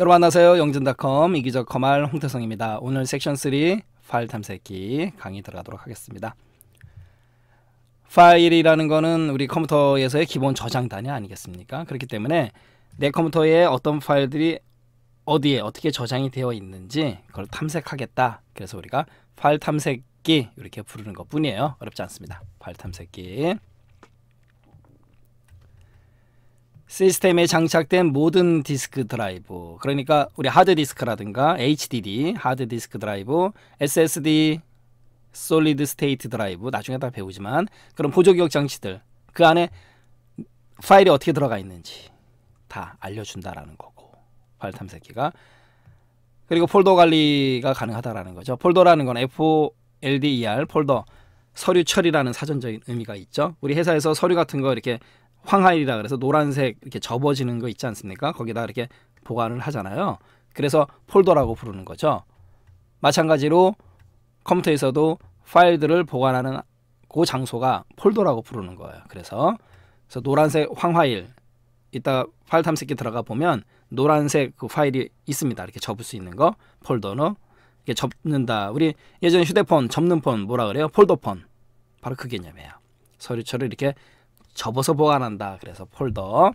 여러분 안녕하세요. 영진닷컴 이기적 거말 홍태성입니다. 오늘 섹션 3 파일 탐색기 강의 들어가도록 하겠습니다. 파일이라는 거는 우리 컴퓨터에서의 기본 저장단위 아니겠습니까? 그렇기 때문에 내 컴퓨터에 어떤 파일들이 어디에 어떻게 저장이 되어 있는지 그걸 탐색하겠다. 그래서 우리가 파일 탐색기 이렇게 부르는 것뿐이에요. 어렵지 않습니다. 파일 탐색기. 시스템에 장착된 모든 디스크 드라이브 그러니까 우리 하드디스크라든가 HDD 하드디스크 드라이브 SSD 솔리드 스테이트 드라이브 나중에 다 배우지만 그런 보조기억 장치들 그 안에 파일이 어떻게 들어가 있는지 다 알려준다라는 거고 파일 탐색기가 그리고 폴더 관리가 가능하다라는 거죠 폴더라는 건 FOLDER 폴더 서류 처리라는 사전적인 의미가 있죠 우리 회사에서 서류 같은 거 이렇게 황하일이라 그래서 노란색 이렇게 접어지는 거 있지 않습니까? 거기다 이렇게 보관을 하잖아요. 그래서 폴더라고 부르는 거죠. 마찬가지로 컴퓨터에서도 파일들을 보관하는 그 장소가 폴더라고 부르는 거예요. 그래서, 그래서 노란색 황화일 이따 파일 탐색기 들어가 보면 노란색 그 파일이 있습니다. 이렇게 접을 수 있는 거 폴더는 이게 렇 접는다. 우리 예전 휴대폰 접는 폰 뭐라 그래요? 폴더폰 바로 그 개념이에요. 서류처를 이렇게 접어서 보관한다. 그래서 폴더.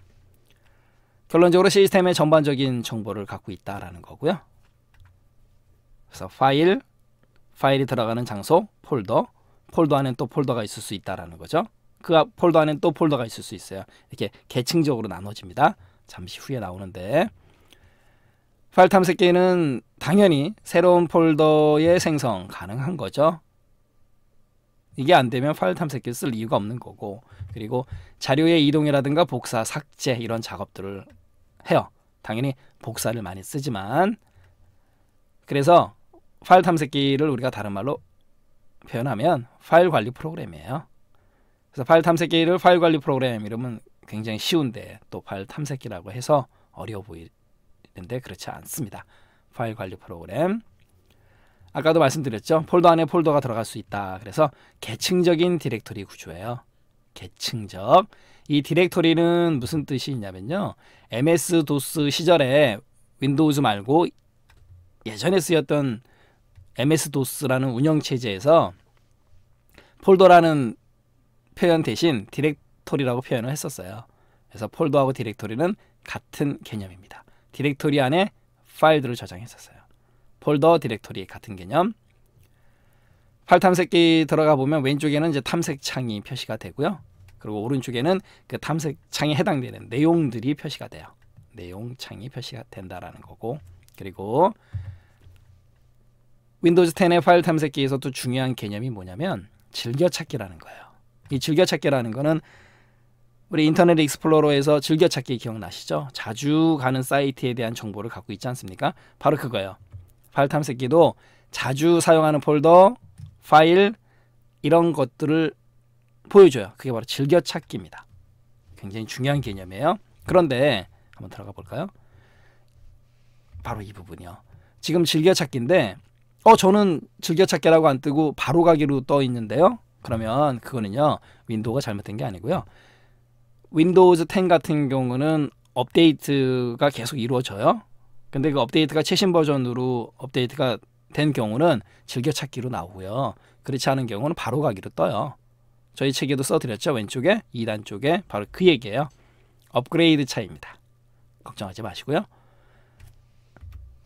결론적으로 시스템의 전반적인 정보를 갖고 있다라는 거고요. 그래서 파일, 파일이 들어가는 장소, 폴더, 폴더 안엔 또 폴더가 있을 수 있다라는 거죠. 그 폴더 안엔 또 폴더가 있을 수 있어요. 이렇게 계층적으로 나눠집니다. 잠시 후에 나오는데 파일 탐색기는 당연히 새로운 폴더의 생성 가능한 거죠. 이게 안 되면 파일 탐색기를 쓸 이유가 없는 거고 그리고 자료의 이동이라든가 복사, 삭제 이런 작업들을 해요. 당연히 복사를 많이 쓰지만 그래서 파일 탐색기를 우리가 다른 말로 표현하면 파일 관리 프로그램이에요. 그래서 파일 탐색기를 파일 관리 프로그램 이름은 굉장히 쉬운데 또 파일 탐색기라고 해서 어려워 보이는데 그렇지 않습니다. 파일 관리 프로그램 아까도 말씀드렸죠. 폴더 안에 폴더가 들어갈 수 있다. 그래서 계층적인 디렉토리 구조예요. 계층적. 이 디렉토리는 무슨 뜻이냐면요. MS 도스 시절에 윈도우즈 말고 예전에 쓰였던 MS 도스라는 운영 체제에서 폴더라는 표현 대신 디렉토리라고 표현을 했었어요. 그래서 폴더하고 디렉토리는 같은 개념입니다. 디렉토리 안에 파일들을 저장했었어요. 폴더 디렉토리 같은 개념. 팔탐색기 들어가 보면 왼쪽에는 이제 탐색창이 표시가 되고요. 그리고 오른쪽에는 그 탐색창에 해당되는 내용들이 표시가 돼요. 내용창이 표시가 된다라는 거고 그리고 윈도우즈 10의 파일 탐색기에서 또 중요한 개념이 뭐냐면 즐겨찾기라는 거예요. 이 즐겨찾기라는 거는 우리 인터넷 익스플로러에서 즐겨찾기 기억나시죠? 자주 가는 사이트에 대한 정보를 갖고 있지 않습니까? 바로 그거예요. 파일 탐색기도 자주 사용하는 폴더 파일 이런 것들을 보여줘요. 그게 바로 즐겨찾기입니다. 굉장히 중요한 개념이에요. 그런데 한번 들어가 볼까요? 바로 이 부분이요. 지금 즐겨찾기인데 어 저는 즐겨찾기라고 안 뜨고 바로 가기로 떠 있는데요. 그러면 그거는요. 윈도우가 잘못된 게 아니고요. 윈도우즈 10 같은 경우는 업데이트가 계속 이루어져요. 근데 그 업데이트가 최신 버전으로 업데이트가 된 경우는 즐겨찾기로 나오고요. 그렇지 않은 경우는 바로 가기로 떠요. 저희 책에도 써드렸죠. 왼쪽에 2단 쪽에 바로 그 얘기예요. 업그레이드 차입니다. 이 걱정하지 마시고요.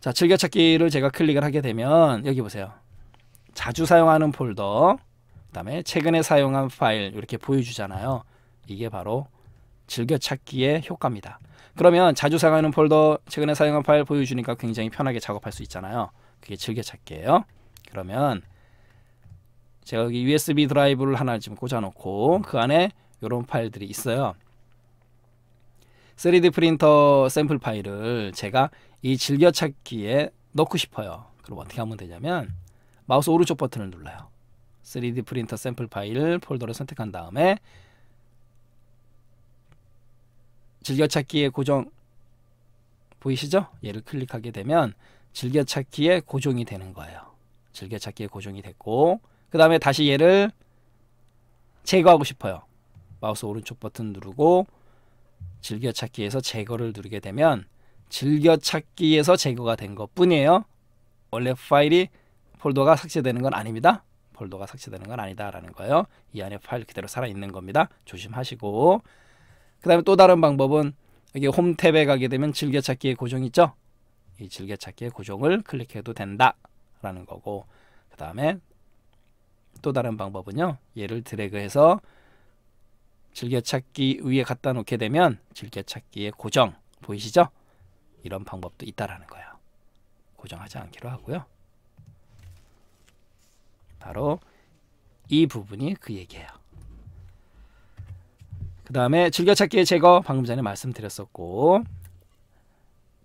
자, 즐겨찾기를 제가 클릭을 하게 되면 여기 보세요. 자주 사용하는 폴더, 그 다음에 최근에 사용한 파일 이렇게 보여주잖아요. 이게 바로 즐겨찾기의 효과입니다. 그러면 자주 사용하는 폴더, 최근에 사용한 파일 보여주니까 굉장히 편하게 작업할 수 있잖아요. 그게 즐겨찾기예요. 그러면 제가 여기 USB 드라이브를 하나 지금 꽂아놓고 그 안에 이런 파일들이 있어요. 3D 프린터 샘플 파일을 제가 이 즐겨찾기에 넣고 싶어요. 그럼 어떻게 하면 되냐면 마우스 오른쪽 버튼을 눌러요. 3D 프린터 샘플 파일 폴더를 선택한 다음에 즐겨찾기에 고정 보이시죠? 얘를 클릭하게 되면 즐겨찾기에 고정이 되는 거예요. 즐겨찾기에 고정이 됐고 그 다음에 다시 얘를 제거하고 싶어요. 마우스 오른쪽 버튼 누르고 즐겨찾기에서 제거를 누르게 되면 즐겨찾기에서 제거가 된 것 뿐이에요. 원래 파일이 폴더가 삭제되는 건 아닙니다. 폴더가 삭제되는 건 아니다라는 거예요. 이 안에 파일 그대로 살아있는 겁니다. 조심하시고 그 다음에 또 다른 방법은 여기 홈 탭에 가게 되면 즐겨찾기에 고정 있죠? 이 즐겨찾기의 고정을 클릭해도 된다라는 거고 그 다음에 또 다른 방법은요. 얘를 드래그해서 즐겨찾기 위에 갖다 놓게 되면 즐겨찾기의 고정 보이시죠? 이런 방법도 있다라는 거예요. 고정하지 않기로 하고요. 바로 이 부분이 그 얘기예요. 그 다음에 즐겨찾기의 제거 방금 전에 말씀드렸었고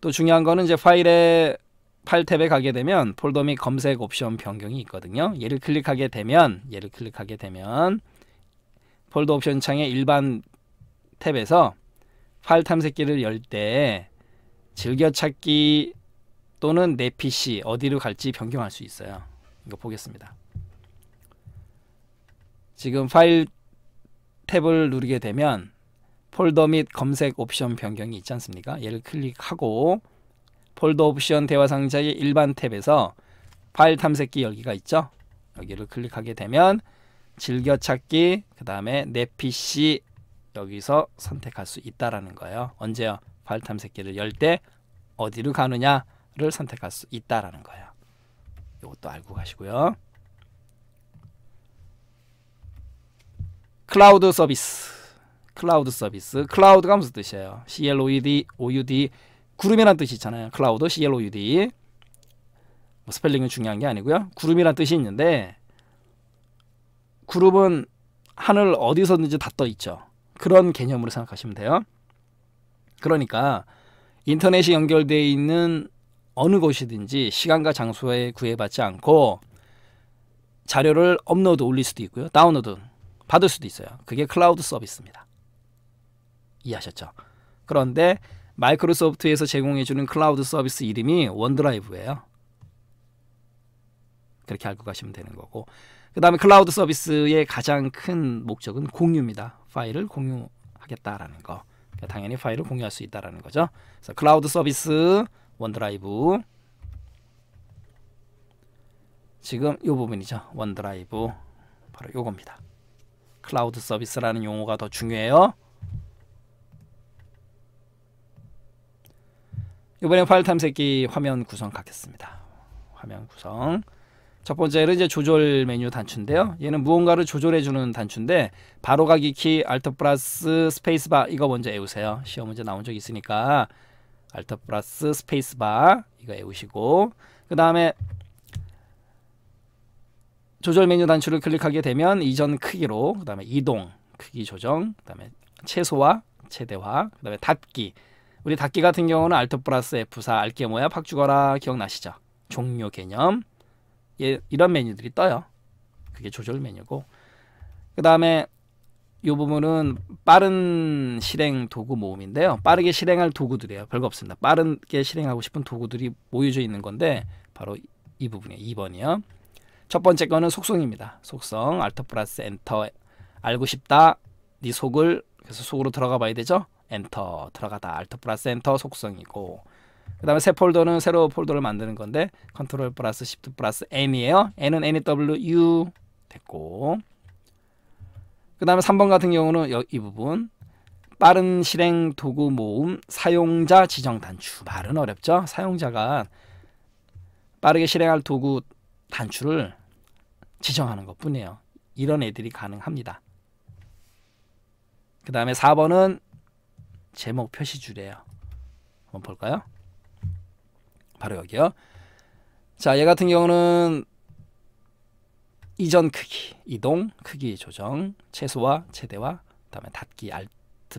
또 중요한 거는 이제 파일에 파일 탭에 가게 되면 폴더 및 검색 옵션 변경이 있거든요. 얘를 클릭하게 되면 얘를 클릭하게 되면 폴더 옵션 창의 일반 탭에서 파일 탐색기를 열 때 즐겨찾기 또는 내 PC 어디로 갈지 변경할 수 있어요. 이거 보겠습니다. 지금 파일 탭을 누르게 되면 폴더 및 검색 옵션 변경이 있지 않습니까? 얘를 클릭하고 폴더 옵션 대화 상자의 일반 탭에서 파일 탐색기 열기가 있죠? 여기를 클릭하게 되면 즐겨찾기 그 다음에 내 PC 여기서 선택할 수 있다라는 거예요. 언제요? 파일 탐색기를 열 때 어디로 가느냐를 선택할 수 있다라는 거예요. 이것도 알고 가시고요. 클라우드 서비스 클라우드 서비스 클라우드가 무슨 뜻이에요? CLOUD, OUD 구름이란 뜻이 있잖아요. 클라우드, CLOUD 뭐 스펠링은 중요한 게 아니고요. 구름이란 뜻이 있는데 구름은 하늘 어디서든지 다 떠 있죠. 그런 개념으로 생각하시면 돼요. 그러니까 인터넷이 연결되어 있는 어느 곳이든지 시간과 장소에 구애받지 않고 자료를 업로드 올릴 수도 있고요. 다운로드 받을 수도 있어요. 그게 클라우드 서비스입니다. 이해하셨죠? 그런데 마이크로소프트에서 제공해주는 클라우드 서비스 이름이 원드라이브예요. 그렇게 알고 가시면 되는 거고 그 다음에 클라우드 서비스의 가장 큰 목적은 공유입니다. 파일을 공유하겠다라는 거. 그러니까 당연히 파일을 공유할 수 있다라는 거죠. 그래서 클라우드 서비스 원드라이브 지금 이 부분이죠. 원드라이브 바로 요겁니다. 클라우드 서비스라는 용어가 더 중요해요. 이번에 파일 탐색기 화면 구성 가겠습니다. 화면 구성. 첫 번째는 이제 조절 메뉴 단추인데요. 얘는 무언가를 조절해주는 단추인데 바로가기 키, 알트 플러스 스페이스바 이거 먼저 외우세요. 시험 문제 나온 적 있으니까 알트 플러스 스페이스바 이거 외우시고 그 다음에 조절 메뉴 단추를 클릭하게 되면 이전 크기로 그 다음에 이동, 크기 조정, 그 다음에 최소화, 최대화, 그 다음에 닫기 우리 닫기 같은 경우는 알트 플러스 F4 알게 뭐야 팍죽어라 기억나시죠? 종료 개념 예, 이런 메뉴들이 떠요. 그게 조절 메뉴고 그 다음에 이 부분은 빠른 실행 도구 모음인데요. 빠르게 실행할 도구들이에요. 별거 없습니다. 빠르게 실행하고 싶은 도구들이 모여져 있는 건데 바로 이 부분이에요. 2번이요. 첫 번째 거는 속성입니다. 속성 알트 플러스 엔터 알고 싶다. 네 속을 그래서 속으로 들어가 봐야 되죠. 엔터 들어가다 알트 플러스 엔터 속성이고 그 다음에 새 폴더는 새로 폴더를 만드는 건데 컨트롤 플러스 시프트 플러스 N이에요. N은 NEWU 됐고 그 다음에 3번 같은 경우는 이 부분 빠른 실행 도구 모음 사용자 지정 단추 말은 어렵죠. 사용자가 빠르게 실행할 도구 단추를 지정하는 것 뿐이에요. 이런 애들이 가능합니다. 그 다음에 4번은 제목 표시줄이에요. 한번 볼까요? 바로 여기요. 자, 얘 같은 경우는 이전 크기, 이동, 크기 조정, 최소화최대화 그다음에 닫기 Alt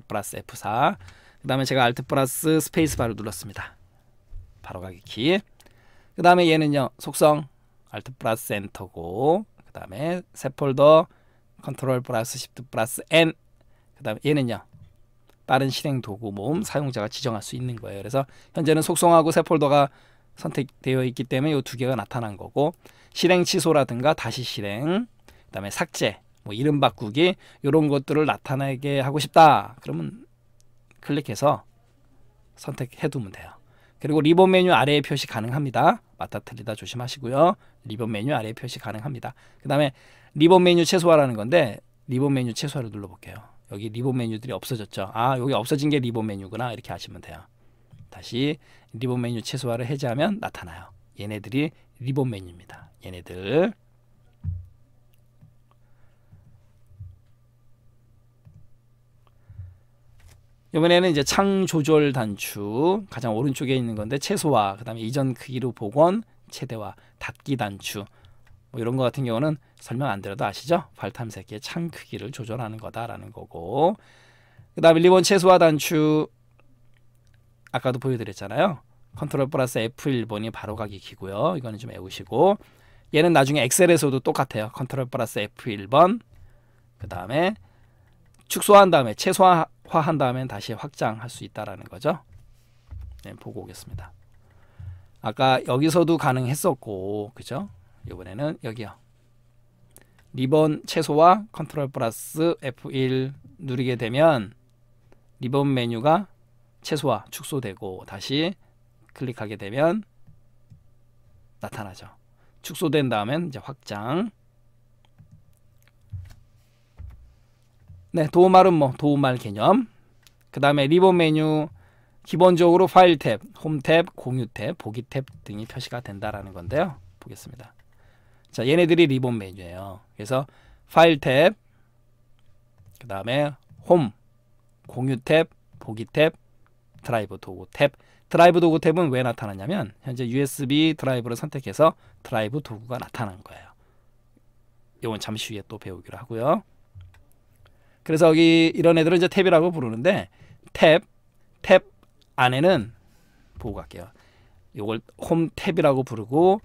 플러스 F4 그다음에 제가 Alt 플러스 스페이스 바를 눌렀습니다. 바로 가기 키. 그다음에 얘는요. 속성 Alt 플러스 엔터고 그다음에 새 폴더 컨트롤 플러스 시프트 플러스 N 그다음에 얘는요. 다른 실행 도구 모음 사용자가 지정할 수 있는 거예요. 그래서 현재는 속성하고 새 폴더가 선택되어 있기 때문에 이 두 개가 나타난 거고 실행 취소라든가 다시 실행 그다음에 삭제 뭐 이름 바꾸기 이런 것들을 나타나게 하고 싶다 그러면 클릭해서 선택해 두면 돼요 그리고 리본 메뉴 아래에 표시 가능합니다 맞다 틀리다 조심하시고요 리본 메뉴 아래에 표시 가능합니다 그 다음에 리본 메뉴 최소화라는 건데 리본 메뉴 최소화를 눌러볼게요 여기 리본 메뉴들이 없어졌죠. 아 여기 없어진 게 리본 메뉴구나 이렇게 아시면 돼요. 다시 리본 메뉴 최소화를 해제하면 나타나요. 얘네들이 리본 메뉴입니다. 얘네들 이번에는 이제 창 조절 단추 가장 오른쪽에 있는 건데 최소화 그 다음에 이전 크기로 복원 최대화 닫기 단추 뭐 이런 거 같은 경우는 설명 안 드려도 아시죠? 발탐색기의 창 크기를 조절하는 거다라는 거고 그 다음 1, 2번 최소화 단추 아까도 보여드렸잖아요. 컨트롤 플러스 F1번이 바로가기 기고요 이거는 좀 외우시고 얘는 나중에 엑셀에서도 똑같아요. 컨트롤 플러스 F1번 그 다음에 축소한 다음에 최소화한 다음에 다시 확장할 수 있다라는 거죠. 네, 보고 오겠습니다. 아까 여기서도 가능했었고 그죠? 이번에는 여기요. 리본 최소와 컨트롤 플러스 F1 누르게 되면 리본 메뉴가 최소화 축소되고 다시 클릭하게 되면 나타나죠. 축소된 다음엔 이제 확장 네 도움말은 뭐 도움말 개념 그 다음에 리본 메뉴 기본적으로 파일 탭, 홈 탭, 공유 탭, 보기 탭 등이 표시가 된다라는 건데요. 보겠습니다. 자, 얘네들이 리본 메뉴예요. 그래서 파일 탭, 그 다음에 홈, 공유 탭, 보기 탭, 드라이브 도구 탭. 드라이브 도구 탭은 왜 나타나냐면 현재 USB 드라이브를 선택해서 드라이브 도구가 나타난 거예요. 이건 잠시 후에 또 배우기로 하고요. 그래서 여기 이런 애들은 이제 탭이라고 부르는데 탭, 탭 안에는 보고 갈게요. 이걸홈 탭이라고 부르고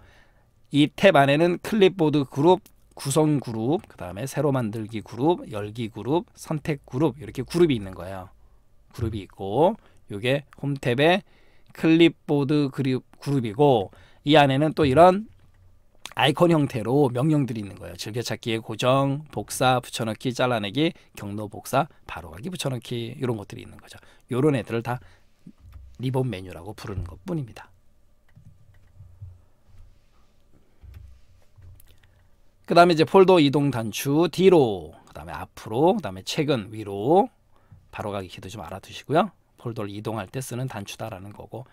이탭 안에는 클립보드 그룹, 구성 그룹, 그 다음에 새로 만들기 그룹, 열기 그룹, 선택 그룹 이렇게 그룹이 있는 거예요. 그룹이 있고 이게 홈탭에 클립보드 그룹, 그룹이고 이 안에는 또 이런 아이콘 형태로 명령들이 있는 거예요. 즐겨찾기에 고정, 복사, 붙여넣기, 잘라내기, 경로 복사, 바로가기, 붙여넣기 이런 것들이 있는 거죠. 이런 애들을 다 리본 메뉴라고 부르는 것뿐입니다. 그 다음에 이제 폴더 이동 단추 뒤로 그 다음에 앞으로 그 다음에 최근 위로 바로 가기 키도 좀 알아두시고요. 폴더를 이동할 때 쓰는 단추다라는 거고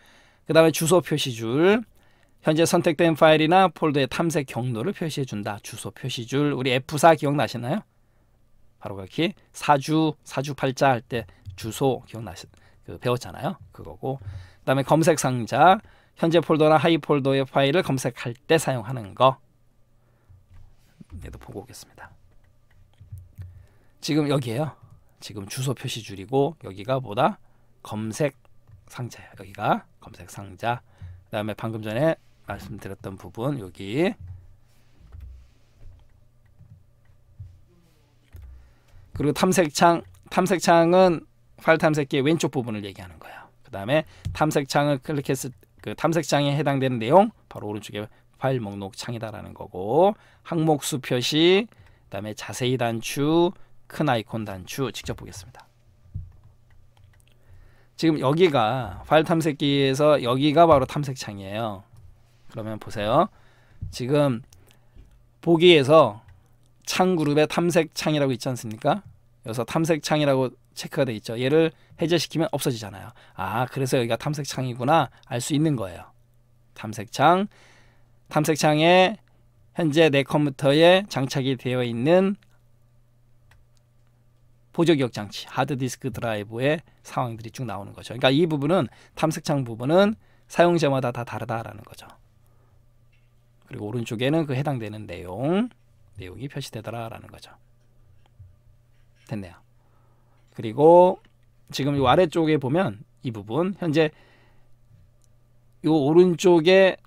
그 다음에 주소 표시줄 현재 선택된 파일이나 폴더의 탐색 경로를 표시해준다. 주소 표시줄 우리 F4 기억나시나요? 바로 가기 4주4주8자할 때 주소 기억나시 그 배웠잖아요. 그거고 그 다음에 검색 상자 현재 폴더나 하이 폴더의 파일을 검색할 때 사용하는 거 얘도 보고 오겠습니다. 지금 여기에요. 지금 주소 표시 줄이고 여기가 뭐다? 검색 상자예요. 여기가 검색 상자. 그 다음에 방금 전에 말씀드렸던 부분 여기 그리고 탐색창 탐색창은 파일 탐색기의 왼쪽 부분을 얘기하는 거예요. 그 다음에 탐색창을 클릭했을 그 탐색창에 해당되는 내용 바로 오른쪽에 파일 목록 창이다라는 거고 항목 수 표시 그다음에 자세히 단추 큰 아이콘 단추 직접 보겠습니다. 지금 여기가 파일 탐색기에서 여기가 바로 탐색창이에요. 그러면 보세요. 지금 보기에서 창 그룹의 탐색창이라고 있지 않습니까? 여기서 탐색창이라고 체크가 돼 있죠. 얘를 해제시키면 없어지잖아요. 아 그래서 여기가 탐색창이구나 알 수 있는 거예요. 탐색창 탐색창에 현재 내 컴퓨터에 장착이 되어 있는 보조 기억 장치, 하드디스크 드라이브의 상황들이 쭉 나오는 거죠. 그러니까 이 부분은 탐색창 부분은 사용자마다 다 다르다라는 거죠. 그리고 오른쪽에는 그 해당되는 내용, 내용이 표시되더라라는 거죠. 됐네요. 그리고 지금 이 아래쪽에 보면 이 부분 현재 이 오른쪽에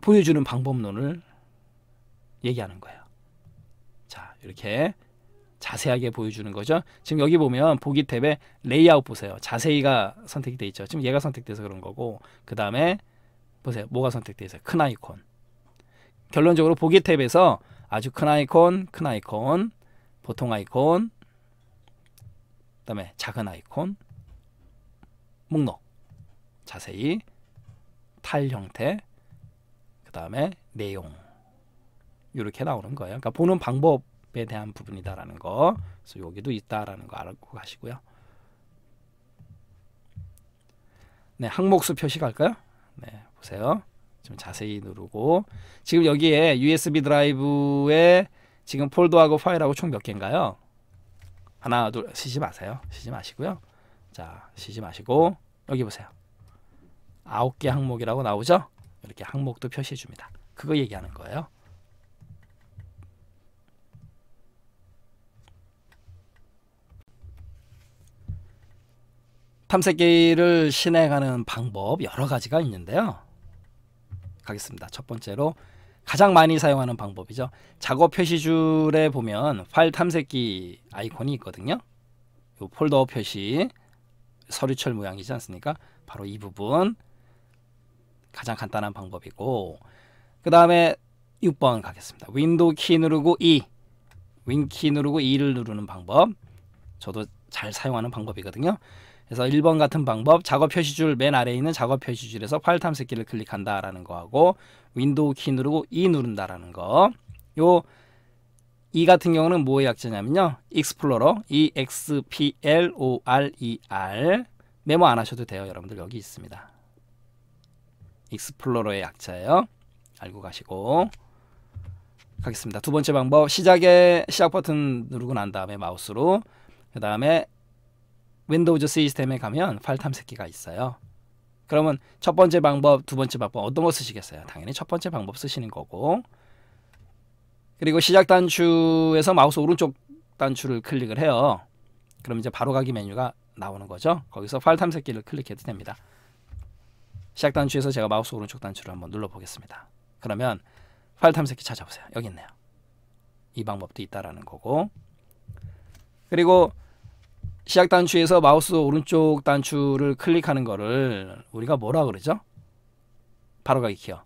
보여주는 방법론을 얘기하는 거예요. 자, 이렇게 자세하게 보여주는 거죠. 지금 여기 보면 보기 탭에 레이아웃 보세요. 자세히가 선택이 되어 있죠. 지금 얘가 선택돼서 그런 거고 그 다음에 보세요. 뭐가 선택되어 있어요. 큰 아이콘. 결론적으로 보기 탭에서 아주 큰 아이콘, 큰 아이콘, 보통 아이콘, 그 다음에 작은 아이콘, 목록, 자세히, 탈 형태, 그다음에 내용 이렇게 나오는 거예요. 그러니까 보는 방법에 대한 부분이다라는 거. 그래서 여기도 있다라는 거 알고 가시고요. 네, 항목수 표시 갈까요? 네, 보세요. 좀 자세히 누르고 지금 여기에 USB 드라이브에 지금 폴더하고 파일하고 총 몇 개인가요? 하나, 둘, 쉬지 마세요. 쉬지 마시고요. 자, 쉬지 마시고 여기 보세요. 아홉 개 항목이라고 나오죠? 이렇게 항목도 표시해 줍니다. 그거 얘기하는 거예요. 탐색기를 실행하는 방법 여러 가지가 있는데요. 가겠습니다. 첫 번째로 가장 많이 사용하는 방법이죠. 작업 표시줄에 보면 파일 탐색기 아이콘이 있거든요. 요 폴더 표시 서류철 모양이지 않습니까? 바로 이 부분 가장 간단한 방법이고 그 다음에 6번 가겠습니다. 윈도우 키 누르고 E 윈키 누르고 E를 누르는 방법 저도 잘 사용하는 방법이거든요. 그래서 1번 같은 방법 작업 표시줄 맨 아래에 있는 작업 표시줄에서 파일 탐색기를 클릭한다라는 거하고 윈도우 키 누르고 E 누른다라는 거요 E 같은 경우는 뭐의 약자냐면요. 익스플로러 E X P L O R E R 메모 안 하셔도 돼요. 여러분들 여기 있습니다. 익스플로러의 약자예요. 알고 가시고 가겠습니다. 두 번째 방법 시작에 시작 버튼 누르고 난 다음에 마우스로 그 다음에 윈도우즈 시스템에 가면 파일 탐색기가 있어요. 그러면 첫 번째 방법, 두 번째 방법 어떤 거 쓰시겠어요? 당연히 첫 번째 방법 쓰시는 거고 그리고 시작 단추에서 마우스 오른쪽 단추를 클릭을 해요. 그럼 이제 바로 가기 메뉴가 나오는 거죠. 거기서 파일 탐색기를 클릭해도 됩니다. 시작 단추에서 제가 마우스 오른쪽 단추를 한번 눌러보겠습니다. 그러면 파일 탐색기 찾아보세요. 여기 있네요. 이 방법도 있다라는 거고 그리고 시작 단추에서 마우스 오른쪽 단추를 클릭하는 거를 우리가 뭐라 그러죠? 바로가기 키요.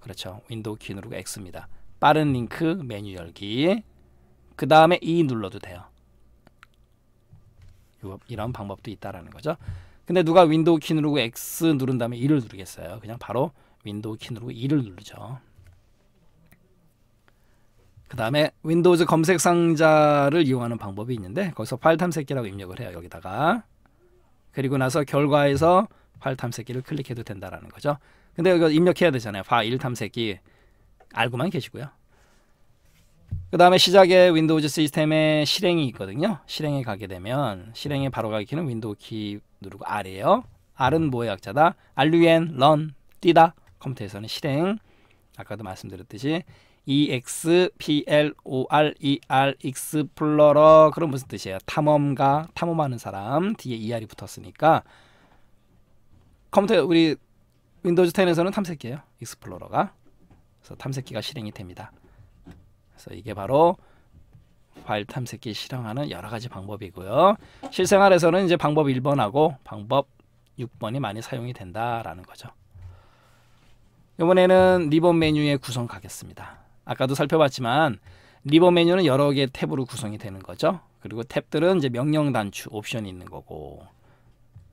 그렇죠. 윈도우 키 누르고 X입니다. 빠른 링크 메뉴 열기 그 다음에 E 눌러도 돼요. 이런 방법도 있다라는 거죠. 근데 누가 윈도우 키 누르고 X 누른 다음에 1을 누르겠어요. 그냥 바로 윈도우 키 누르고 1을 누르죠. 그 다음에 윈도우즈 검색 상자를 이용하는 방법이 있는데 거기서 파일 탐색기라고 입력을 해요. 여기다가 그리고 나서 결과에서 파일 탐색기를 클릭해도 된다라는 거죠. 근데 이거 입력해야 되잖아요. 파일 탐색기 알고만 계시고요. 그 다음에 시작에 윈도우즈 시스템에 실행이 있거든요. 실행에 가게 되면 실행에 바로 가기 키는 윈도우 키 누르고 R이에요. R은 뭐의 약자다? 알류엔, 런, 뛰다. 컴퓨터에서는 실행. 아까도 말씀드렸듯이 EXPLORER 익스플로러 e 그런 무슨 뜻이에요? 탐험가, 탐험하는 사람 뒤에 ER이 붙었으니까 컴퓨터 우리 윈도우즈 10에서는 탐색기예요. 익스플로러가. 그래서 탐색기가 실행이 됩니다. 그래서 이게 바로 파일 탐색기 실행하는 여러 가지 방법이고요. 실생활에서는 이제 방법 1번하고 방법 6번이 많이 사용이 된다라는 거죠. 이번에는 리본 메뉴의 구성 가겠습니다. 아까도 살펴봤지만 리본 메뉴는 여러 개의 탭으로 구성이 되는 거죠. 그리고 탭들은 이제 명령 단추 옵션이 있는 거고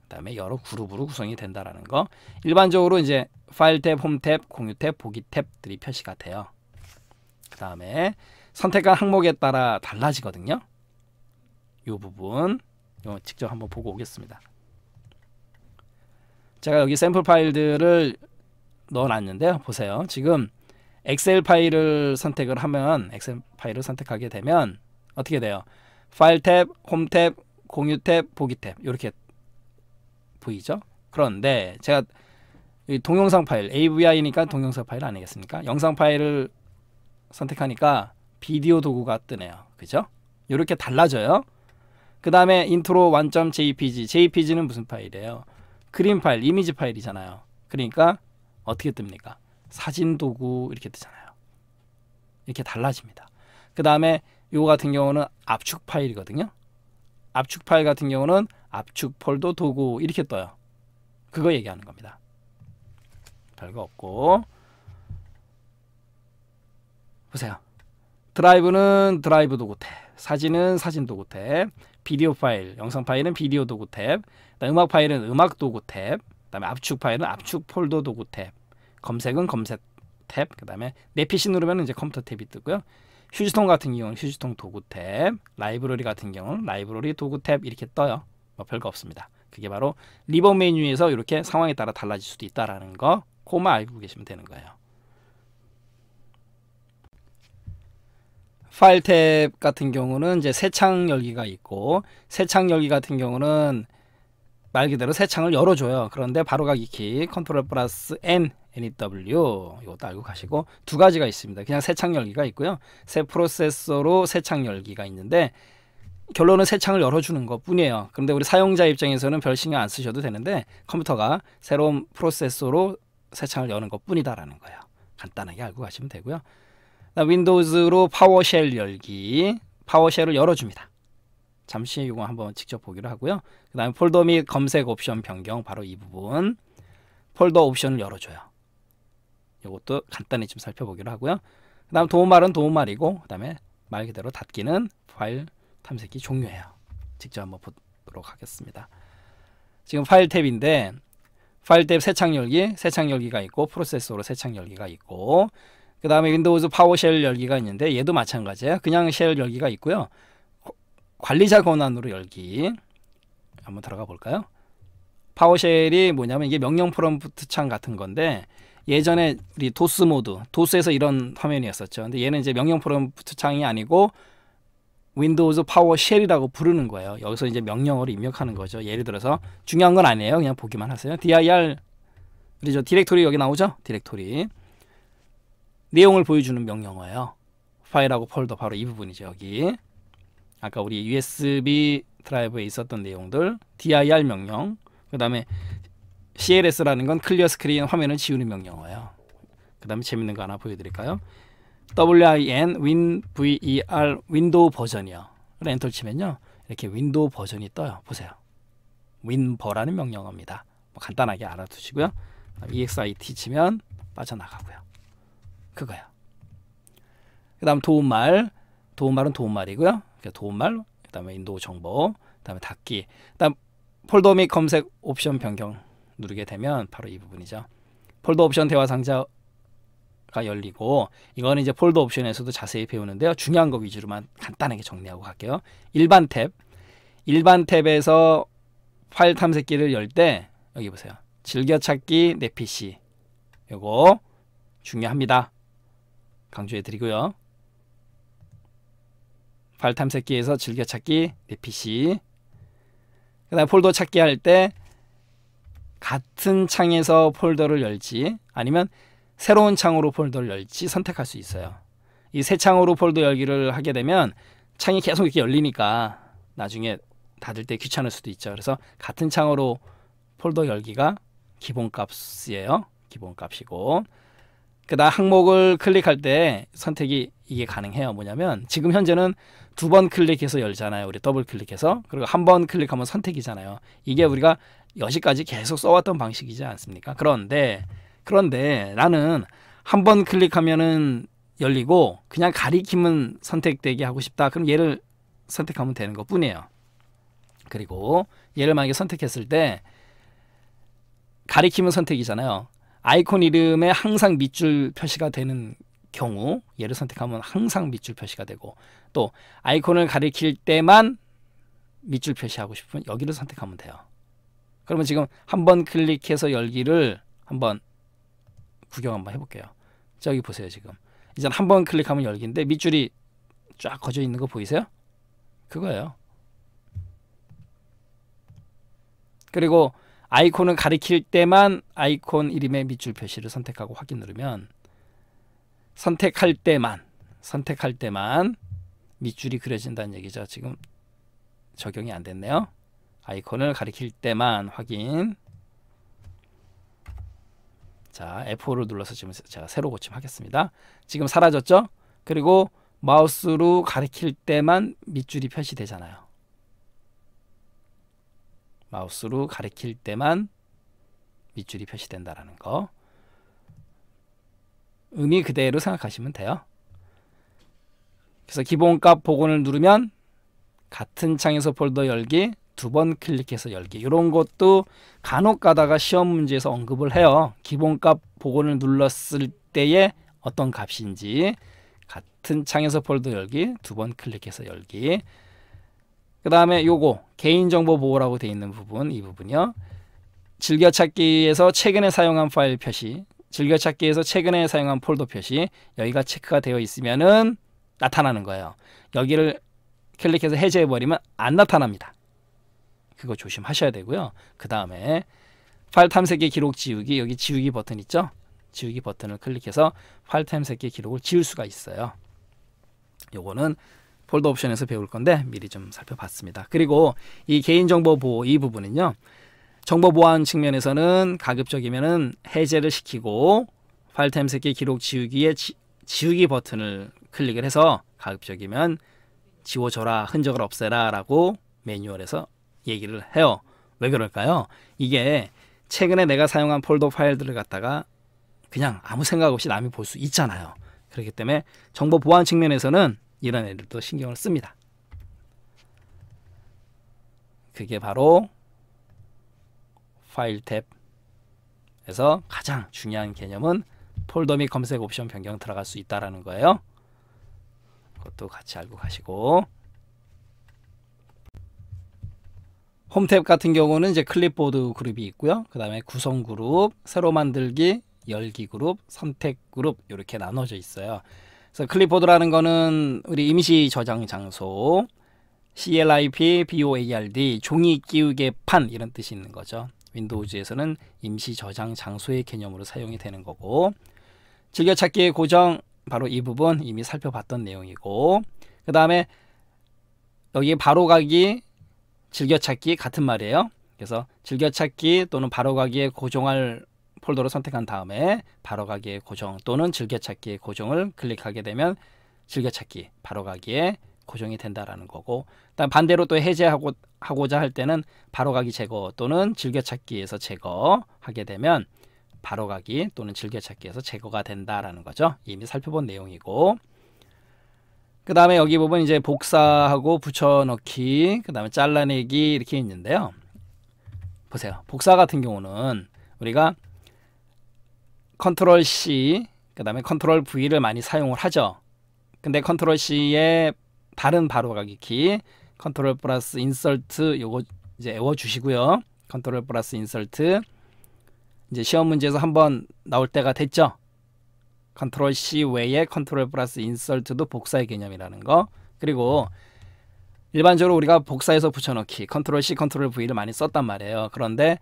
그다음에 여러 그룹으로 구성이 된다라는 거. 일반적으로 이제 파일 탭, 홈 탭, 공유 탭, 보기 탭들이 표시가 돼요. 그다음에 선택한 항목에 따라 달라지거든요. 이 부분 요 직접 한번 보고 오겠습니다. 제가 여기 샘플 파일들을 넣어놨는데요. 보세요. 지금 엑셀 파일을 선택을 하면 엑셀 파일을 선택하게 되면 어떻게 돼요? 파일 탭, 홈 탭, 공유 탭, 보기 탭 이렇게 보이죠? 그런데 제가 동영상 파일 AVI니까 동영상 파일 아니겠습니까? 영상 파일을 선택하니까 비디오 도구가 뜨네요. 그죠? 이렇게 달라져요. 그 다음에 인트로 완점 j p g jpg는 무슨 파일이에요? 그림 파일, 이미지 파일이잖아요. 그러니까 어떻게 뜹니까? 사진 도구 이렇게 뜨잖아요. 이렇게 달라집니다. 그 다음에 이거 같은 경우는 압축 파일이거든요. 압축 파일 같은 경우는 압축 폴더 도구 이렇게 떠요. 그거 얘기하는 겁니다. 별거 없고 보세요. 드라이브는 드라이브 도구 탭, 사진은 사진 도구 탭, 비디오 파일, 영상 파일은 비디오 도구 탭, 음악 파일은 음악 도구 탭, 그다음에 압축 파일은 압축 폴더 도구 탭, 검색은 검색 탭, 그다음에 내 PC 누르면 이제 컴퓨터 탭이 뜨고요. 휴지통 같은 경우는 휴지통 도구 탭, 라이브러리 같은 경우는 라이브러리 도구 탭 이렇게 떠요. 뭐 별거 없습니다. 그게 바로 리버 메뉴에서 이렇게 상황에 따라 달라질 수도 있다라는 거, 고만 알고 계시면 되는 거예요. 파일 탭 같은 경우는 이제 새 창 열기가 있고 새 창 열기 같은 경우는 말 그대로 새 창을 열어줘요. 그런데 바로가기 키 컨트롤 플러스 N NEW 이것도 알고 가시고 두 가지가 있습니다. 그냥 새 창 열기가 있고요. 새 프로세서로 새 창 열기가 있는데 결론은 새 창을 열어주는 것 뿐이에요. 그런데 우리 사용자 입장에서는 별 신경 안 쓰셔도 되는데 컴퓨터가 새로운 프로세서로 새 창을 여는 것 뿐이다라는 거예요. 간단하게 알고 가시면 되고요. 윈도우즈로 파워쉘 열기 파워쉘을 열어줍니다. 잠시 이거 한번 직접 보기로 하고요. 그 다음에 폴더 및 검색 옵션 변경 바로 이 부분 폴더 옵션을 열어줘요. 이것도 간단히 좀 살펴보기로 하고요. 그 다음 도움말은 도움말이고 그 다음에 말 그대로 닫기는 파일 탐색이 종료해요. 직접 한번 보도록 하겠습니다. 지금 파일 탭인데 파일 탭세창 열기, 세창 열기가 있고 프로세서로 세창 열기가 있고 그 다음에 윈도우즈 파워쉘 열기가 있는데 얘도 마찬가지예요. 그냥 쉘 열기가 있고요. 관리자 권한으로 열기 한번 들어가 볼까요? 파워쉘이 뭐냐면 이게 명령 프롬프트 창 같은 건데 예전에 우리 도스 모드, 도스에서 이런 화면이었었죠. 근데 얘는 이제 명령 프롬프트 창이 아니고 윈도우즈 파워쉘이라고 부르는 거예요. 여기서 이제 명령어를 입력하는 거죠. 예를 들어서 중요한 건 아니에요. 그냥 보기만 하세요. dir 그리고 디렉토리 여기 나오죠? 디렉토리. 내용을 보여주는 명령어예요. 파일하고 폴더 바로 이 부분이죠. 여기 아까 우리 USB 드라이브에 있었던 내용들 dir 명령 그 다음에 cls라는 건 클리어 스크린 화면을 지우는 명령어예요. 그 다음에 재밌는 거 하나 보여드릴까요? win e win ver 윈도우 버전이요. 엔터 치면요. 이렇게 윈도우 버전이 떠요. 보세요. win버라는 명령어입니다. 뭐 간단하게 알아두시고요. exit 치면 빠져나가고요. 그거야. 그 다음 도움말. 도움말은 도움말이고요. 그러니까 도움말, 그 다음에 인도 정보, 그 다음에 닫기. 그 다음 폴더 및 검색 옵션 변경 누르게 되면 바로 이 부분이죠. 폴더 옵션 대화 상자가 열리고 이거는 이제 폴더 옵션에서도 자세히 배우는데요. 중요한 거 위주로만 간단하게 정리하고 갈게요. 일반 탭. 일반 탭에서 파일 탐색기를 열 때 여기 보세요. 즐겨찾기 내 PC. 요거 중요합니다. 강조해 드리고요. 발 탐색기에서 즐겨찾기 내피시 그다음 폴더 찾기 할 때 같은 창에서 폴더를 열지 아니면 새로운 창으로 폴더를 열지 선택할 수 있어요. 이 새 창으로 폴더 열기를 하게 되면 창이 계속 이렇게 열리니까 나중에 닫을 때 귀찮을 수도 있죠. 그래서 같은 창으로 폴더 열기가 기본값이에요. 기본값이고 그다음 그러니까 항목을 클릭할 때 선택이 이게 가능해요. 뭐냐면 지금 현재는 두 번 클릭해서 열잖아요. 우리 더블 클릭해서 그리고 한 번 클릭하면 선택이잖아요. 이게 음. 우리가 여기까지 계속 써왔던 방식이지 않습니까? 그런데 그런데 나는 한 번 클릭하면은 열리고 그냥 가리킴은 선택되게 하고 싶다. 그럼 얘를 선택하면 되는 것 뿐이에요. 그리고 얘를 만약에 선택했을 때 가리킴은 선택이잖아요. 아이콘 이름에 항상 밑줄 표시가 되는 경우 얘를 선택하면 항상 밑줄 표시가 되고 또 아이콘을 가리킬 때만 밑줄 표시하고 싶으면 여기를 선택하면 돼요. 그러면 지금 한번 클릭해서 열기를 한번 구경 한번 해볼게요. 저기 보세요 지금. 이제 한번 클릭하면 열기인데 밑줄이 쫙 거져 있는 거 보이세요? 그거예요. 그리고 아이콘을 가리킬 때만 아이콘 이름의 밑줄 표시를 선택하고 확인 누르면 선택할 때만 선택할 때만 밑줄이 그려진다는 얘기죠. 지금 적용이 안 됐네요. 아이콘을 가리킬 때만 확인 자 F5를 눌러서 지금 제가 새로 고침하겠습니다. 지금 사라졌죠? 그리고 마우스로 가리킬 때만 밑줄이 표시되잖아요. 마우스로 가리킬 때만 밑줄이 표시된다라는 거 의미 그대로 생각하시면 돼요. 그래서 기본값 복원을 누르면 같은 창에서 폴더 열기 두 번 클릭해서 열기 이런 것도 간혹 가다가 시험 문제에서 언급을 해요. 기본값 복원을 눌렀을 때에 어떤 값인지 같은 창에서 폴더 열기 두 번 클릭해서 열기 그 다음에 요거 개인정보 보호라고 되어 있는 부분 이 부분이요. 즐겨찾기에서 최근에 사용한 파일 표시 즐겨찾기에서 최근에 사용한 폴더 표시 여기가 체크가 되어 있으면은 나타나는 거예요. 여기를 클릭해서 해제해버리면 안 나타납니다. 그거 조심하셔야 되고요. 그 다음에 파일 탐색의 기록 지우기 여기 지우기 버튼 있죠? 지우기 버튼을 클릭해서 파일 탐색의 기록을 지울 수가 있어요. 요거는 폴더 옵션에서 배울 건데 미리 좀 살펴봤습니다. 그리고 이 개인정보 보호 이 부분은요. 정보 보안 측면에서는 가급적이면은 해제를 시키고 파일 탐색기 기록 지우기에 지, 지우기 버튼을 클릭을 해서 가급적이면 지워줘라 흔적을 없애라 라고 매뉴얼에서 얘기를 해요. 왜 그럴까요? 이게 최근에 내가 사용한 폴더 파일들을 갖다가 그냥 아무 생각 없이 남이 볼 수 있잖아요. 그렇기 때문에 정보 보안 측면에서는 이런 애들도 신경을 씁니다. 그게 바로 파일 탭에서 가장 중요한 개념은 폴더 및 검색 옵션 변경 들어갈 수 있다라는 거예요. 그것도 같이 알고 가시고 홈 탭 같은 경우는 이제 클립보드 그룹이 있고요. 그 다음에 구성 그룹, 새로 만들기, 열기 그룹, 선택 그룹 이렇게 나눠져 있어요. 그래서 클리포드라는 거는 우리 임시 저장 장소 CLIP, BOARD, e 종이 끼우개 판 이런 뜻이 있는 거죠. 윈도우즈에서는 임시 저장 장소의 개념으로 사용이 되는 거고 즐겨찾기의 고정 바로 이 부분 이미 살펴봤던 내용이고 그 다음에 여기 바로가기 즐겨찾기 같은 말이에요. 그래서 즐겨찾기 또는 바로가기에 고정할 폴더를 선택한 다음에 바로가기의 고정 또는 즐겨찾기의 고정을 클릭하게 되면 즐겨찾기 바로가기에 고정이 된다라는 거고 일단 반대로 또 해제하고 하고자 할 때는 바로가기 제거 또는 즐겨찾기에서 제거하게 되면 바로가기 또는 즐겨찾기에서 제거가 된다라는 거죠. 이미 살펴본 내용이고 그 다음에 여기 부분 이제 복사하고 붙여넣기 그 다음에 잘라내기 이렇게 있는데요. 보세요. 복사 같은 경우는 우리가 컨트롤 C 그 다음에 컨트롤 V를 많이 사용을 하죠. 근데 컨트롤 C의 다른 바로가기 키 컨트롤 플러스 인설트 요거 이제 외워주시고요. 컨트롤 플러스 인설트 이제 시험 문제에서 한번 나올 때가 됐죠. 컨트롤 C 외에 컨트롤 플러스 인설트도 복사의 개념이라는 거 그리고 일반적으로 우리가 복사해서 붙여넣기 컨트롤 C 컨트롤 V를 많이 썼단 말이에요. 그런데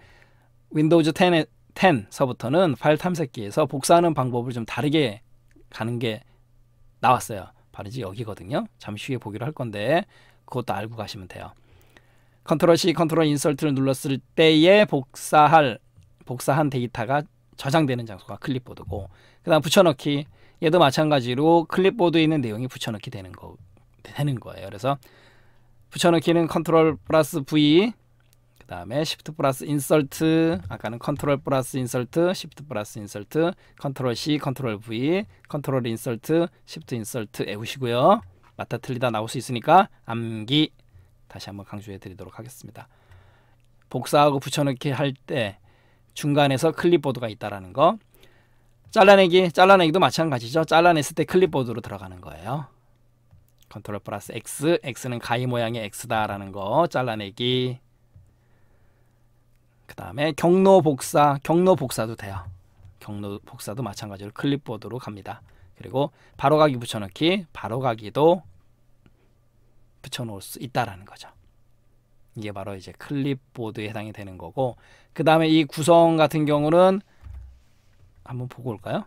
윈도우즈 10에 10서부터는 파일 탐색기에서 복사하는 방법을 좀 다르게 가는 게 나왔어요. 바로 이제 여기거든요. 잠시 후에 보기로 할 건데 그것도 알고 가시면 돼요. 컨트롤 C, 컨트롤 인설트를 눌렀을 때에 복사할 복사한 데이터가 저장되는 장소가 클립보드고 그다음 붙여넣기 얘도 마찬가지로 클립보드에 있는 내용이 붙여넣기 되는 거 되는 거예요. 그래서 붙여넣기는 컨트롤 플러스 V 그 다음에 Shift 플러스 인설트 아까는 컨트롤 플러스 인설트 Shift 플러스 인설트 컨트롤 C 컨트롤 V 컨트롤 인설트 Shift 인설트 외우시고요 맞다 틀리다 나올 수 있으니까 암기 다시 한번 강조해 드리도록 하겠습니다 복사하고 붙여넣기 할 때 중간에서 클립보드가 있다라는 거 잘라내기 잘라내기도 마찬가지죠 잘라냈을 때 클립보드로 들어가는 거예요 컨트롤 플러스 X X는 가위 모양의 X다라는 거 잘라내기 그 다음에 경로 복사, 경로 복사도 돼요. 경로 복사도 마찬가지로 클립보드로 갑니다. 그리고 바로가기 붙여넣기, 바로가기도 붙여놓을 수 있다라는 거죠. 이게 바로 이제 클립보드에 해당이 되는 거고 그 다음에 이 구성 같은 경우는 한번 보고 올까요?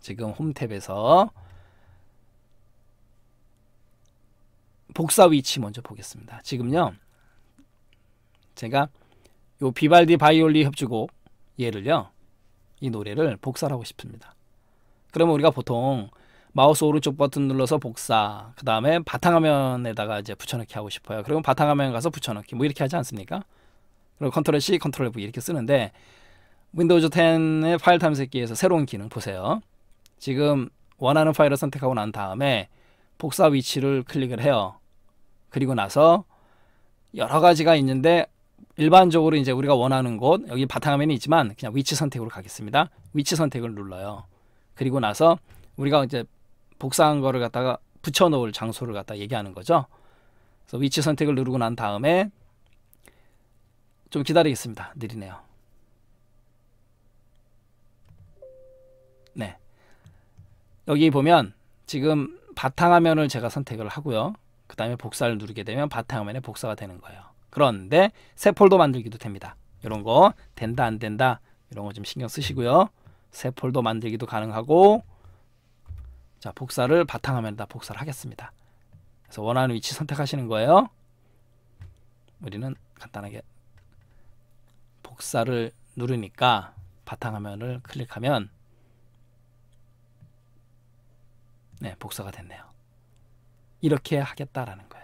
지금 홈탭에서 복사 위치 먼저 보겠습니다. 지금요. 제가 요 비발디 바이올리 협주곡 예를요이 노래를 복사하고 싶습니다. 그러면 우리가 보통 마우스 오른쪽 버튼 눌러서 복사 그 다음에 바탕화면에다가 이제 붙여넣기 하고 싶어요. 그러면 바탕화면 가서 붙여넣기 뭐 이렇게 하지 않습니까? 그리고 컨트롤 C, 컨트롤 V 이렇게 쓰는데 윈도우즈 10의 파일 탐색기에서 새로운 기능 보세요. 지금 원하는 파일을 선택하고 난 다음에 복사 위치를 클릭을 해요. 그리고 나서 여러 가지가 있는데 일반적으로 이제 우리가 원하는 곳 여기 바탕화면이 있지만 그냥 위치 선택으로 가겠습니다. 위치 선택을 눌러요. 그리고 나서 우리가 이제 복사한 거를 갖다가 붙여놓을 장소를 갖다 얘기하는 거죠. 그래서 위치 선택을 누르고 난 다음에 좀 기다리겠습니다. 느리네요. 네. 여기 보면 지금 바탕화면을 제가 선택을 하고요. 그 다음에 복사를 누르게 되면 바탕화면에 복사가 되는 거예요. 그런데 새 폴더 만들기도 됩니다. 이런 거 된다 안 된다 이런 거 좀 신경 쓰시고요. 새 폴더 만들기도 가능하고 자 복사를 바탕화면에다 복사를 하겠습니다. 그래서 원하는 위치 선택하시는 거예요. 우리는 간단하게 복사를 누르니까 바탕화면을 클릭하면 네 복사가 됐네요. 이렇게 하겠다라는 거예요.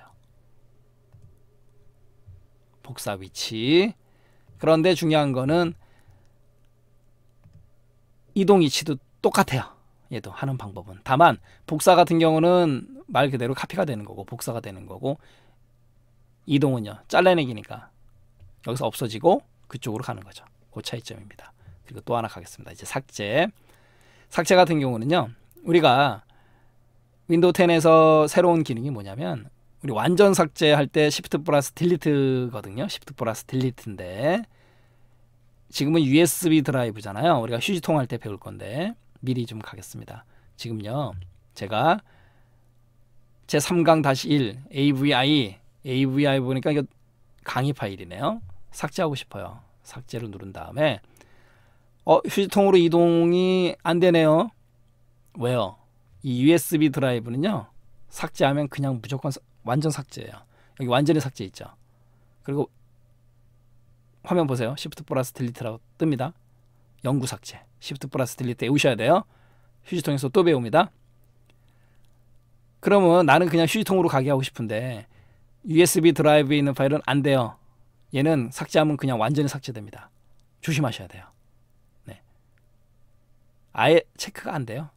복사 위치. 그런데 중요한 거는 이동 위치도 똑같아요. 얘도 하는 방법은. 다만 복사 같은 경우는 말 그대로 카피가 되는 거고 복사가 되는 거고 이동은요. 잘라내기니까 여기서 없어지고 그쪽으로 가는 거죠. 그 차이점입니다. 그리고 또 하나 가겠습니다. 이제 삭제. 삭제 같은 경우는요. 우리가 윈도우 10에서 새로운 기능이 뭐냐면 우리 완전 삭제할 때 Shift 플러스 딜리트거든요. Shift 플러스 딜리트인데 지금은 USB 드라이브잖아요. 우리가 휴지통 할 때 배울 건데 미리 좀 가겠습니다. 지금요. 제가 제 3강 다시 1 AVI AVI 보니까 이거 강의 파일이네요. 삭제하고 싶어요. 삭제를 누른 다음에 어 휴지통으로 이동이 안 되네요. 왜요? 이 USB 드라이브는요. 삭제하면 그냥 무조건 완전 삭제예요. 여기 완전히 삭제 있죠. 그리고 화면 보세요. Shift 플러스 딜리트라고 뜹니다. 영구 삭제. Shift 플러스 딜리트 외우셔야 돼요. 휴지통에서 또 배웁니다. 그러면 나는 그냥 휴지통으로 가게 하고 싶은데 USB 드라이브에 있는 파일은 안 돼요. 얘는 삭제하면 그냥 완전히 삭제됩니다. 조심하셔야 돼요. 네. 아예 체크가 안 돼요.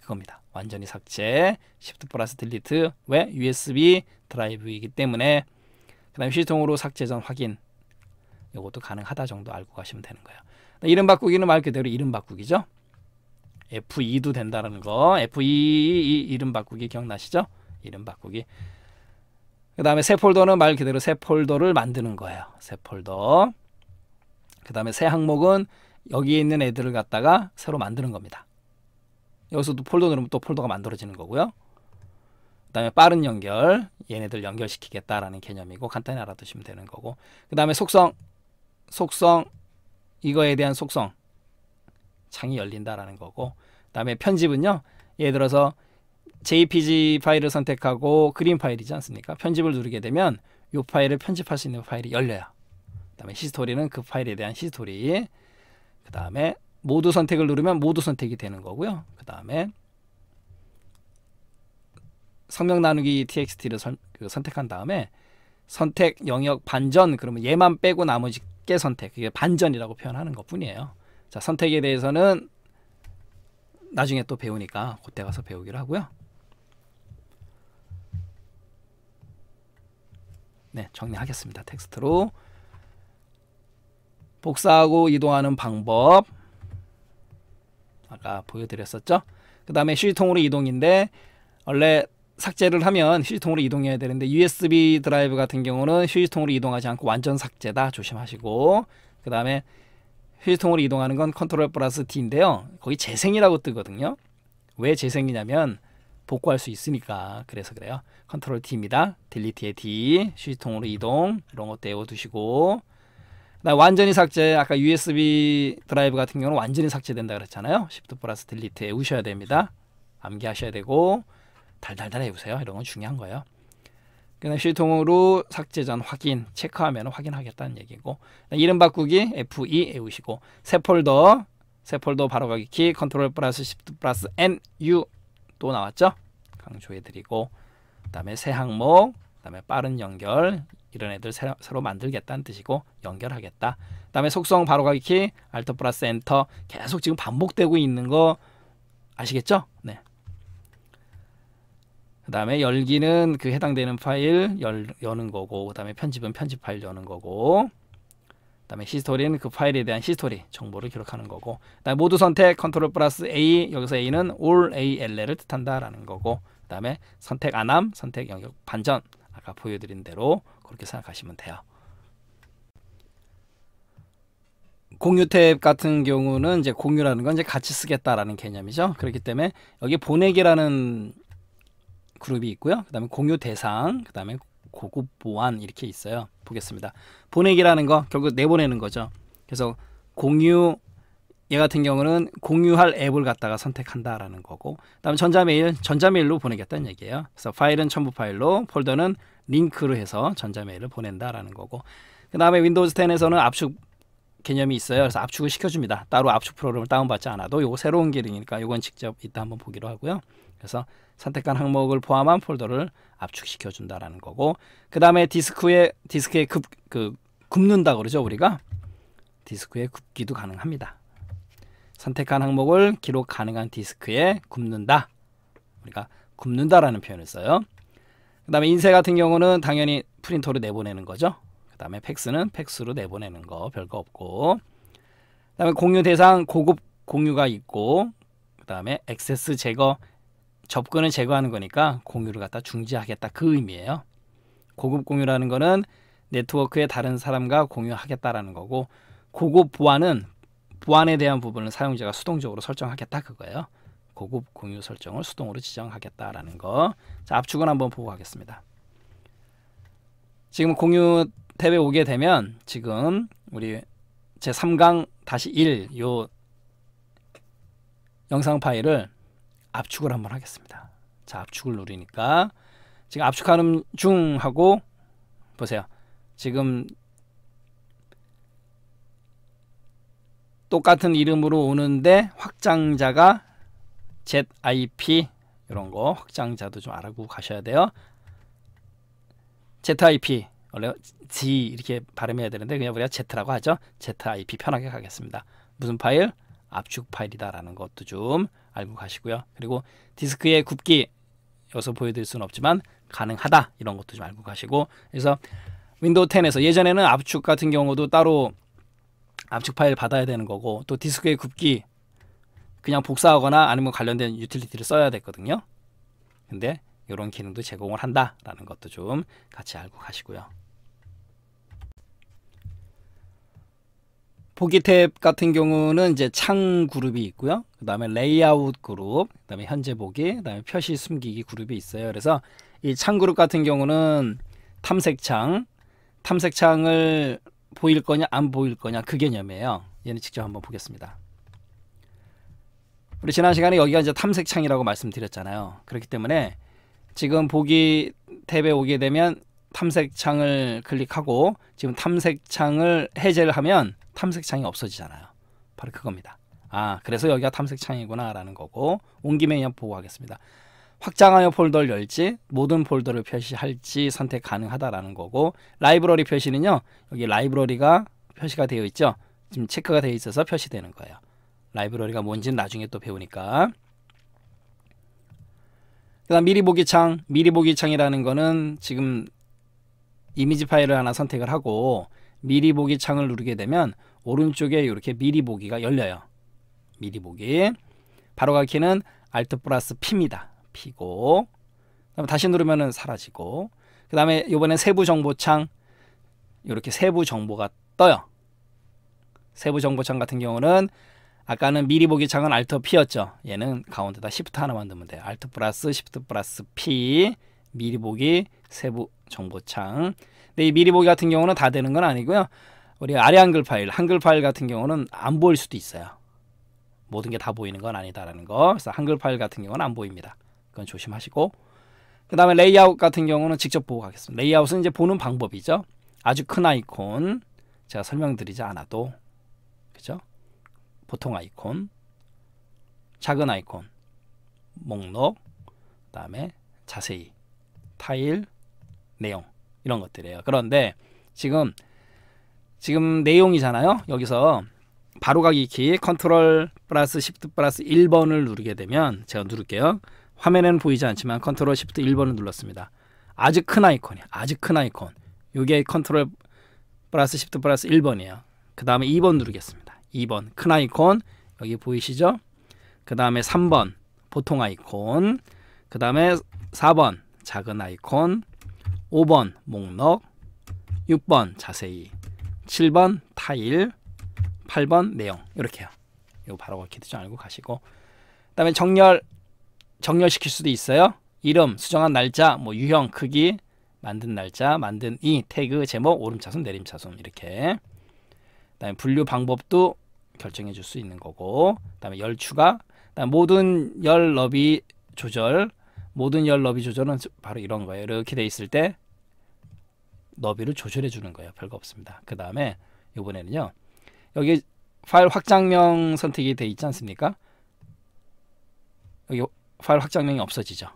그겁니다. 완전히 삭제 Shift 플러스 딜리트 왜 USB 드라이브이기 때문에 그 다음에 시동으로 삭제 전 확인 이것도 가능하다 정도 알고 가시면 되는 거예요 네, 이름 바꾸기는 말 그대로 이름 바꾸기죠 F2도 된다는 거 F2 e e 이름 바꾸기 기억나시죠? 이름 바꾸기 그 다음에 새 폴더는 말 그대로 새 폴더를 만드는 거예요 새 폴더 그 다음에 새 항목은 여기에 있는 애들을 갖다가 새로 만드는 겁니다 여기서도 폴더 누르면 또 폴더가 만들어지는 거고요. 그 다음에 빠른 연결, 얘네들 연결시키겠다라는 개념이고 간단히 알아두시면 되는 거고 그 다음에 속성, 속성, 이거에 대한 속성 창이 열린다라는 거고 그 다음에 편집은요. 예를 들어서 JPG 파일을 선택하고 그림 파일이지 않습니까? 편집을 누르게 되면 이 파일을 편집할 수 있는 파일이 열려요. 그 다음에 히스토리는 그 파일에 대한 히스토리 그 다음에 모두 선택을 누르면 모두 선택이 되는 거고요. 그 다음에 성명 나누기 txt를 선, 그 택한 다음에 선택 영역 반전 그러면 얘만 빼고 나머지 개 선택 그게 반전이라고 표현하는 것뿐이에요. 자 선택에 대해서는 나중에 또 배우니까 그때 가서 배우기로 하고요. 네 정리하겠습니다. 텍스트로 복사하고 이동하는 방법 아까 보여드렸었죠. 그 다음에 휴지통으로 이동인데 원래 삭제를 하면 휴지통으로 이동해야 되는데 USB 드라이브 같은 경우는 휴지통으로 이동하지 않고 완전 삭제다 조심하시고 그 다음에 휴지통으로 이동하는 건 컨트롤 플러스 D인데요 거기 재생이라고 뜨거든요 왜 재생이냐면 복구할 수 있으니까 그래서 그래요 컨트롤 D입니다 딜리트의 D 휴지통으로 이동 이런 것도 외워두시고 나 완전히 삭제 아까 USB 드라이브 같은 경우는 완전히 삭제된다 그랬잖아요. s h i 플러스 딜리트 외우셔야 됩니다. 암기하셔야 되고 달달달 해보세요. 이런 건 중요한 거예요. 그다음 실통으로 삭제 전 확인 체크하면 확인하겠다는 얘기고 이름 바꾸기 F2 e 외우시고 새 폴더 새 폴더 바로 가기 키 컨트롤 플러스 s h i 플러스 N U 또 나왔죠? 강조해드리고 그다음에 새 항목 그다음에 빠른 연결 이런 애들 새로, 새로 만들겠다는 뜻이고 연결하겠다. 그다음에 속성 바로 가기 키 알터 플러스 엔터 계속 지금 반복되고 있는 거 아시겠죠? 네. 그 다음에 열기는 그 해당되는 파일 열, 여는 거고 그 다음에 편집은 편집 파일 여는 거고 그 다음에 히스토리는 그 파일에 대한 히스토리 정보를 기록하는 거고 그 다음에 모두 선택 컨트롤 플러스 A 여기서 A는 all ALL을 뜻한다라는 거고 그 다음에 선택 안함 선택 영역 반전 아까 보여드린 대로 그렇게 생각하시면 돼요. 공유탭 같은 경우는 이제 공유라는 건 이제 같이 쓰겠다라는 개념이죠. 그렇기 때문에 여기 보내기라는 그룹이 있고요. 그다음에 공유 대상, 그다음에 고급 보안 이렇게 있어요. 보겠습니다. 보내기라는 거 결국 내보내는 거죠. 그래서 공유 얘 같은 경우는 공유할 앱을 갖다가 선택한다라는 거고 그다음 전자메일 전자메일로 보내겠다는 얘기예요. 그래서 파일은 첨부 파일로 폴더는 링크로 해서 전자메일을 보낸다라는 거고 그 다음에 윈도우즈 10에서는 압축 개념이 있어요. 그래서 압축을 시켜줍니다. 따로 압축 프로그램을 다운받지 않아도 요거 새로운 기능이니까 요건 직접 이따 한번 보기로 하고요. 그래서 선택한 항목을 포함한 폴더를 압축시켜준다라는 거고 그 다음에 디스크에 디스크에 급, 그 굽는다 그러죠 우리가 디스크에 굽기도 가능합니다. 선택한 항목을 기록 가능한 디스크에 굽는다 우리가 굽는다라는 표현을 써요. 그 다음에 인쇄 같은 경우는 당연히 프린터로 내보내는 거죠. 그 다음에 팩스는 팩스로 내보내는 거 별거 없고 그 다음에 공유 대상 고급 공유가 있고 그 다음에 액세스 제거 접근을 제거하는 거니까 공유를 갖다 중지하겠다 그 의미예요. 고급 공유라는 거는 네트워크에 다른 사람과 공유하겠다라는 거고 고급 보안은 보안에 대한 부분을 사용자가 수동적으로 설정하겠다 그거예요. 고급 공유 설정을 수동으로 지정하겠다라는 거. 자, 압축은 한번 보고 가겠습니다. 지금 공유 탭에 오게 되면 지금 우리 제 3강 다시 1요 영상 파일을 압축을 한번 하겠습니다. 자, 압축을 누르니까 지금 압축하는 중 하고 보세요. 지금 똑같은 이름으로 오는데 확장자가 ZIP 이런 거 확장자도 좀 알아보고 가셔야 돼요. ZIP 원래 G 이렇게 발음해야 되는데 그냥 우리가 Z라고 하죠. ZIP 편하게 가겠습니다. 무슨 파일? 압축 파일이다라는 것도 좀 알고 가시고요. 그리고 디스크의 굽기 여기서 보여드릴 수는 없지만 가능하다 이런 것도 좀 알고 가시고 그래서 윈도우 10에서 예전에는 압축 같은 경우도 따로 압축 파일 받아야 되는 거고 또 디스크의 굽기 그냥 복사하거나 아니면 관련된 유틸리티를 써야 되거든요 근데 이런 기능도 제공을 한다라는 것도 좀 같이 알고 가시고요. 보기탭 같은 경우는 이제 창 그룹이 있고요. 그 다음에 레이아웃 그룹, 그 다음에 현재 보기, 그 다음에 표시 숨기기 그룹이 있어요. 그래서 이 창 그룹 같은 경우는 탐색창, 탐색창을 보일 거냐 안 보일 거냐 그 개념이에요. 얘는 직접 한번 보겠습니다. 우리 지난 시간에 여기가 이제 탐색창이라고 말씀드렸잖아요. 그렇기 때문에 지금 보기 탭에 오게 되면 탐색창을 클릭하고 지금 탐색창을 해제를 하면 탐색창이 없어지잖아요. 바로 그겁니다. 아 그래서 여기가 탐색창이구나 라는 거고 온 김에 그냥 보고 하겠습니다. 확장하여 폴더를 열지 모든 폴더를 표시할지 선택 가능하다라는 거고 라이브러리 표시는요. 여기 라이브러리가 표시가 되어 있죠. 지금 체크가 되어 있어서 표시되는 거예요. 라이브러리가 뭔지는 나중에 또 배우니까 그 다음 미리 보기 창 미리 보기 창이라는 거는 지금 이미지 파일을 하나 선택을 하고 미리 보기 창을 누르게 되면 오른쪽에 이렇게 미리 보기가 열려요 미리 보기 바로가기는 Alt 플러스 P입니다 P고 그다음 에 다시 누르면은 사라지고 그 다음에 이번에 세부 정보 창 이렇게 세부 정보가 떠요 세부 정보 창 같은 경우는 아까는 미리 보기 창은 Alt P였죠. 얘는 가운데다 Shift 하나만 넣으면 돼요. Alt 플러스 Shift 플러스 P 미리 보기 세부 정보창. 근데 이 미리 보기 같은 경우는 다 되는 건 아니고요. 우리 아래 한글 파일, 한글 파일 같은 경우는 안 보일 수도 있어요. 모든 게 다 보이는 건 아니다라는 거. 그래서 한글 파일 같은 경우는 안 보입니다. 그건 조심하시고. 그 다음에 레이아웃 같은 경우는 직접 보고 가겠습니다. 레이아웃은 이제 보는 방법이죠. 아주 큰 아이콘 제가 설명드리지 않아도 그죠? 보통 아이콘, 작은 아이콘, 목록, 그 다음에 자세히, 타일, 내용 이런 것들이에요. 그런데 지금 지금 내용이잖아요. 여기서 바로가기 키 컨트롤 플러스 시프트 플러스 1번을 누르게 되면 제가 누를게요. 화면에는 보이지 않지만 컨트롤 시프트 1번을 눌렀습니다. 아주 큰아이콘이에요 아주 큰 아이콘. 이게 컨트롤 플러스 시프트 플러스 1번이에요. 그 다음에 2번 누르겠습니다. 2번 큰 아이콘 여기 보이시죠? 그 다음에 3번 보통 아이콘 그 다음에 4번 작은 아이콘 5번 목록 6번 자세히 7번 타일 8번 내용 이렇게요. 이거 바로 걷기도 그 좀 알고 가시고 그 다음에 정렬 정렬시킬 수도 있어요. 이름, 수정한 날짜, 뭐 유형, 크기, 만든 날짜, 만든 이, 태그, 제목, 오름차순, 내림차순 이렇게 그 다음에 분류 방법도 결정해 줄 수 있는 거고 그다음에 열 추가 그다음 에 모든 열 너비 조절 모든 열 너비 조절은 바로 이런 거예요 이렇게 돼 있을 때 너비를 조절해 주는 거예요 별거 없습니다 그 다음에 이번에는요 여기 파일 확장명 선택이 돼 있지 않습니까 여기 파일 확장명이 없어지죠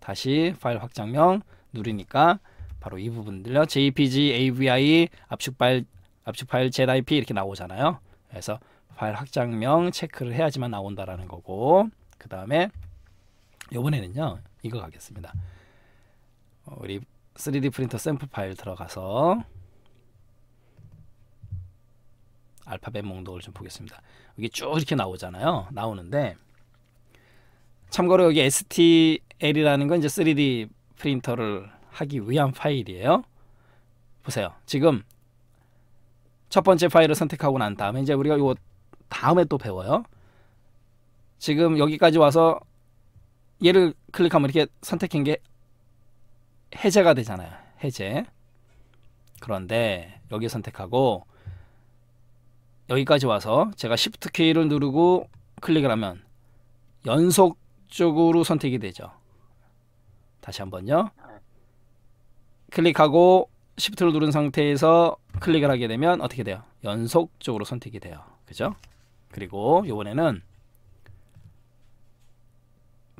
다시 파일 확장명 누르니까 바로 이 부분들요 jpg avi 압축 파일 압축 파일 zip 이렇게 나오잖아요 그래서 파일 확장명 체크를 해야지만 나온다라는 거고 그 다음에 요번에는요 이거 가겠습니다 어, 우리 3D 프린터 샘플 파일 들어가서 알파벳 몽독을 좀 보겠습니다 여기 쭉 이렇게 나오잖아요 나오는데 참고로 여기 STL이라는 건 이제 3D 프린터를 하기 위한 파일이에요 보세요 지금 첫 번째 파일을 선택하고 난 다음에 이제 우리가 이거 다음에 또 배워요. 지금 여기까지 와서 얘를 클릭하면 이렇게 선택한 게 해제가 되잖아요. 해제. 그런데 여기 선택하고 여기까지 와서 제가 Shift K를 누르고 클릭을 하면 연속적으로 선택이 되죠. 다시 한번요. 네. 클릭하고 시프트를 누른 상태에서 클릭을 하게 되면 어떻게 돼요? 연속적으로 선택이 돼요. 그죠? 그리고 이번에는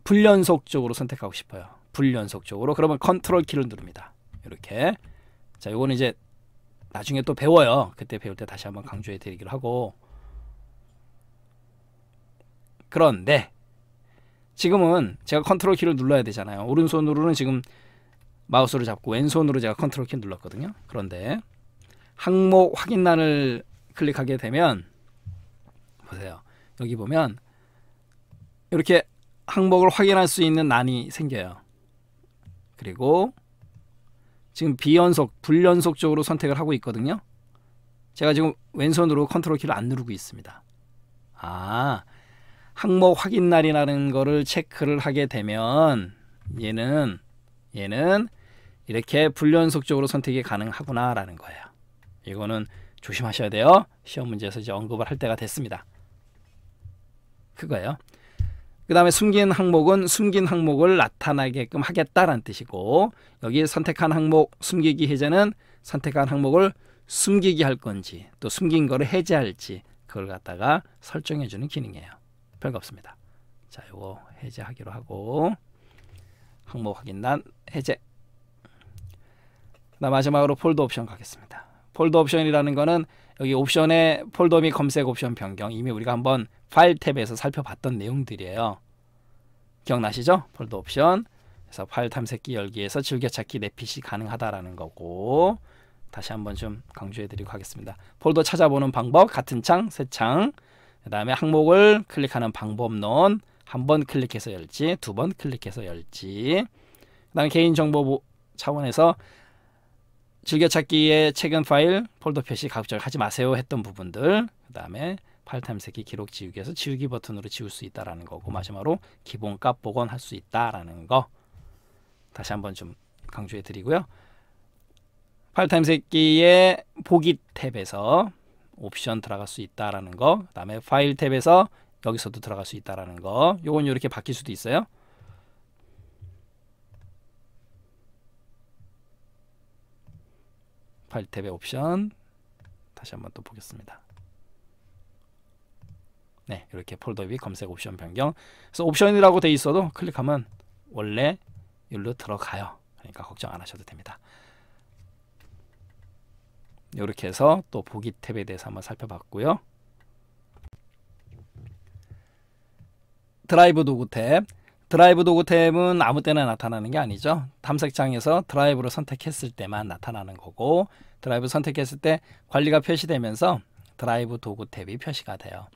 불연속적으로 선택하고 싶어요. 불연속적으로 그러면 컨트롤 키를 누릅니다. 이렇게 자이거는 이제 나중에 또 배워요. 그때 배울 때 다시 한번 강조해 드리기로 하고 그런데 지금은 제가 컨트롤 키를 눌러야 되잖아요. 오른손으로는 지금 마우스를 잡고 왼손으로 제가 컨트롤 키 눌렀거든요. 그런데 항목 확인란을 클릭하게 되면 보세요. 여기 보면 이렇게 항목을 확인할 수 있는 란이 생겨요. 그리고 지금 비연속, 불연속적으로 선택을 하고 있거든요. 제가 지금 왼손으로 컨트롤 키를 안 누르고 있습니다. 아, 항목 확인 날이라는 거를 체크를 하게 되면 얘는 얘는 이렇게 불연속적으로 선택이 가능하구나라는 거예요. 이거는 조심하셔야 돼요. 시험 문제에서 이제 언급을 할 때가 됐습니다. 그거예요. 그 다음에 숨긴 항목은 숨긴 항목을 나타나게끔 하겠다라는 뜻이고 여기 선택한 항목 숨기기 해제는 선택한 항목을 숨기게 할 건지 또 숨긴 거를 해제할지 그걸 갖다가 설정해 주는 기능이에요. 별거 없습니다. 자, 요거 해제하기로 하고 항목 확인란 해제 그다음 마지막으로 폴드 옵션 가겠습니다. 폴드 옵션이라는 거는 여기 옵션에 폴더 및 검색 옵션 변경 이미 우리가 한번 파일 탭에서 살펴봤던 내용들이에요. 기억나시죠? 폴더 옵션 그래서 파일 탐색기 열기에서 즐겨찾기 내핏이 가능하다라는 거고 다시 한번 좀 강조해드리고 하겠습니다. 폴더 찾아보는 방법 같은 창, 새 창, 그 다음에 항목을 클릭하는 방법론 한번 클릭해서 열지, 두 번 클릭해서 열지 그 다음에 개인정보 차원에서 즐겨찾기의 최근 파일 폴더 표시 가급적하지 마세요 했던 부분들 그 다음에 파일 탐색기 기록 지우기에서 지우기 버튼으로 지울 수 있다라는 거고 마지막으로 기본값 복원할 수 있다라는 거 다시 한번 좀 강조해 드리고요. 파일 탐색기의 보기 탭에서 옵션 들어갈 수 있다라는 거, 그다음에 파일 탭에서 여기서도 들어갈 수 있다라는 거. 요건 이렇게 바뀔 수도 있어요. 파일 탭의 옵션 다시 한번 또 보겠습니다. 네, 이렇게 폴더 위 검색 옵션 변경. 그래서 옵션이라고 돼 있어도 클릭하면 원래 일로 들어가요. 그러니까 걱정 안 하셔도 됩니다. 이렇게 해서 또 보기 탭에 대해서 한번 살펴봤고요. 드라이브 도구 탭. 드라이브 도구 탭은 아무 때나 나타나는 게 아니죠. 탐색창에서 드라이브로 선택했을 때만 나타나는 거고 드라이브 선택했을 때 관리가 표시되면서 드라이브 도구 탭이 표시가 돼요.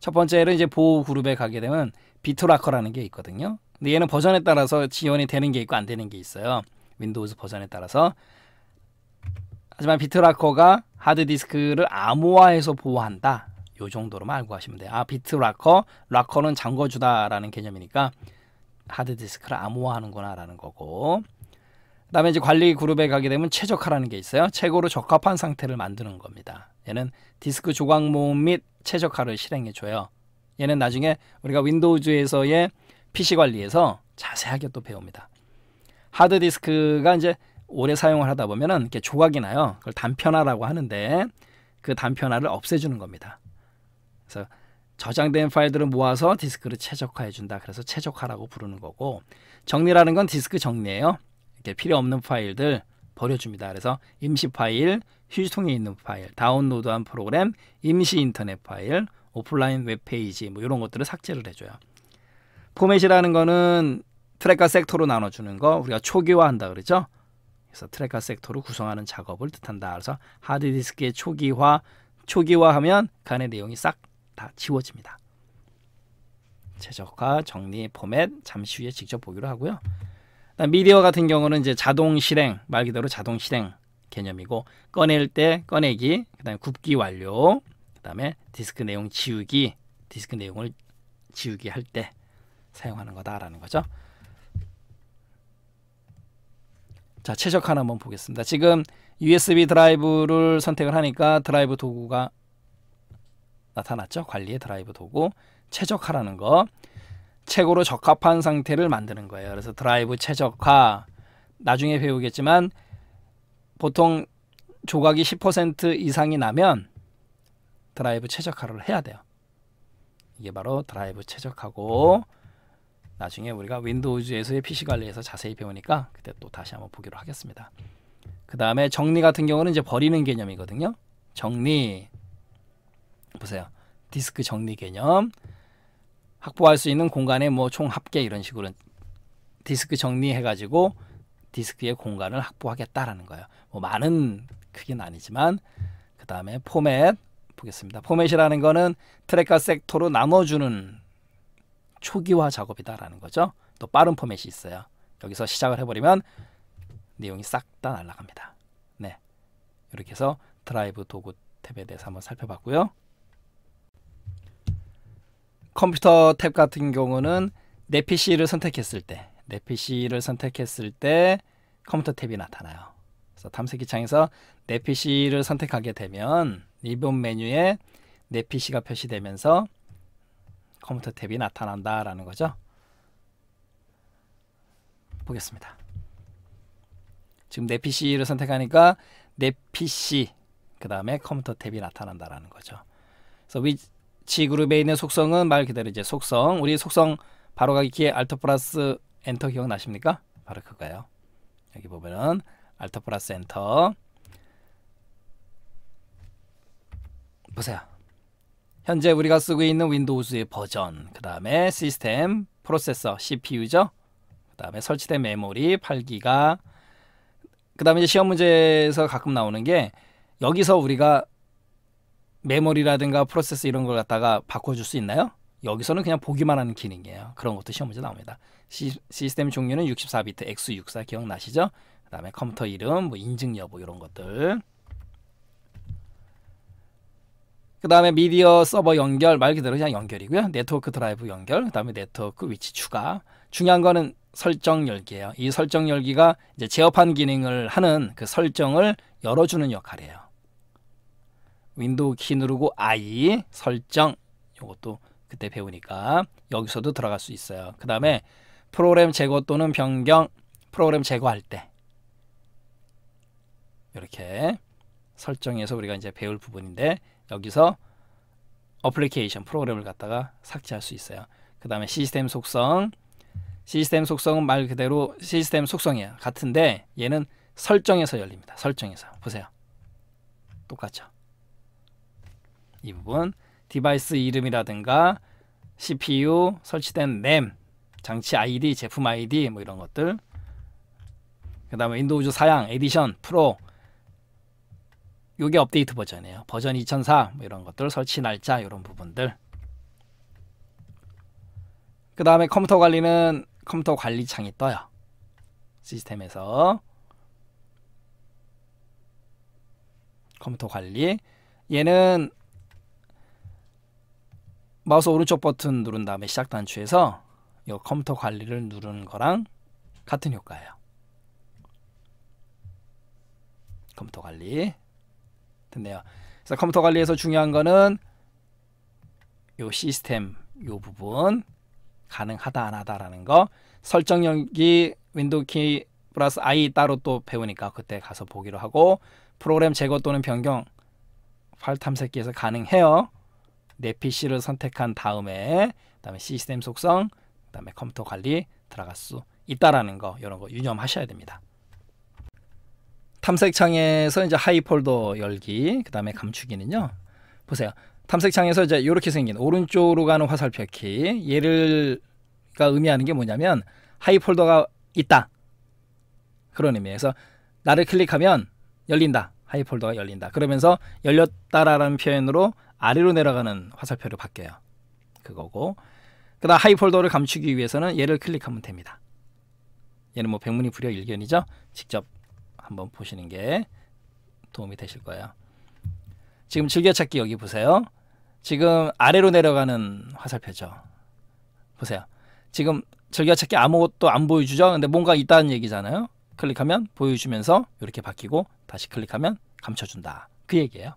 첫 번째로 이제 보호 그룹에 가게 되면 비트라커라는 게 있거든요. 근데 얘는 버전에 따라서 지원이 되는 게 있고 안 되는 게 있어요. 윈도우즈 버전에 따라서 하지만 비트라커가 하드디스크를 암호화해서 보호한다. 요 정도로만 알고 가시면 돼요. 아 비트라커, 라커는 잠궈주다라는 개념이니까 하드디스크를 암호화하는구나라는 거고 그다음에 이제 관리 그룹에 가게 되면 최적화라는 게 있어요. 최고로 적합한 상태를 만드는 겁니다. 얘는 디스크 조각 모음 및 최적화를 실행해 줘요. 얘는 나중에 우리가 윈도우즈에서의 PC 관리에서 자세하게 또 배웁니다. 하드 디스크가 이제 오래 사용을 하다 보면은 이렇게 조각이 나요. 그걸 단편화라고 하는데 그 단편화를 없애주는 겁니다. 그래서 저장된 파일들을 모아서 디스크를 최적화해 준다. 그래서 최적화라고 부르는 거고 정리라는 건 디스크 정리예요. 이렇게 필요 없는 파일들 버려줍니다. 그래서 임시 파일, 휴지통에 있는 파일, 다운로드한 프로그램, 임시 인터넷 파일, 오프라인 웹페이지 뭐 이런 것들을 삭제를 해줘요. 포맷이라는 거는 트랙과 섹터로 나눠주는 거 우리가 초기화한다 그러죠. 그래서 트랙과 섹터로 구성하는 작업을 뜻한다. 그래서 하드디스크의 초기화, 초기화하면 간의 내용이 싹다 지워집니다. 최적화, 정리, 포맷 잠시 후에 직접 보기로 하고요. 미디어 같은 경우는 이제 자동 실행, 말 그대로 자동 실행 개념이고 꺼낼 때 꺼내기, 그다음에 굽기 완료, 그다음에 디스크 내용 지우기, 디스크 내용을 지우기 할 때 사용하는 거다라는 거죠. 자, 최적화는 한번 보겠습니다. 지금 USB 드라이브를 선택을 하니까 드라이브 도구가 나타났죠. 관리의 드라이브 도구 최적화라는 거 최고로 적합한 상태를 만드는 거예요. 그래서 드라이브 최적화 나중에 배우겠지만 보통 조각이 10% 이상이 나면 드라이브 최적화를 해야 돼요. 이게 바로 드라이브 최적화고 나중에 우리가 윈도우즈에서의 PC 관리에서 자세히 배우니까 그때 또 다시 한번 보기로 하겠습니다. 그 다음에 정리 같은 경우는 이제 버리는 개념이거든요. 정리, 보세요. 디스크 정리 개념 확보할 수 있는 공간의 뭐총 합계 이런 식으로 디스크 정리해 가지고 디스크의 공간을 확보하겠다라는 거예요. 뭐 많은 크기는 아니지만 그 다음에 포맷 보겠습니다. 포맷이라는 거는 트랙과 섹터로 나눠주는 초기화 작업이다라는 거죠. 또 빠른 포맷이 있어요. 여기서 시작을 해버리면 내용이 싹 다 날라갑니다. 네, 이렇게 해서 드라이브 도구 탭에 대해서 한번 살펴봤고요. 컴퓨터 탭 같은 경우는 내 PC를 선택했을 때, 내 PC를 선택했을 때 컴퓨터 탭이 나타나요. 그래서 탐색기창에서 내 PC를 선택하게 되면 리본 메뉴에 내 PC가 표시되면서 컴퓨터 탭이 나타난다라는 거죠. 보겠습니다. 지금 내 PC를 선택하니까 내 PC 그 다음에 컴퓨터 탭이 나타난다라는 거죠. 그래서 지그룹에 있는 속성은 말 그대로 이제 속성. 우리 속성 바로 가기키에 알터 플러스 엔터 기억나십니까? 바로 그거예요. 여기 보면은 알터 플러스 엔터. 보세요. 현재 우리가 쓰고 있는 윈도우즈의 버전, 그 다음에 시스템, 프로세서, CPU죠. 그 다음에 설치된 메모리 8기가. 그 다음에 이제 시험 문제에서 가끔 나오는 게 여기서 우리가 메모리라든가 프로세스 이런 걸 갖다가 바꿔줄 수 있나요? 여기서는 그냥 보기만 하는 기능이에요. 그런 것도 시험 문제 나옵니다. 시, 스템 종류는 64비트 X64 기억나시죠? 그 다음에 컴퓨터 이름, 뭐 인증 여부 이런 것들 그 다음에 미디어 서버 연결 말 그대로 그냥 연결이고요. 네트워크 드라이브 연결, 그 다음에 네트워크 위치 추가. 중요한 거는 설정 열기예요. 이 설정 열기가 이제 제어판 기능을 하는 그 설정을 열어주는 역할이에요. 윈도우 키 누르고 I 설정 이것도 그때 배우니까 여기서도 들어갈 수 있어요. 그 다음에 프로그램 제거 또는 변경 프로그램 제거할 때 이렇게 설정해서 우리가 이제 배울 부분인데 여기서 어플리케이션 프로그램을 갖다가 삭제할 수 있어요. 그 다음에 시스템 속성 시스템 속성은 말 그대로 시스템 속성이에요. 같은데 얘는 설정에서 열립니다. 설정에서 보세요. 똑같죠. 이 부분 디바이스 이름이라든가 CPU 설치된 램 장치 아이디 제품 아이디 뭐 이런 것들 그 다음에 윈도우즈 사양 에디션 프로 요게 업데이트 버전이에요 버전 2004뭐 이런 것들 설치 날짜 이런 부분들 그 다음에 컴퓨터 관리는 컴퓨터 관리창이 떠요 시스템에서 컴퓨터 관리 얘는 마우스 오른쪽 버튼 누른 다음에 시작 단추에서 이 컴퓨터 관리를 누르는 거랑 같은 효과예요. 컴퓨터 관리 됐네요. 그래서 컴퓨터 관리에서 중요한 거는 이 시스템 이 부분 가능하다 안 하다라는 거 설정 연기 윈도우 키 플러스 I 따로 또 배우니까 그때 가서 보기로 하고 프로그램 제거 또는 변경 팔 탐색기에서 가능해요. 내 PC를 선택한 다음에 그다음에 시스템 속성, 그다음에 컴퓨터 관리 들어갈 수 있다라는 거 이런 거 유념하셔야 됩니다. 탐색창에서 이제 하이 폴더 열기, 그다음에 감추기는요. 보세요. 탐색창에서 이제 이렇게 생긴 오른쪽으로 가는 화살표키 얘를가 의미하는 게 뭐냐면 하이 폴더가 있다 그런 의미에서 나를 클릭하면 열린다 하이 폴더가 열린다 그러면서 열렸다라는 표현으로 아래로 내려가는 화살표를 바뀌어요. 그거고 그다음 하이 폴더를 감추기 위해서는 얘를 클릭하면 됩니다. 얘는 뭐 백문이 불여 일견이죠. 직접 한번 보시는 게 도움이 되실 거예요. 지금 즐겨찾기 여기 보세요. 지금 아래로 내려가는 화살표죠. 보세요. 지금 즐겨찾기 아무것도 안 보여주죠. 근데 뭔가 있다는 얘기잖아요. 클릭하면 보여주면서 이렇게 바뀌고 다시 클릭하면 감춰준다. 그 얘기예요.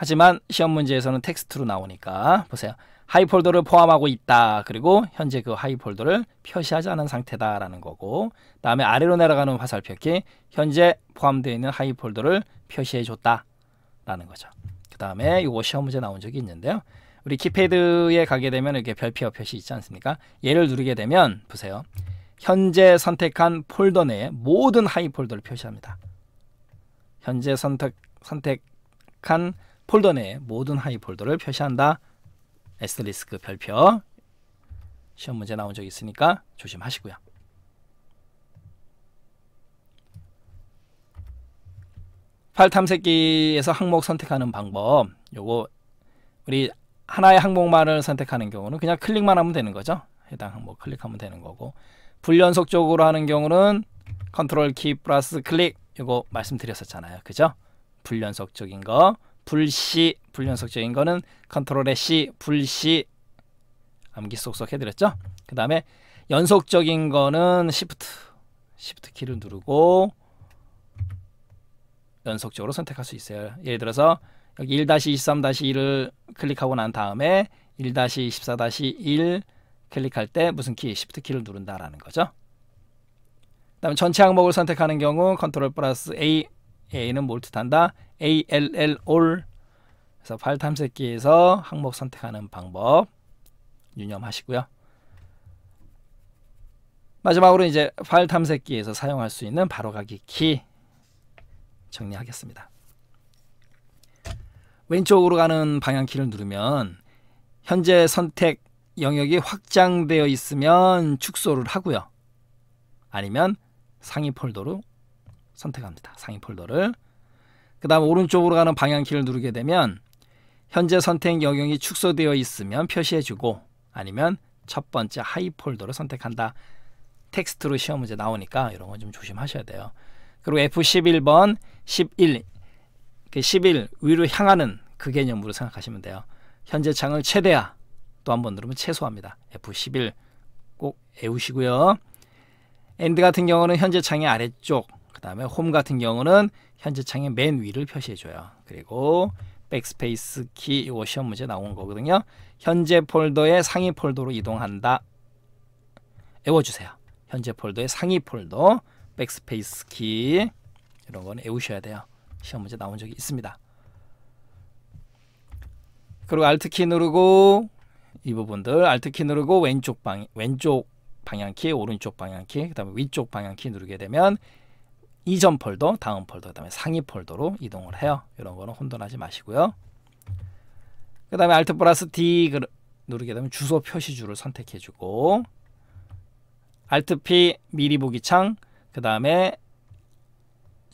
하지만 시험 문제에서는 텍스트로 나오니까 보세요. 하이 폴더를 포함하고 있다. 그리고 현재 그 하이 폴더를 표시하지 않은 상태다라는 거고 다음에 아래로 내려가는 화살표키 현재 포함되어 있는 하이 폴더를 표시해 줬다라는 거죠. 그 다음에 이거 시험 문제 나온 적이 있는데요. 우리 키패드에 가게 되면 이렇게 별표 표시 있지 않습니까? 얘를 누르게 되면 보세요. 현재 선택한 폴더 내에 모든 하이 폴더를 표시합니다. 현재 선택, 선택한 폴더 내 모든 하위 폴더를 표시한다. 에스리스크 별표 시험 문제 나온 적 있으니까 조심하시고요. 파일 탐색기에서 항목 선택하는 방법 요거 우리 하나의 항목만을 선택하는 경우는 그냥 클릭만 하면 되는 거죠. 해당 항목 클릭하면 되는 거고 불연속적으로 하는 경우는 컨트롤 키 플러스 클릭 이거 말씀드렸었잖아요. 그죠? 불연속적인 거 불시 불연속적인 거는 컨트롤의 C 불시 암기 속속 해드렸죠. 그 다음에 연속적인 거는 시프트 시프트 키를 누르고 연속적으로 선택할 수 있어요. 예를 들어서 여기 1-23-1을 클릭하고 난 다음에 1-24-1 클릭할 때 무슨 키, 시프트 키를 누른다라는 거죠. 그 다음에 전체 항목을 선택하는 경우 컨트롤 플러스 A A는 몰트단다. ALL all 그래서 파일 탐색기에서 항목 선택하는 방법 유념하시고요. 마지막으로 이제 파일 탐색기에서 사용할 수 있는 바로가기 키 정리하겠습니다. 왼쪽으로 가는 방향키를 누르면 현재 선택 영역이 확장되어 있으면 축소를 하고요. 아니면 상위 폴더로 선택합니다. 상위 폴더를. 그 다음 오른쪽으로 가는 방향키를 누르게 되면 현재 선택 영역이 축소되어 있으면 표시해주고 아니면 첫 번째 하위 폴더를 선택한다. 텍스트로 시험 문제 나오니까 이런 건좀 조심하셔야 돼요. 그리고 F11번 11, 그11 위로 향하는 그 개념으로 생각하시면 돼요. 현재 창을 최대화, 또 한 번 누르면 최소화입니다. F11 꼭 외우시고요. 엔드 같은 경우는 현재 창의 아래쪽, 그 다음에 홈 같은 경우는 현재 창의 맨 위를 표시해줘요. 그리고 백스페이스 키 이거 시험 문제 나온 거거든요. 현재 폴더의 상위 폴더로 이동한다. 외워주세요. 현재 폴더의 상위 폴더 백스페이스 키 이런 건 외우셔야 돼요. 시험 문제 나온 적이 있습니다. 그리고 Alt 키 누르고 이 부분들 Alt 키 누르고 왼쪽 방 왼쪽 방향 키, 오른쪽 방향 키, 그다음에 위쪽 방향 키 누르게 되면 이전 폴더, 다음 폴더, 그 다음에 상위 폴더로 이동을 해요. 이런 거는 혼돈하지 마시고요. 그 다음에 Alt 플러스 D 그 누르게 되면 주소 표시줄을 선택해주고 Alt P 미리 보기 창, 그 다음에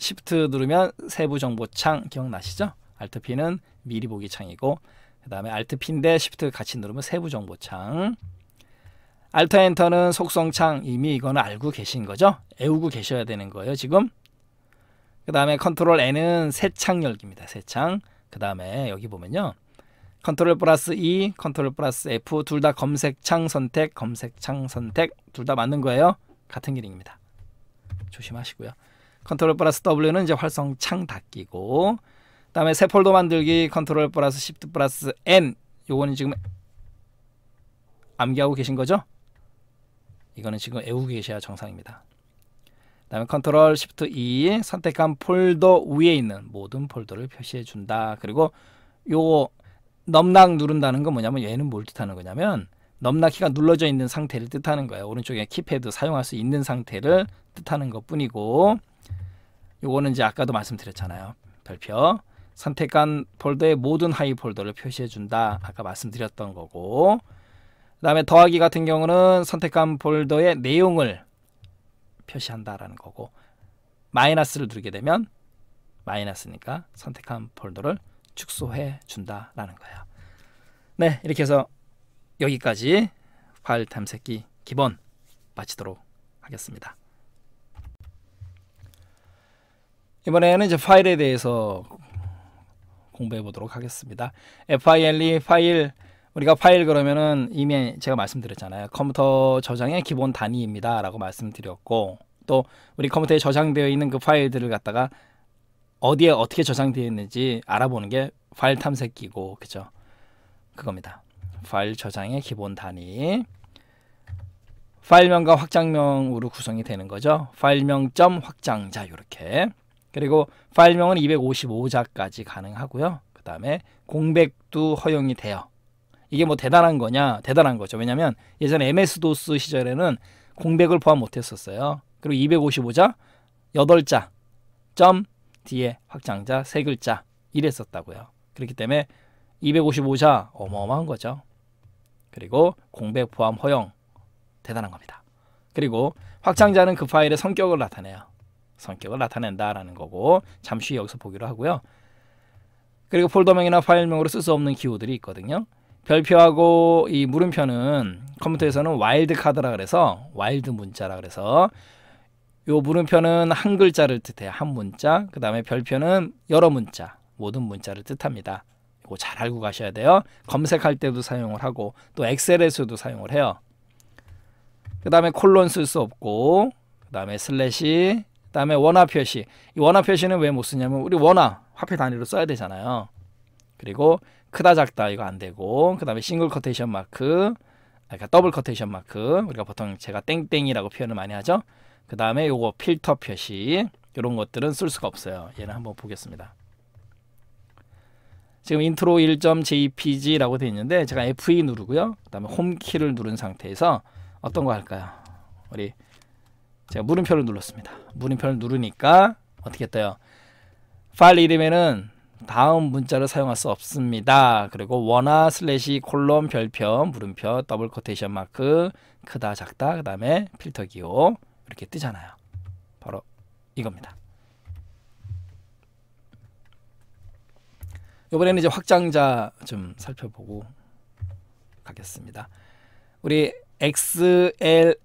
Shift 누르면 세부 정보 창 기억나시죠? Alt P는 미리 보기 창이고 그 다음에 Alt P인데 Shift 같이 누르면 세부 정보 창 Alt Enter는 속성 창 이미 이거는 알고 계신 거죠? 애우고 계셔야 되는 거예요 지금 그 다음에 컨트롤 N은 세창 열기입니다. 세 창. 그 다음에 여기 보면요. 컨트롤 플러스 E, 컨트롤 플러스 F 둘 다 검색창 선택, 검색창 선택 둘 다 맞는 거예요. 같은 기능입니다. 조심하시고요. 컨트롤 플러스 W는 이제 활성창 닫기고 그 다음에 새 폴더 만들기 컨트롤 플러스 Shift 플러스 N 요거는 지금 암기하고 계신 거죠? 이거는 지금 애우고 계셔야 정상입니다. 다음에 컨트롤 시프트 E 선택한 폴더 위에 있는 모든 폴더를 표시해 준다. 그리고 요거 넘락 누른다는 건 뭐냐면 얘는 뭘 뜻하는 거냐면 넘락 키가 눌러져 있는 상태를 뜻하는 거예요. 오른쪽에 키패드 사용할 수 있는 상태를 뜻하는 것 뿐이고 요거는 이제 아까도 말씀드렸잖아요. 별표 선택한 폴더의 모든 하위 폴더를 표시해 준다. 아까 말씀드렸던 거고 그 다음에 더하기 같은 경우는 선택한 폴더의 내용을 표시한다라는 거고 마이너스를 누르게 되면 마이너스니까 선택한 폴더를 축소해 준다라는 거예요. 네, 이렇게 해서 여기까지 파일 탐색기 기본 마치도록 하겠습니다. 이번에는 이제 파일에 대해서 공부해 보도록 하겠습니다. FIL이 e 파일 우리가 파일 그러면은 이미 제가 말씀드렸잖아요. 컴퓨터 저장의 기본 단위입니다라고 말씀드렸고 또 우리 컴퓨터에 저장되어 있는 그 파일들을 갖다가 어디에 어떻게 저장되어 있는지 알아보는 게 파일 탐색기고 그죠? 그겁니다. 파일 저장의 기본 단위. 파일명과 확장명으로 구성이 되는 거죠. 파일명 점 확장자 이렇게. 그리고 파일명은 255자까지 가능하고요. 그 다음에 공백도 허용이 돼요. 이게 뭐 대단한 거냐? 대단한 거죠. 왜냐면 예전에 MS 도스 시절에는 공백을 포함 못 했었어요. 그리고 255자, 8자, 점 뒤에 확장자 3글자 이랬었다고요. 그렇기 때문에 255자 어마어마한 거죠. 그리고 공백 포함 허용 대단한 겁니다. 그리고 확장자는 그 파일의 성격을 나타내요. 성격을 나타낸다라는 거고 잠시 여기서 보기로 하고요. 그리고 폴더명이나 파일명으로 쓸 수 없는 기호들이 있거든요. 별표하고 이 물음표는 컴퓨터에서는 와일드 카드라 그래서 와일드 문자라 그래서 요 물음표는 한 글자를 뜻해요. 한 문자. 그 다음에 별표는 여러 문자, 모든 문자를 뜻합니다. 이거 잘 알고 가셔야 돼요. 검색할 때도 사용을 하고 또 엑셀에서도 사용을 해요. 그 다음에 콜론 쓸 수 없고 그 다음에 슬래시 그 다음에 원화 표시 이 원화 표시는 왜 못 쓰냐면 우리 원화 화폐 단위로 써야 되잖아요. 그리고 크다 작다 이거 안 되고 그 다음에 싱글 커테이션 마크 아, 그러니까 더블 커테이션 마크 우리가 보통 제가 땡땡이라고 표현을 많이 하죠 그 다음에 요거 필터 표시 이런 것들은 쓸 수가 없어요 얘는 한번 보겠습니다 지금 인트로 1.jpg라고 되어 있는데 제가 F2 e 누르고요 그 다음에 홈키를 누른 상태에서 어떤 거 할까요 우리 제가 물음표를 눌렀습니다 물음표를 누르니까 어떻게 떠요 파일 이름에는 다음 문자를 사용할 수 없습니다. 그리고 원화 슬래시 콜론 별표 물음표 더블 코테이션 마크 크다 작다 그 다음에 필터 기호 이렇게 뜨잖아요. 바로 이겁니다. 이번에는 이제 확장자 좀 살펴보고 가겠습니다. 우리 XLS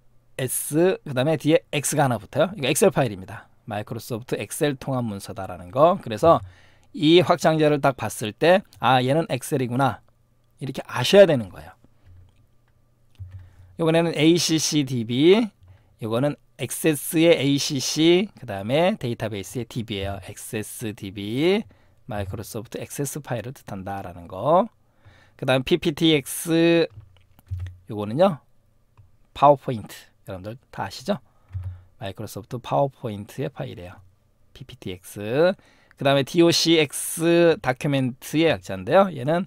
그 다음에 뒤에 X가 하나 붙어요. 이거 엑셀 파일입니다. 마이크로소프트 엑셀 통합 문서다라는 거. 그래서 음. 이 확장자를 딱 봤을 때 아 얘는 엑셀이구나 이렇게 아셔야 되는 거예요. 이번에는 ACCDB 이거는 액세스의 ACC 그 다음에 데이터베이스의 DB예요. 액세스DB 마이크로소프트 액세스 파일을 뜻한다라는 거. 그 다음 PPTX 요거는요. 파워포인트 여러분들 다 아시죠? 마이크로소프트 파워포인트의 파일이에요. PPTX 그 다음에 DOCX 다큐멘트의 약자인데요. 얘는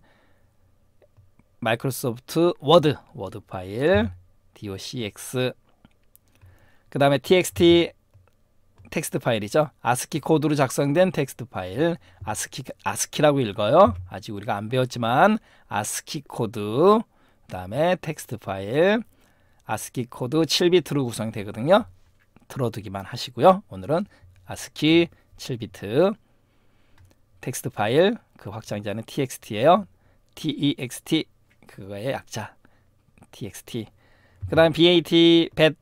마이크로소프트 워드, 워드 파일, DOCX 네. 그 다음에 TXT 텍스트 파일이죠. 아스키 코드로 작성된 텍스트 파일. 아스키 아스키라고 읽어요. 아직 우리가 안 배웠지만 아스키 코드 그다음에 텍스트 파일 아스키 코드 7비트로 구성되거든요. 들어두기만 하시고요. 오늘은 아스키 7비트 텍스트 파일 그 확장자는 txt예요. text 그거의 약자 txt. 그다음 bat bat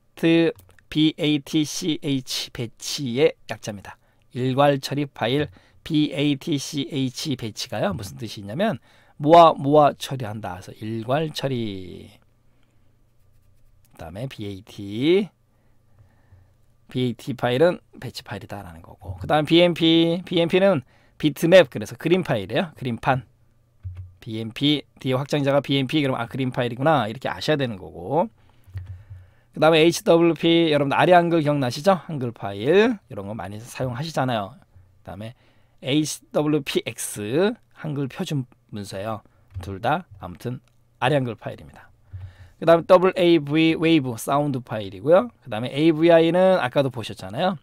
batch 배치의 약자입니다. 일괄 처리 파일 batch 배치가요. 무슨 뜻이냐면 모아 모아 처리한다. 그래서 일괄 처리. 그다음에 bat bat 파일은 배치 파일이다라는 거고. 그다음 bmp bmp는 비트맵 그래서 그림 파일이에요. 그림판. BMP 뒤에 확장자가 BMP 그럼 아 그림 파일이구나 이렇게 아셔야 되는 거고 그 다음에 HWP 여러분 아래 한글 기억나시죠? 한글 파일 이런 거 많이 사용하시잖아요 그 다음에 HWPX 한글 표준 문서예요 둘 다 아무튼 아래 한글 파일입니다 그 다음에 WAV 웨이브 사운드 파일이고요 그 다음에 AVI는 아까도 보셨잖아요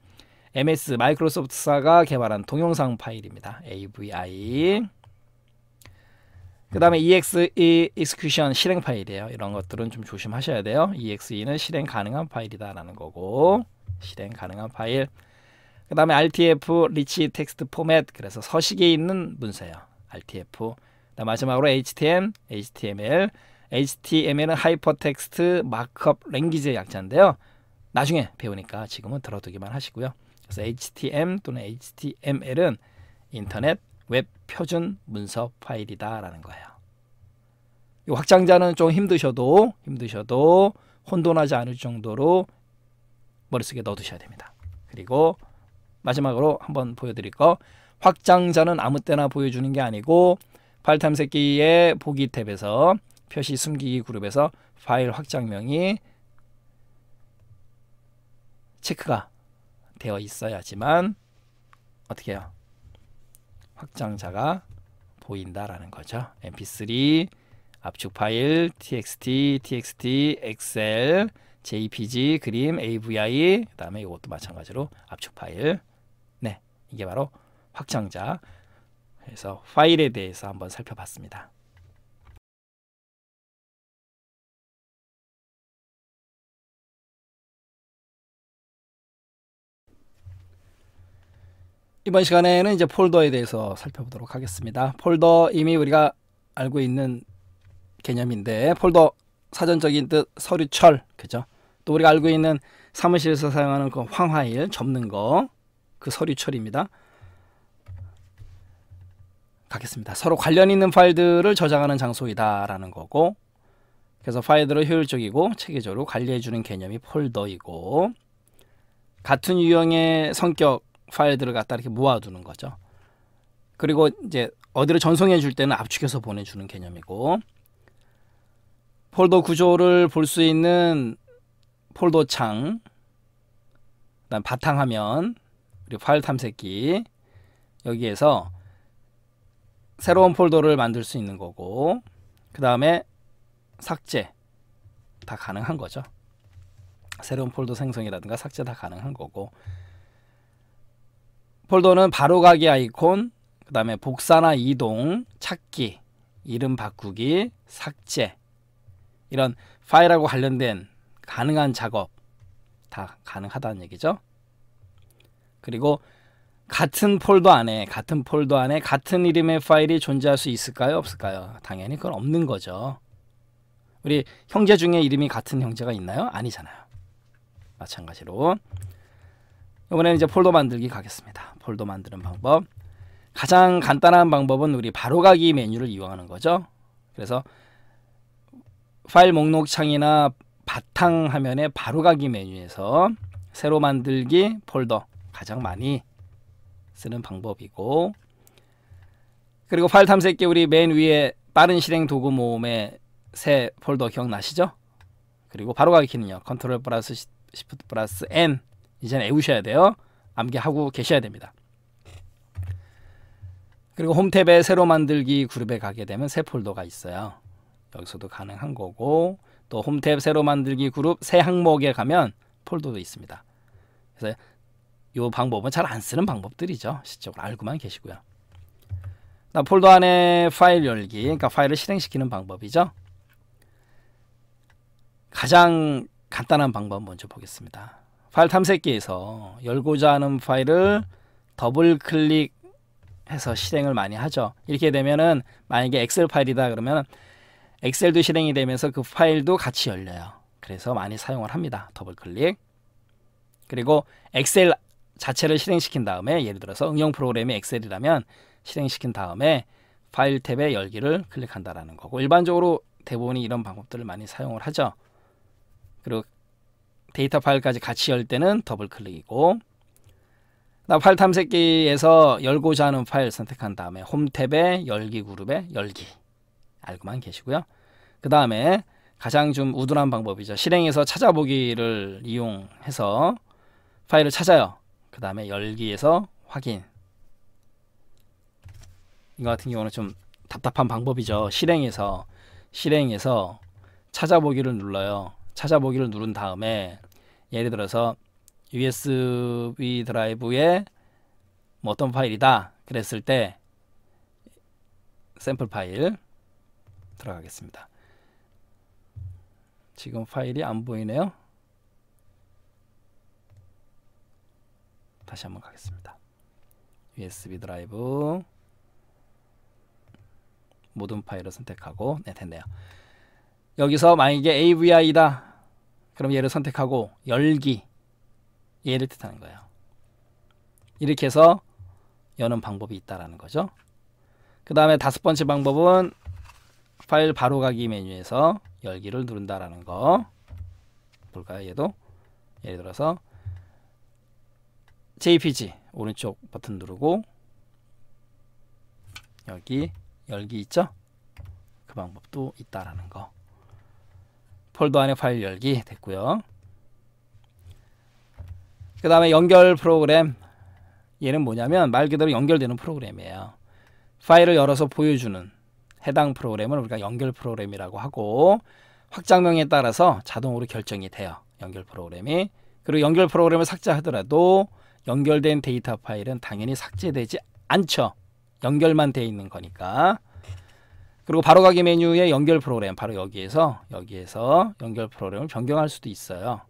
MS 마이크로소프트사가 개발한 동영상 파일입니다. AVI 그 다음에 EXE execution 실행 파일이에요. 이런 것들은 좀 조심하셔야 돼요. EXE는 실행 가능한 파일이다라는 거고 실행 가능한 파일 그 다음에 RTF 리치 텍스트 포맷 그래서 서식에 있는 문서예요. RTF 마지막으로 HTML, HTML HTML은 하이퍼텍스트 마크업 랭귀지의 약자인데요. 나중에 배우니까 지금은 들어두기만 하시고요. 그래서 HTM 또는 HTML은 인터넷 웹 표준 문서 파일이다라는 거예요. 이 확장자는 좀 힘드셔도 힘드셔도 혼돈하지 않을 정도로 머릿속에 넣어두셔야 됩니다. 그리고 마지막으로 한번 보여드릴 거 확장자는 아무 때나 보여주는 게 아니고 파일 탐색기의 보기 탭에서 표시 숨기기 그룹에서 파일 확장명이 체크가 되어 있어야지만 어떻게 해요? 확장자가 보인다라는 거죠. mp3 압축 파일 txt txt 엑셀 jpg 그림 avi 그다음에 이것도 마찬가지로 압축 파일 네 이게 바로 확장자 그래서 파일에 대해서 한번 살펴봤습니다. 이번 시간에는 이제 폴더에 대해서 살펴보도록 하겠습니다. 폴더 이미 우리가 알고 있는 개념인데 폴더 사전적인 뜻 서류철 그죠? 또 우리가 알고 있는 사무실에서 사용하는 그 황화일 접는 거 그 서류철입니다. 가겠습니다. 서로 관련 있는 파일들을 저장하는 장소이다라는 거고 그래서 파일들을 효율적이고 체계적으로 관리해주는 개념이 폴더이고 같은 유형의 성격 파일들을 갖다 이렇게 모아두는 거죠. 그리고 이제 어디로 전송해 줄 때는 압축해서 보내주는 개념이고 폴더 구조를 볼 수 있는 폴더 창, 그다음 바탕화면, 그리고 파일 탐색기 여기에서 새로운 폴더를 만들 수 있는 거고 그 다음에 삭제 다 가능한 거죠. 새로운 폴더 생성이라든가 삭제 다 가능한 거고 폴더는 바로가기 아이콘, 그 다음에 복사나 이동, 찾기, 이름 바꾸기, 삭제 이런 파일하고 관련된 가능한 작업 다 가능하다는 얘기죠. 그리고 같은 폴더 안에 같은 폴더 안에 같은 이름의 파일이 존재할 수 있을까요? 없을까요? 당연히 그건 없는 거죠. 우리 형제 중에 이름이 같은 형제가 있나요? 아니잖아요. 마찬가지로 이번에는 이제 폴더 만들기 가겠습니다. 폴더 만드는 방법. 가장 간단한 방법은 우리 바로가기 메뉴를 이용하는 거죠. 그래서 파일 목록 창이나 바탕 화면의 바로가기 메뉴에서 새로 만들기 폴더 가장 많이 쓰는 방법이고 그리고 파일 탐색기 우리 맨 위에 빠른 실행 도구 모음의 새 폴더 기억나시죠? 그리고 바로가기 키는요. 컨트롤 플러스 시프트 플러스 N 이제는 애우셔야 돼요. 암기하고 계셔야 됩니다. 그리고 홈탭에 새로 만들기 그룹에 가게 되면 새 폴더가 있어요. 여기서도 가능한 거고 또 홈 탭 새로 만들기 그룹 새 항목에 가면 폴더도 있습니다. 그래서 이 방법은 잘 안 쓰는 방법들이죠. 실적으로 알고만 계시고요. 나 폴더 안에 파일 열기, 그러니까 파일을 실행시키는 방법이죠. 가장 간단한 방법 먼저 보겠습니다. 파일 탐색기에서 열고자 하는 파일을 음. 더블 클릭해서 실행을 많이 하죠. 이렇게 되면은 만약에 엑셀 파일이다 그러면 엑셀도 실행이 되면서 그 파일도 같이 열려요. 그래서 많이 사용을 합니다. 더블 클릭. 그리고 엑셀 자체를 실행시킨 다음에 예를 들어서 응용 프로그램이 엑셀이라면 실행시킨 다음에 파일 탭의 열기를 클릭한다라는 거고 일반적으로 대부분이 이런 방법들을 많이 사용을 하죠. 그리고 데이터 파일까지 같이 열 때는 더블 클릭이고 나 파일 탐색기에서 열고자 하는 파일 선택한 다음에 홈 탭에 열기 그룹에 열기 알고만 계시고요. 그 다음에 가장 좀 우둔한 방법이죠. 실행에서 찾아보기를 이용해서 파일을 찾아요. 그 다음에 열기에서 확인 이거 같은 경우는 좀 답답한 방법이죠. 실행에서 실행에서 찾아보기를 눌러요. 찾아보기를 누른 다음에 예를 들어서 USB 드라이브에 뭐 어떤 파일이다 그랬을 때 샘플 파일 들어가겠습니다. 지금 파일이 안 보이네요. 다시 한번 가겠습니다. USB 드라이브 모든 파일을 선택하고 네 됐네요. 여기서 만약에 AVI다 그럼 얘를 선택하고 열기 얘를 뜻하는 거예요. 이렇게 해서 여는 방법이 있다라는 거죠. 그 다음에 다섯 번째 방법은 파일 바로 가기 메뉴에서 열기를 누른다라는 거 볼까요? 얘도 예를 들어서 JPG 오른쪽 버튼 누르고 여기 열기 있죠? 그 방법도 있다라는 거. 폴더 안에 파일 열기 됐고요. 그 다음에 연결 프로그램 얘는 뭐냐면 말 그대로 연결되는 프로그램이에요. 파일을 열어서 보여주는 해당 프로그램을 우리가 연결 프로그램이라고 하고 확장명에 따라서 자동으로 결정이 돼요. 연결 프로그램이. 그리고 연결 프로그램을 삭제하더라도 연결된 데이터 파일은 당연히 삭제되지 않죠. 연결만 돼 있는 거니까. 그리고 바로가기 메뉴의 연결 프로그램 바로 여기에서 여기에서 연결 프로그램을 변경할 수도 있어요.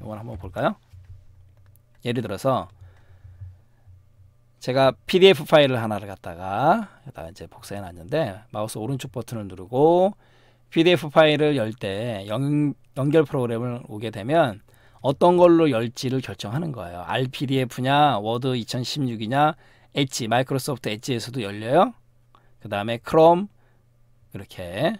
이걸 한번 볼까요? 예를 들어서 제가 PDF 파일을 하나를 갖다가 여기다 이제 복사해 놨는데 마우스 오른쪽 버튼을 누르고 PDF 파일을 열 때 연결 프로그램을 오게 되면 어떤 걸로 열지를 결정하는 거예요. RPDF냐, 워드 2016이냐, 엣지, 마이크로소프트 엣지에서도 열려요. 그 다음에 크롬, 이렇게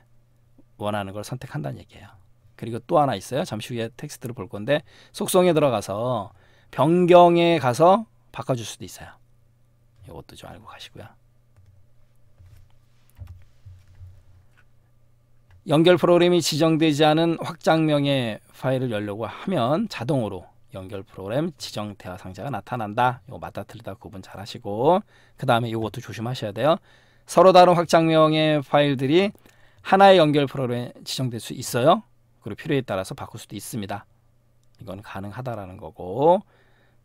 원하는 걸 선택한다는 얘기예요. 그리고 또 하나 있어요. 잠시 후에 텍스트를 볼 건데 속성에 들어가서 변경에 가서 바꿔줄 수도 있어요. 이것도 좀 알고 가시고요. 연결 프로그램이 지정되지 않은 확장명의 파일을 열려고 하면 자동으로 연결 프로그램 지정 대화 상자가 나타난다. 이거 맞다 틀리다 구분 잘 하시고 그 다음에 이것도 조심하셔야 돼요. 서로 다른 확장명의 파일들이 하나의 연결 프로그램에 지정될 수 있어요. 그리고 필요에 따라서 바꿀 수도 있습니다. 이건 가능하다라는 거고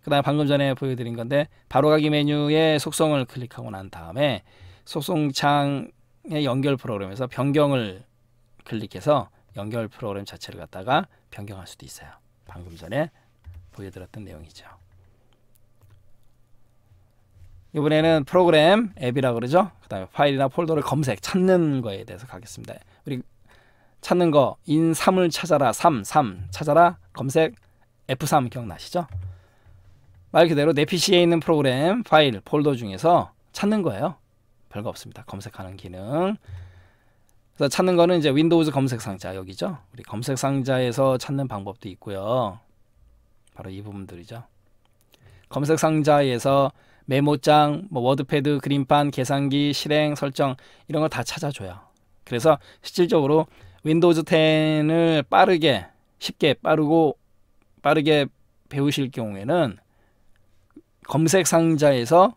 그 다음에 방금 전에 보여드린 건데 바로가기 메뉴의 속성을 클릭하고 난 다음에 속성창의 연결 프로그램에서 변경을 클릭해서 연결 프로그램 자체를 갖다가 변경할 수도 있어요. 방금 전에 보여드렸던 내용이죠. 이번에는 프로그램 앱이라 그러죠. 그다음에 파일이나 폴더를 검색 찾는 거에 대해서 가겠습니다. 우리 찾는 거인삼을 찾아라 삼삼 찾아라 검색 F3 기억나시죠? 말 그대로 내 PC에 있는 프로그램 파일 폴더 중에서 찾는 거예요. 별거 없습니다. 검색하는 기능. 그래서 찾는 거는 이제 윈도우즈 검색 상자 여기죠. 우리 검색 상자에서 찾는 방법도 있고요. 바로 이 부분들이죠. 검색 상자에서 메모장, 뭐 워드패드, 그림판, 계산기, 실행, 설정 이런 걸 다 찾아줘요. 그래서 실질적으로 윈도우즈 10을 빠르게 쉽게 빠르고 빠르게 배우실 경우에는 검색 상자에서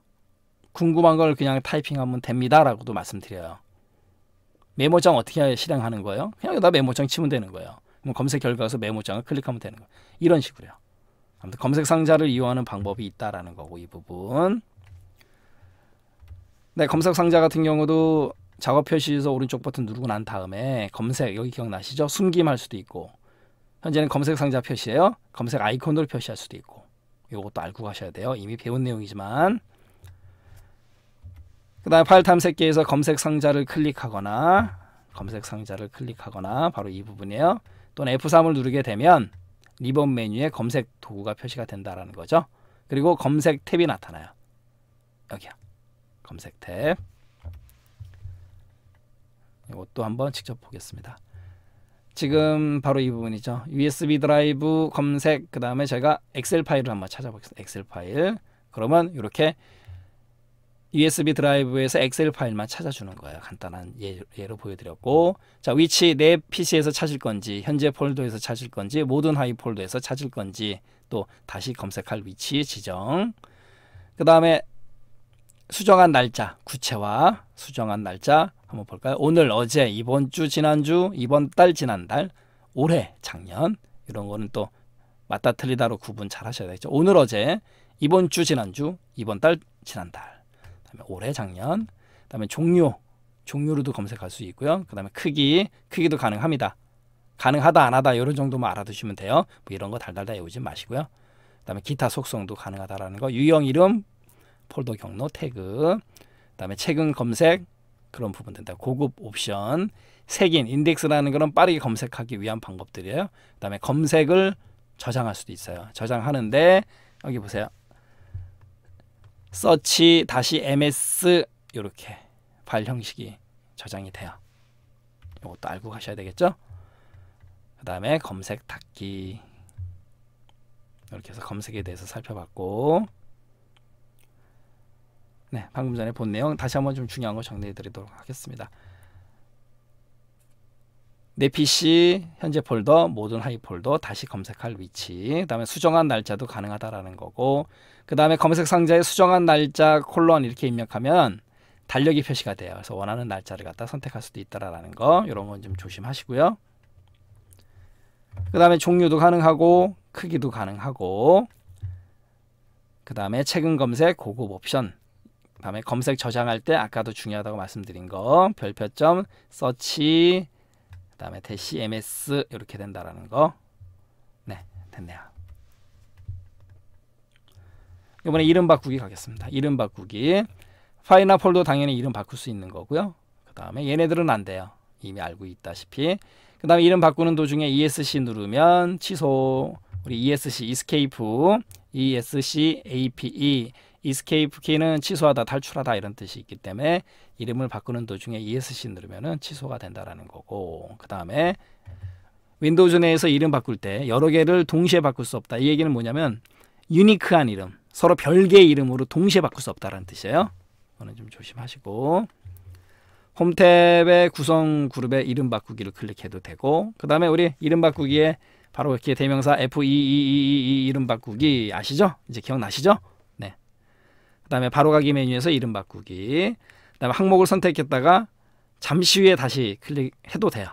궁금한 걸 그냥 타이핑하면 됩니다라고도 말씀드려요. 메모장 어떻게 실행하는 거예요? 그냥 여기다 메모장 치면 되는 거예요. 검색 결과에서 메모장을 클릭하면 되는 거예요. 이런 식으로요. 아무튼 검색 상자를 이용하는 방법이 있다라는 거고 이 부분. 네, 검색 상자 같은 경우도 작업 표시에서 오른쪽 버튼 누르고 난 다음에 검색 여기 기억나시죠? 숨김할 수도 있고 현재는 검색 상자 표시예요. 검색 아이콘으로 표시할 수도 있고 이것도 알고 가셔야 돼요. 이미 배운 내용이지만 그 다음에 파일 탐색기에서 검색 상자를 클릭하거나 검색 상자를 클릭하거나 바로 이 부분이에요. 또는 F3을 누르게 되면 리본 메뉴에 검색 도구가 표시가 된다라는 거죠. 그리고 검색 탭이 나타나요. 여기요 검색 탭. 이것도 한번 직접 보겠습니다. 지금 바로 이 부분이죠. USB 드라이브 검색 그 다음에 제가 엑셀 파일을 한번 찾아보겠습니다. 엑셀 파일. 그러면 이렇게 USB 드라이브에서 엑셀 파일만 찾아주는 거예요. 간단한 예, 로 보여드렸고 자 위치 내 PC에서 찾을 건지 현재 폴더에서 찾을 건지 모든 하이 폴더에서 찾을 건지 또 다시 검색할 위치 지정 그 다음에 수정한 날짜 구체화 수정한 날짜 한번 볼까요? 오늘 어제 이번 주 지난주 이번 달 지난달 올해 작년 이런 거는 또 맞다 틀리다로 구분 잘 하셔야 되죠. 겠 오늘 어제 이번 주 지난주 이번 달 지난달 다음에 올해 작년, 그다음에 종료 종료로도 검색할 수 있고요. 그다음에 크기 크기도 가능합니다. 가능하다 안 하다 이런 정도만 알아두시면 돼요. 뭐 이런 거 달달달 외우지 마시고요. 그다음에 기타 속성도 가능하다라는 거 유형 이름 폴더 경로 태그 그다음에 최근 검색 그런 부분들 다 고급 옵션 색인 인덱스라는 그런 빠르게 검색하기 위한 방법들이에요. 그다음에 검색을 저장할 수도 있어요. 저장하는데 여기 보세요. 서치 다시 ms 이렇게 파일 형식이 저장이 돼요. 이것도 알고 가셔야 되겠죠? 그 다음에 검색 닫기 이렇게 해서 검색에 대해서 살펴봤고 네, 방금 전에 본 내용 다시 한번 좀 중요한 거 정리해 드리도록 하겠습니다. 내 PC 현재 폴더, 모든 하이 폴더 다시 검색할 위치, 그 다음에 수정한 날짜도 가능하다라는 거고, 그 다음에 검색 상자에 수정한 날짜 콜론 이렇게 입력하면 달력이 표시가 돼요. 그래서 원하는 날짜를 갖다 선택할 수도 있다라는 거, 이런 건 좀 조심하시고요. 그 다음에 종류도 가능하고, 크기도 가능하고, 그 다음에 최근 검색 고급 옵션, 그 다음에 검색 저장할 때 아까도 중요하다고 말씀드린 거, 별표점, 서치, 다음에 대시 ms 이렇게 된다라는 거. 네, 됐네요. 이번에 이름 바꾸기 가겠습니다. 이름 바꾸기. 파이나 폴더 당연히 이름 바꿀 수 있는 거고요. 그 다음에 얘네들은 안 돼요. 이미 알고 있다시피. 그 다음에 이름 바꾸는 도중에 ESC 누르면 취소. 우리 ESC escape, ESC APE 이스케이프 키는 취소하다 탈출하다 이런 뜻이 있기 때문에 이름을 바꾸는 도중에 ESC 누르면은 취소가 된다라는 거고 그 다음에 윈도우즈 내에서 이름 바꿀 때 여러 개를 동시에 바꿀 수 없다. 이 얘기는 뭐냐면 유니크한 이름, 서로 별개의 이름으로 동시에 바꿀 수 없다라는 뜻이에요. 이거는 좀 조심하시고 홈탭의 구성 그룹의 이름 바꾸기를 클릭해도 되고 그 다음에 우리 이름 바꾸기에 바로 이렇게 대명사 f 2 2 2 2 이름 바꾸기 아시죠? 이제 기억나시죠? 그다음에 바로가기 메뉴에서 이름 바꾸기. 그다음에 항목을 선택했다가 잠시 후에 다시 클릭해도 돼요.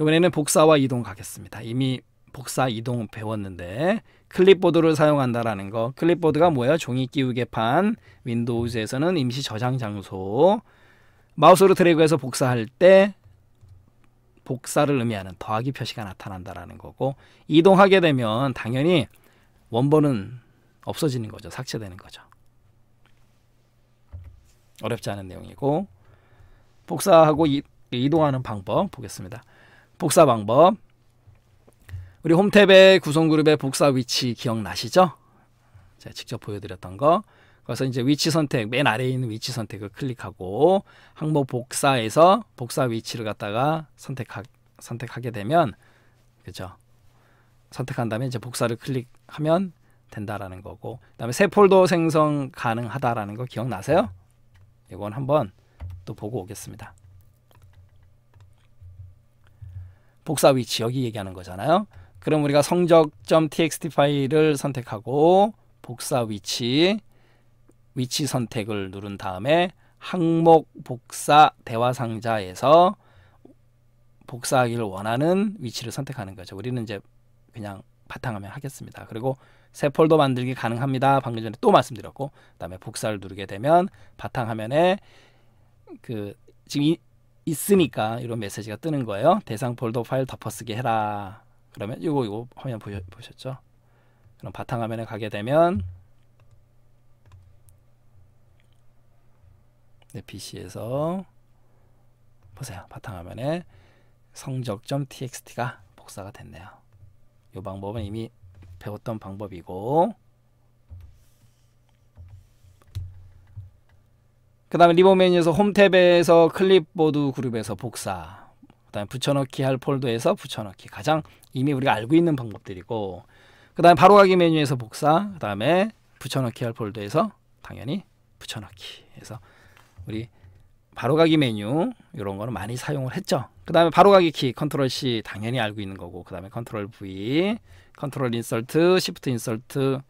이번에는 복사와 이동 가겠습니다. 이미 복사 이동 배웠는데 클립보드를 사용한다라는 거. 클립보드가 뭐예요? 종이 끼우개판, 윈도우즈에서는 임시 저장 장소. 마우스로 드래그해서 복사할 때 복사를 의미하는 더하기 표시가 나타난다라는 거고 이동하게 되면 당연히 원본은 없어지는 거죠. 삭제되는 거죠. 어렵지 않은 내용이고 복사하고 이, 이동하는 방법 보겠습니다. 복사 방법 우리 홈탭의 구성그룹의 복사 위치 기억나시죠? 제가 직접 보여드렸던 거 그래서 이제 위치 선택 맨 아래에 있는 위치 선택을 클릭하고 항목 복사에서 복사 위치를 갖다가 선택하, 선택하게 되면 그죠 선택한 다음에 이제 복사를 클릭하면 된다라는 거고 그다음에 세 폴더 생성 가능하다라는 거 기억나세요? 이건 한번 또 보고 오겠습니다. 복사 위치 여기 얘기하는 거잖아요. 그럼 우리가 성적.txt 파일을 선택하고 복사 위치 위치 선택을 누른 다음에 항목 복사 대화 상자에서 복사하기를 원하는 위치를 선택하는 거죠. 우리는 이제 그냥 바탕화면 하겠습니다. 그리고 새 폴더 만들기 가능합니다. 방금 전에 또 말씀드렸고 그다음에 복사를 누르게 되면 바탕 화면에 그 지금 이, 있으니까 이런 메시지가 뜨는 거예요. 대상 폴더 파일 덮어쓰기 해라. 그러면 이거 이거 화면 보셨, 보셨죠? 그럼 바탕 화면에 가게 되면 네, PC에서 보세요. 바탕 화면에 성적.txt가 복사가 됐네요. 이 방법은 이미 배웠던 방법이고 그 다음에 리본 메뉴에서 홈 탭에서 클립보드 그룹에서 복사 그 다음에 붙여넣기 할 폴더에서 붙여넣기 가장 이미 우리가 알고 있는 방법들이고 그 다음에 바로가기 메뉴에서 복사 그 다음에 붙여넣기 할 폴더에서 당연히 붙여넣기 해서 우리 바로가기 메뉴 이런 거는 많이 사용을 했죠. 그 다음에 바로가기 키 컨트롤 C 당연히 알고 있는 거고 그 다음에 컨트롤 V 컨트롤 인설트 시프트 인설트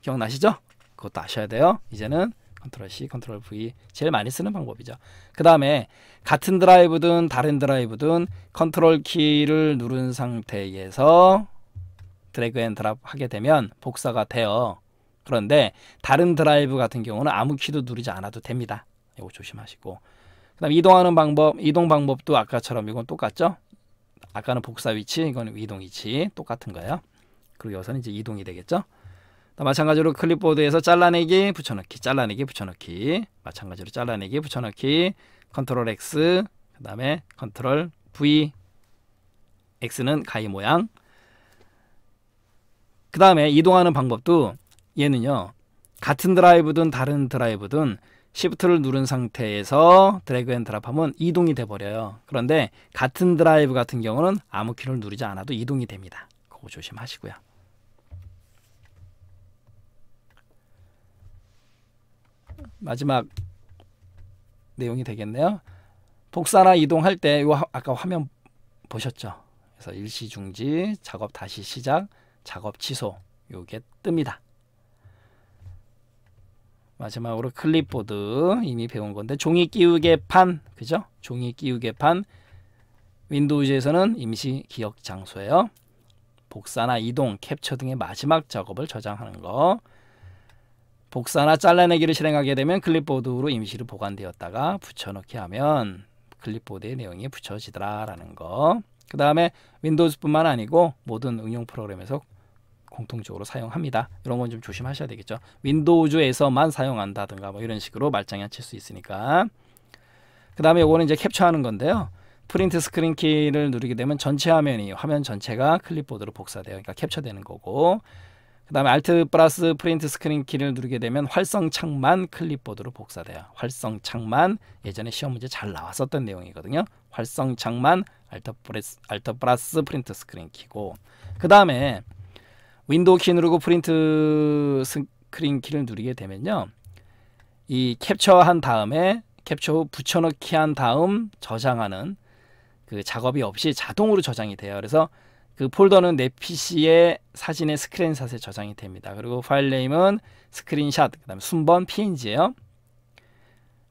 기억나시죠? 그것도 아셔야 돼요. 이제는 컨트롤 C 컨트롤 V 제일 많이 쓰는 방법이죠. 그 다음에 같은 드라이브든 다른 드라이브든 컨트롤 키를 누른 상태에서 드래그 앤 드랍 하게 되면 복사가 돼요. 그런데 다른 드라이브 같은 경우는 아무 키도 누르지 않아도 됩니다. 이거 조심하시고 그다음 이동하는 방법, 이동 방법도 아까처럼 이건 똑같죠? 아까는 복사 위치, 이건 이동 위치 똑같은 거예요. 그리고 여기서는 이제 이동이 되겠죠? 마찬가지로 클립보드에서 잘라내기, 붙여넣기, 잘라내기, 붙여넣기. 마찬가지로 잘라내기, 붙여넣기. 컨트롤 X, 그다음에 컨트롤 V. X는 가위 모양. 그다음에 이동하는 방법도 얘는요. 같은 드라이브든 다른 드라이브든 시프트를 누른 상태에서 드래그 앤 드랍하면 이동이 돼버려요. 그런데 같은 드라이브 같은 경우는 아무 키를 누르지 않아도 이동이 됩니다. 그거 조심하시고요. 마지막 내용이 되겠네요. 복사나 이동할 때 이거 아까 화면 보셨죠? 그래서 일시 중지, 작업 다시 시작, 작업 취소 요게 뜹니다. 마지막으로 클립보드 이미 배운 건데 종이 끼우개 판 그죠? 종이 끼우개 판 윈도우즈에서는 임시 기억 장소예요. 복사나 이동, 캡처 등의 마지막 작업을 저장하는 거. 복사나 잘라내기를 실행하게 되면 클립보드로 임시로 보관되었다가 붙여넣기 하면 클립보드의 내용이 붙여지더라라는 거. 그 다음에 윈도우즈뿐만 아니고 모든 응용 프로그램에서 공통적으로 사용합니다. 이런 건 좀 조심하셔야 되겠죠. 윈도우즈에서만 사용한다든가 뭐 이런 식으로 말장난 칠수 있으니까. 그 다음에 이거는 이제 캡처하는 건데요. 프린트 스크린 키를 누르게 되면 전체 화면이 화면 전체가 클립보드로 복사되어 그러니까 캡처되는 거고 그 다음에 Alt 플러스 프린트 스크린 키를 누르게 되면 활성창만 클립보드로 복사돼요. 활성창만 예전에 시험 문제 잘 나왔었던 내용이거든요. 활성창만 a l Alt 플러스 프린트 스크린 키고 그 다음에 윈도우 키 누르고 프린트 스크린 키를 누르게 되면요. 이 캡처한 다음에 캡처 후 붙여넣기 한 다음 저장하는 그 작업이 없이 자동으로 저장이 돼요. 그래서 그 폴더는 내 PC에 사진의 스크린샷에 저장이 됩니다. 그리고 파일 네임은 스크린샷, 그 다음에 순번 PNG예요.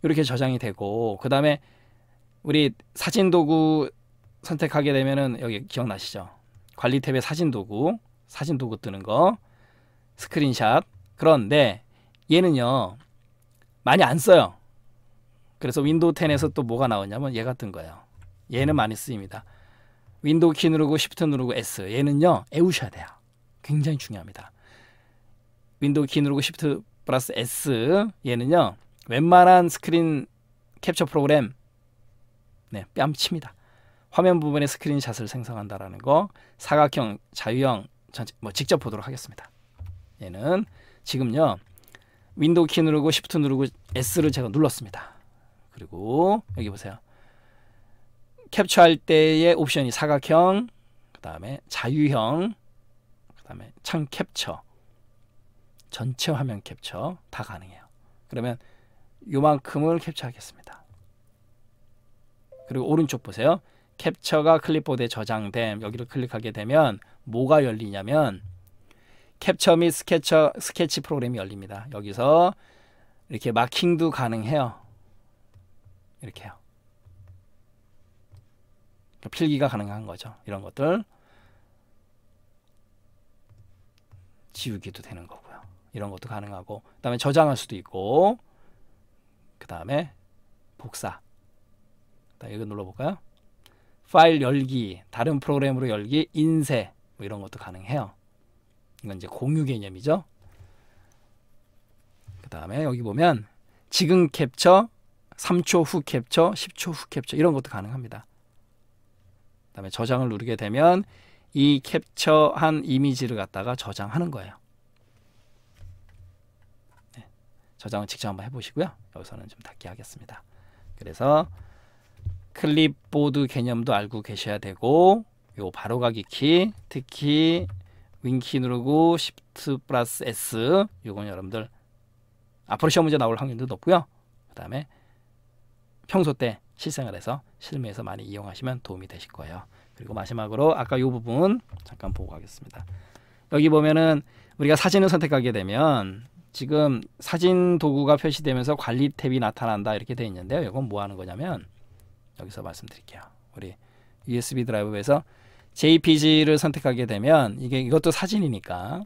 이렇게 저장이 되고 그 다음에 우리 사진 도구 선택하게 되면은 여기 기억나시죠? 관리 탭에 사진 도구 사진 두고 뜨는 거 스크린샷 그런데 얘는요 많이 안 써요 그래서 윈도우 10에서 또 뭐가 나오냐면 얘 같은 거예요 얘는 많이 쓰입니다 윈도우 키 누르고 쉬프트 누르고 S 얘는요 애우셔야 돼요 굉장히 중요합니다 윈도우 키 누르고 쉬프트 플러스 S 얘는요 웬만한 스크린 캡처 프로그램 네, 뺨칩니다. 화면 부분에 스크린샷을 생성한다라는 거, 사각형, 자유형, 뭐 직접 보도록 하겠습니다. 얘는 지금요. 윈도우 키 누르고 시프트 누르고 S를 제가 눌렀습니다. 그리고 여기 보세요. 캡처할 때의 옵션이 사각형, 그 다음에 자유형, 그 다음에 창 캡처, 전체 화면 캡처 다 가능해요. 그러면 요만큼을 캡처하겠습니다. 그리고 오른쪽 보세요. 캡처가 클립보드에 저장됨 여기를 클릭하게 되면 뭐가 열리냐면 캡처 및 스케쳐, 스케치 프로그램이 열립니다. 여기서 이렇게 마킹도 가능해요. 이렇게요. 그러니까 필기가 가능한 거죠. 이런 것들 지우기도 되는 거고요. 이런 것도 가능하고 그 다음에 저장할 수도 있고 그 다음에 복사 이거 눌러볼까요? 파일 열기, 다른 프로그램으로 열기, 인쇄 뭐 이런 것도 가능해요. 이건 이제 공유 개념이죠. 그 다음에 여기 보면 지금 캡처, 3초 후 캡처, 10초 후 캡처 이런 것도 가능합니다. 그 다음에 저장을 누르게 되면 이 캡처한 이미지를 갖다가 저장하는 거예요. 네. 저장을 직접 한번 해보시고요. 여기서는 좀닫게 하겠습니다. 그래서 클립보드 개념도 알고 계셔야 되고 요 바로가기 키 특히 윙키 누르고 s h i 플러스 S 요건 여러분들 앞으로 시험 문제 나올 확률도 높고요. 그 다음에 평소 때 실생활에서 실무에서 많이 이용하시면 도움이 되실 거예요. 그리고 마지막으로 아까 요 부분 잠깐 보고 가겠습니다. 여기 보면은 우리가 사진을 선택하게 되면 지금 사진 도구가 표시되면서 관리 탭이 나타난다 이렇게 되어 있는데요. 이건 뭐 하는 거냐면 여기서 말씀드릴게요. 우리 USB 드라이브에서 JPG를 선택하게 되면 이게 이것도 사진이니까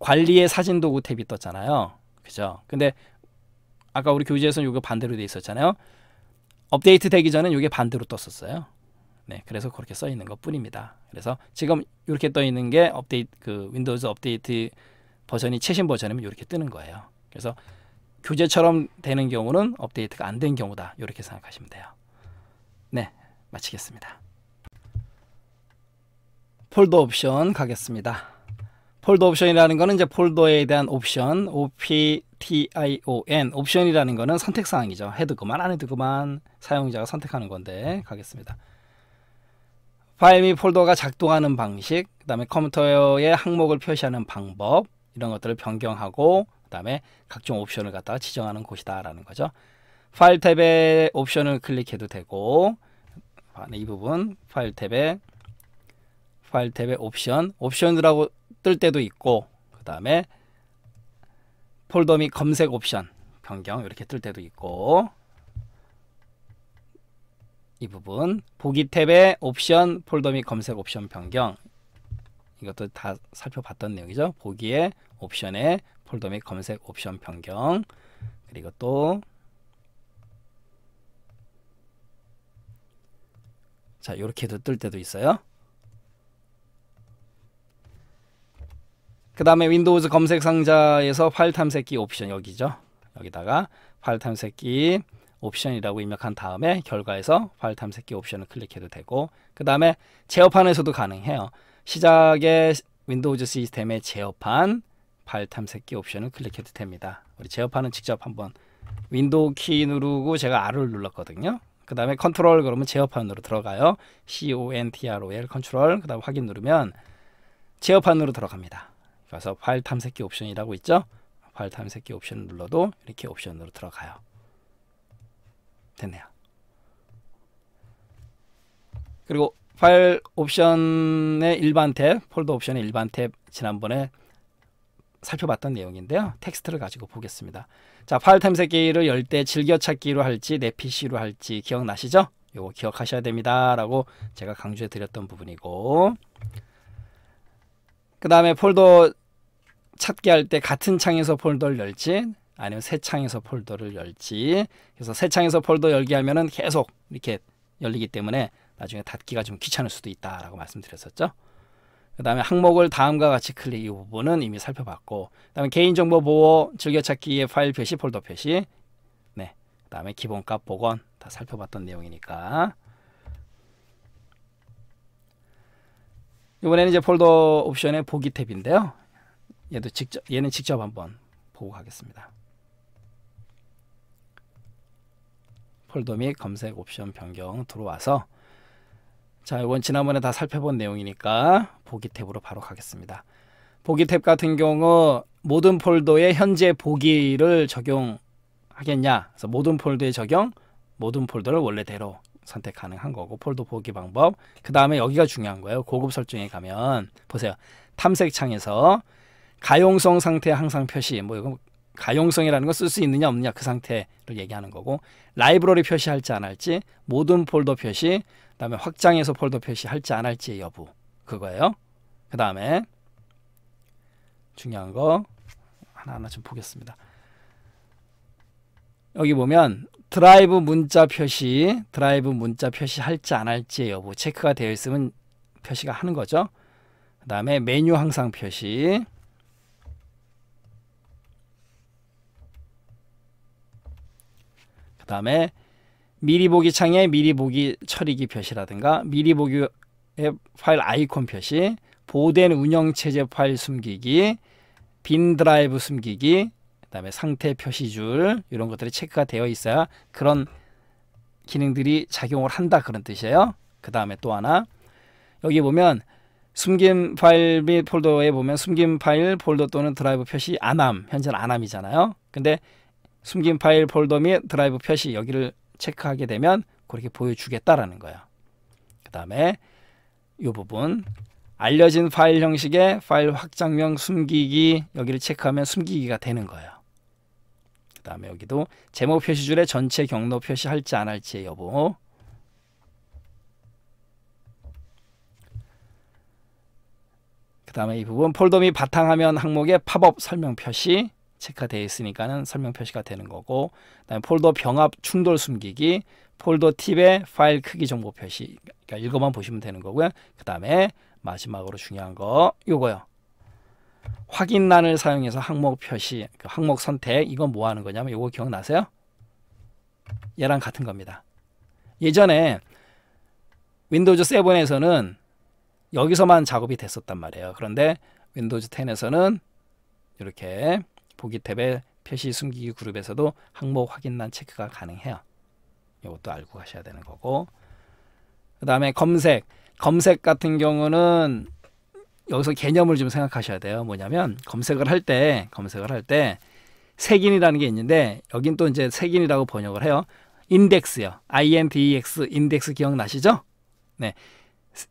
관리의 사진 도구 탭이 떴잖아요. 그죠? 근데 아까 우리 교재에서는 이게 반대로 돼 있었잖아요. 업데이트 되기 전에 이게 반대로 떴었어요. 네, 그래서 그렇게 써 있는 것 뿐입니다. 그래서 지금 이렇게 떠 있는 게 업데이트 그 윈도우즈 업데이트 버전이 최신 버전이면 이렇게 뜨는 거예요. 그래서 교재처럼 되는 경우는 업데이트가 안 된 경우다. 이렇게 생각하시면 돼요. 네, 마치겠습니다. 폴더 옵션 가겠습니다. 폴더 옵션이라는 거는 이제 폴더에 대한 옵션, OPTION, 옵션이라는 거는 선택사항이죠. 해도 그만, 안 해도 그만 사용자가 선택하는 건데 가겠습니다. 파일 및 폴더가 작동하는 방식, 그 다음에 컴퓨터의 항목을 표시하는 방법, 이런 것들을 변경하고 그 다음에 각종 옵션을 갖다가 지정하는 곳이다 라는 거죠. 파일 탭에 옵션을 클릭해도 되고 아, 네, 이 부분 파일 탭에 파일 탭에 옵션, 옵션이라고 뜰 때도 있고 그 다음에 폴더 및 검색 옵션 변경 이렇게 뜰 때도 있고 이 부분 보기 탭에 옵션 폴더 및 검색 옵션 변경 이것도 다 살펴봤던 내용이죠 보기에 옵션에 폴더 및 검색 옵션 변경 그리고 또 자, 이렇게도 뜰 때도 있어요. 그 다음에 윈도우즈 검색 상자에서 파일 탐색기 옵션 여기죠. 여기다가 파일 탐색기 옵션이라고 입력한 다음에 결과에서 파일 탐색기 옵션을 클릭해도 되고 그 다음에 제어판에서도 가능해요. 시작에 윈도우즈 시스템의 제어판 파일 탐색기 옵션을 클릭해도 됩니다. 우리 제어판은 직접 한번 윈도우 키 누르고 제가 R을 눌렀거든요. 그 다음에 컨트롤 그러면 제어판으로 들어가요. C O N T R O L 컨트롤 그 다음 확인 누르면 제어판으로 들어갑니다. 그래서 파일 탐색기 옵션이라고 있죠? 파일 탐색기 옵션을 눌러도 이렇게 옵션으로 들어가요. 됐네요. 그리고 파일 옵션의 일반 탭, 폴더 옵션의 일반 탭 지난번에 살펴봤던 내용인데요. 텍스트를 가지고 보겠습니다. 자, 파일 탐색기를 열 때 즐겨찾기로 할지 내 PC로 할지 기억나시죠? 요거 기억하셔야 됩니다. 라고 제가 강조해 드렸던 부분이고 그 다음에 폴더 찾기 할 때 같은 창에서 폴더를 열지 아니면 새 창에서 폴더를 열지 그래서 새 창에서 폴더 열기 하면은 계속 이렇게 열리기 때문에 나중에 닫기가 좀 귀찮을 수도 있다라고 말씀드렸었죠. 그 다음에 항목을 다음과 같이 클릭 이 부분은 이미 살펴봤고 그 다음에 개인정보 보호 즐겨찾기의 파일 표시 폴더 표시 네, 그 다음에 기본값 복원 다 살펴봤던 내용이니까 이번에는 이제 폴더 옵션의 보기 탭인데요. 얘도 직접 얘는 직접 한번 보고 가겠습니다. 폴더 및 검색 옵션 변경 들어와서 자 이건 지난번에 다 살펴본 내용이니까 보기 탭으로 바로 가겠습니다. 보기 탭 같은 경우 모든 폴더에 현재 보기를 적용하겠냐 그래서 모든 폴더에 적용 모든 폴더를 원래대로 선택 가능한 거고 폴더 보기 방법 그 다음에 여기가 중요한 거예요 고급 설정에 가면 보세요 탐색창에서 가용성 상태 항상 표시 뭐 이거 가용성이라는 거쓸 수 있느냐 없느냐 그 상태를 얘기하는 거고 라이브러리 표시할지 안 할지 모든 폴더 표시 그다음에 확장해서 폴더 표시할지 안 할지의 여부 그거예요. 그 다음에 중요한 거 하나하나 좀 보겠습니다. 여기 보면 드라이브 문자 표시, 드라이브 문자 표시 할지 안 할지 여부 체크가 되어 있으면 표시가 하는 거죠. 그 다음에 메뉴 항상 표시, 그 다음에 미리 보기 창에 미리 보기 처리기 표시라든가 미리 보기의 파일 아이콘 표시 보된 운영체제 파일 숨기기 빈 드라이브 숨기기 그 다음에 상태 표시줄 이런 것들이 체크가 되어 있어야 그런 기능들이 작용을 한다 그런 뜻이에요 그 다음에 또 하나 여기 보면 숨김 파일 및 폴더에 보면 숨김 파일 폴더 또는 드라이브 표시 안함 현재는 안함이잖아요 근데 숨긴 파일 폴더 및 드라이브 표시 여기를 체크하게 되면 그렇게 보여주겠다라는 거예요그 다음에 이 부분 알려진 파일 형식의 파일 확장명 숨기기 여기를 체크하면 숨기기가 되는 거예요. 그 다음에 여기도 제목 표시줄에 전체 경로 표시할지 안 할지의 여부 그 다음에 이 부분 폴더 및 바탕화면 항목의 팝업 설명 표시 체크되어 있으니까는 설명 표시가 되는 거고 그다음에 폴더 병합 충돌 숨기기 폴더 팁에 파일 크기 정보 표시 그러니까 이거만 보시면 되는 거고요 그 다음에 마지막으로 중요한 거 요거요 확인란을 사용해서 항목 표시 그 항목 선택 이건 뭐 하는 거냐면 요거 기억나세요? 얘랑 같은 겁니다 예전에 윈도우즈 7에서는 여기서만 작업이 됐었단 말이에요 그런데 윈도우즈 10에서는 이렇게 보기 탭에 표시 숨기기 그룹에서도 항목 확인란 체크가 가능해요. 이것도 알고 가셔야 되는 거고 그 다음에 검색 검색 같은 경우는 여기서 개념을 좀 생각하셔야 돼요. 뭐냐면 검색을 할때 검색을 할 때 색인이라는 게 있는데 여긴 또 이제 색인이라고 번역을 해요. 인덱스요. INDEX 인덱스 기억나시죠? 네.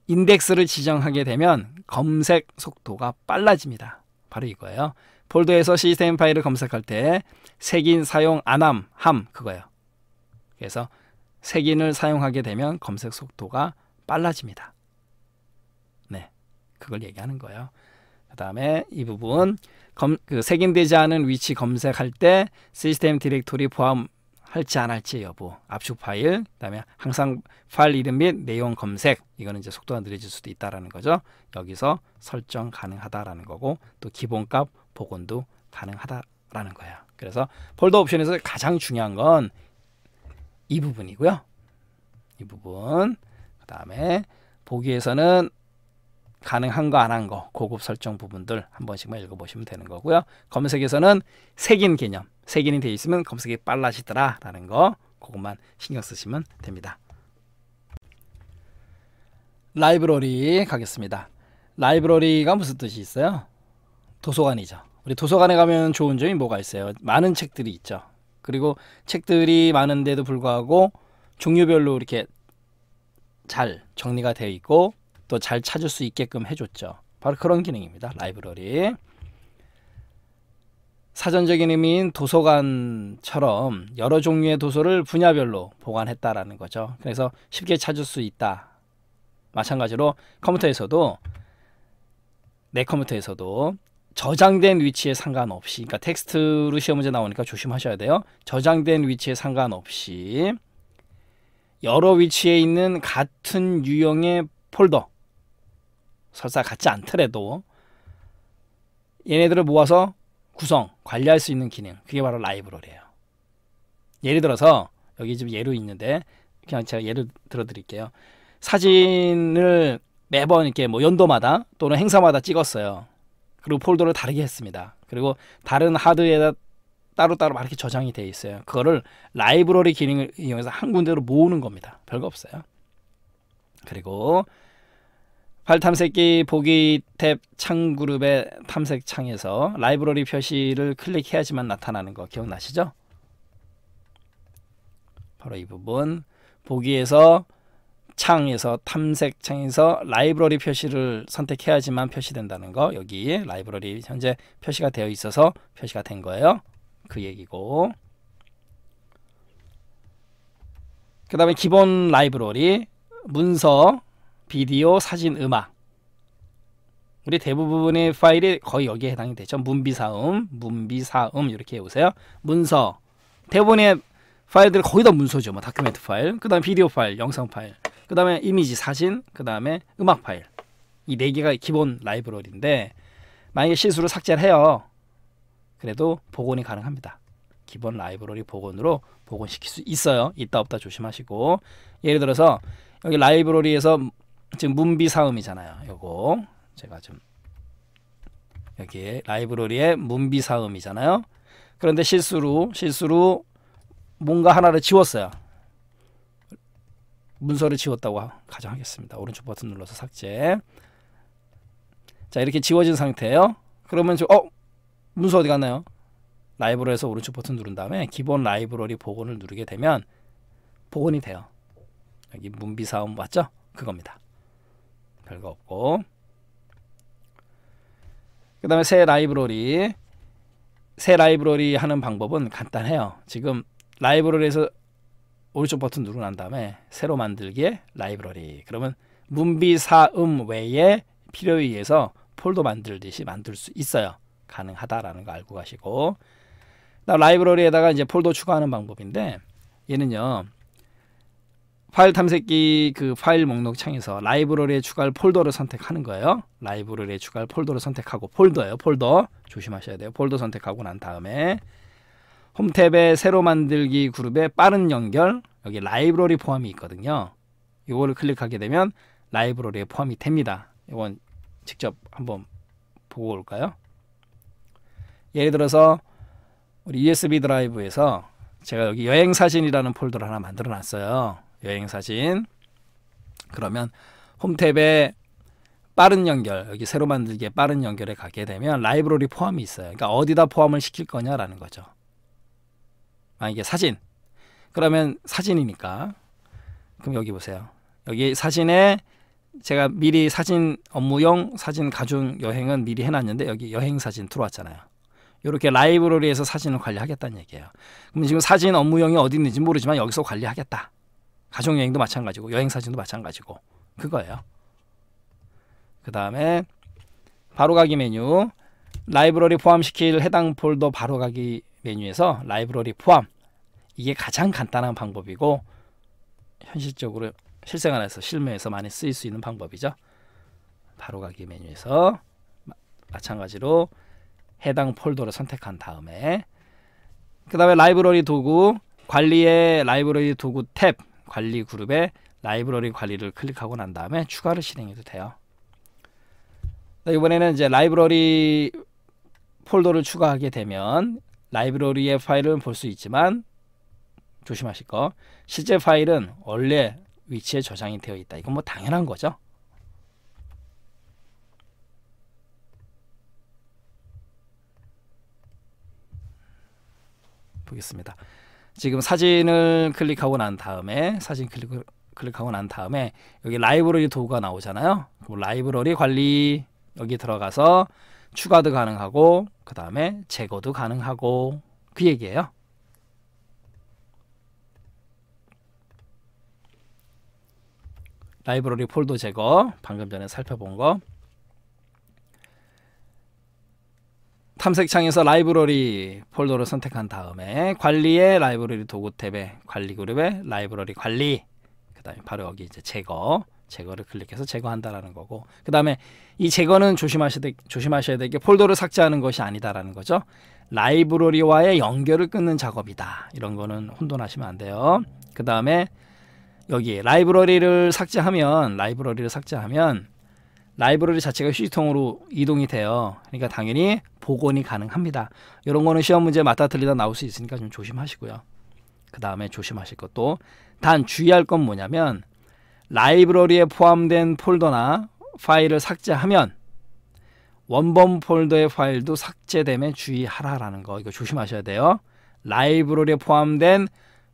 인덱스를 지정하게 되면 검색 속도가 빨라집니다. 바로 이거예요. 폴더에서 시스템 파일을 검색할 때 색인 사용 안함 함 그거예요. 그래서 색인을 사용하게 되면 검색 속도가 빨라집니다. 네, 그걸 얘기하는 거예요. 그 다음에 이 부분 검, 그 색인되지 않은 위치 검색할 때 시스템 디렉토리 포함 할지 안 할지 여부, 압축 파일, 그다음에 항상 파일 이름 및 내용 검색 이거는 이제 속도가 느려질 수도 있다라는 거죠. 여기서 설정 가능하다라는 거고 또 기본값 복원도 가능하다라는 거예요. 그래서 폴더 옵션에서 가장 중요한 건 이 부분이고요. 이 부분 그다음에 보기에서는 가능한 거 안 한 거 고급 설정 부분들 한 번씩만 읽어보시면 되는 거고요. 검색에서는 색인 개념 색인이 돼 있으면 검색이 빨라지더라라는 거 그것만 신경 쓰시면 됩니다. 라이브러리 가겠습니다. 라이브러리가 무슨 뜻이 있어요? 도서관이죠. 우리 도서관에 가면 좋은 점이 뭐가 있어요? 많은 책들이 있죠. 그리고 책들이 많은데도 불구하고 종류별로 이렇게 잘 정리가 되어 있고 또 잘 찾을 수 있게끔 해줬죠. 바로 그런 기능입니다. 라이브러리. 사전적인 의미인 도서관처럼 여러 종류의 도서를 분야별로 보관했다라는 거죠. 그래서 쉽게 찾을 수 있다. 마찬가지로 컴퓨터에서도 내 컴퓨터에서도 저장된 위치에 상관없이 그러니까 텍스트로 시험 문제 나오니까 조심하셔야 돼요. 저장된 위치에 상관없이 여러 위치에 있는 같은 유형의 폴더 설사 같지 않더라도 얘네들을 모아서 구성, 관리할 수 있는 기능. 그게 바로 라이브러리예요. 예를 들어서 여기 지금 예로 있는데 그냥 제가 예를 들어 드릴게요. 사진을 매번 이렇게 뭐 연도마다 또는 행사마다 찍었어요. 그리고 폴더를 다르게 했습니다. 그리고 다른 하드에다 따로따로 막 이렇게 저장이 되어 있어요. 그거를 라이브러리 기능을 이용해서 한 군데로 모으는 겁니다. 별거 없어요. 그리고 괄탐색기 보기 탭 창그룹의 탐색 창에서 라이브러리 표시를 클릭해야지만 나타나는 거 기억나시죠? 바로 이 부분 보기에서 창에서 탐색 창에서 라이브러리 표시를 선택해야지만 표시된다는 거 여기 라이브러리 현재 표시가 되어 있어서 표시가 된 거예요 그 얘기고 그 다음에 기본 라이브러리 문서 비디오, 사진, 음악 우리 대부분의 파일이 거의 여기에 해당이 되죠. 문비사음, 문비사음 이렇게 해보세요. 문서, 대부분의 파일들 이 거의 다 문서죠. 뭐 다큐멘트 파일, 그 다음에 비디오 파일, 영상 파일, 그 다음에 이미지, 사진, 그 다음에 음악 파일 이 네 개가 기본 라이브러리인데 만약에 실수로 삭제를 해요. 그래도 복원이 가능합니다. 기본 라이브러리 복원으로 복원시킬 수 있어요. 있다 없다 조심하시고 예를 들어서 여기 라이브러리에서 지금 문비사음이잖아요. 요거 제가 좀 여기에 라이브러리에 문비사음이잖아요. 그런데 실수로 실수로 뭔가 하나를 지웠어요. 문서를 지웠다고 가정하겠습니다. 오른쪽 버튼 눌러서 삭제. 자 이렇게 지워진 상태예요. 그러면 좀어 문서 어디 갔나요? 라이브러리에서 오른쪽 버튼 누른 다음에 기본 라이브러리 복원을 누르게 되면 복원이 돼요. 여기 문비사음 맞죠? 그겁니다. 별거 없고 그 다음에 새 라이브러리 새 라이브러리 하는 방법은 간단해요 지금 라이브러리에서 오른쪽 버튼 누르고 난 다음에 새로 만들기에 라이브러리 그러면 문비사음 외에 필요에 의해서 폴더 만들듯이 만들 수 있어요 가능하다라는 거 알고 가시고 라이브러리에다가 이제 폴더 추가하는 방법인데 얘는요 파일 탐색기 그 파일 목록 창에서 라이브러리에 추가할 폴더를 선택하는 거예요. 라이브러리에 추가할 폴더를 선택하고 폴더예요. 폴더 조심하셔야 돼요. 폴더 선택하고 난 다음에 홈탭에 새로 만들기 그룹에 빠른 연결 여기 라이브러리 포함이 있거든요. 이거를 클릭하게 되면 라이브러리에 포함이 됩니다. 이건 직접 한번 보고 올까요? 예를 들어서 우리 USB 드라이브에서 제가 여기 여행 사진이라는 폴더를 하나 만들어 놨어요. 여행 사진. 그러면 홈탭에 빠른 연결 여기 새로 만들기에 빠른 연결에 가게 되면 라이브러리 포함이 있어요. 그러니까 어디다 포함을 시킬 거냐라는 거죠. 만약에 사진 그러면 사진이니까 그럼 여기 보세요. 여기 사진에 제가 미리 사진 업무용 사진 가중 여행은 미리 해놨는데 여기 여행 사진 들어왔잖아요. 이렇게 라이브러리에서 사진을 관리하겠다는 얘기예요. 그럼 지금 사진 업무용이 어디 있는지 모르지만 여기서 관리하겠다. 가족 여행도 마찬가지고 여행 사진도 마찬가지고 그거예요. 그 다음에 바로가기 메뉴 라이브러리 포함시킬 해당 폴더 바로가기 메뉴에서 라이브러리 포함 이게 가장 간단한 방법이고 현실적으로 실생활에서 실무에서 많이 쓰일 수 있는 방법이죠. 바로가기 메뉴에서 마, 마찬가지로 해당 폴더를 선택한 다음에 그 다음에 라이브러리 도구 관리의 라이브러리 도구 탭 관리 그룹에 라이브러리 관리를 클릭하고 난 다음에 추가를 실행해도 돼요. 이번에는 이제 라이브러리 폴더를 추가하게 되면 라이브러리의 파일은 볼 수 있지만 조심하실 거 실제 파일은 원래 위치에 저장이 되어 있다. 이건 뭐 당연한 거죠. 보겠습니다. 지금 사진을 클릭하고 난 다음에 사진 클릭을 클릭하고 난 다음에 여기 라이브러리 도구가 나오잖아요. 라이브러리 관리 여기 들어가서 추가도 가능하고 그 다음에 제거도 가능하고 그 얘기예요. 라이브러리 폴더 제거 방금 전에 살펴본 거 탐색창에서 라이브러리 폴더를 선택한 다음에 관리의 라이브러리 도구 탭에 관리 그룹의 라이브러리 관리 그 다음에 바로 여기 이제 제거 제거를 클릭해서 제거한다라는 거고 그 다음에 이 제거는 조심하셔야, 되, 조심하셔야 될 게 폴더를 삭제하는 것이 아니다라는 거죠 라이브러리와의 연결을 끊는 작업이다 이런 거는 혼돈하시면 안 돼요 그 다음에 여기 라이브러리를 삭제하면 라이브러리를 삭제하면 라이브러리 자체가 휴지통으로 이동이 돼요. 그러니까 당연히 복원이 가능합니다. 이런 거는 시험 문제 맞다 틀리다 나올 수 있으니까 좀 조심하시고요. 그 다음에 조심하실 것도 단 주의할 건 뭐냐면 라이브러리에 포함된 폴더나 파일을 삭제하면 원본 폴더의 파일도 삭제됨에 주의하라라는 거 이거 조심하셔야 돼요. 라이브러리에 포함된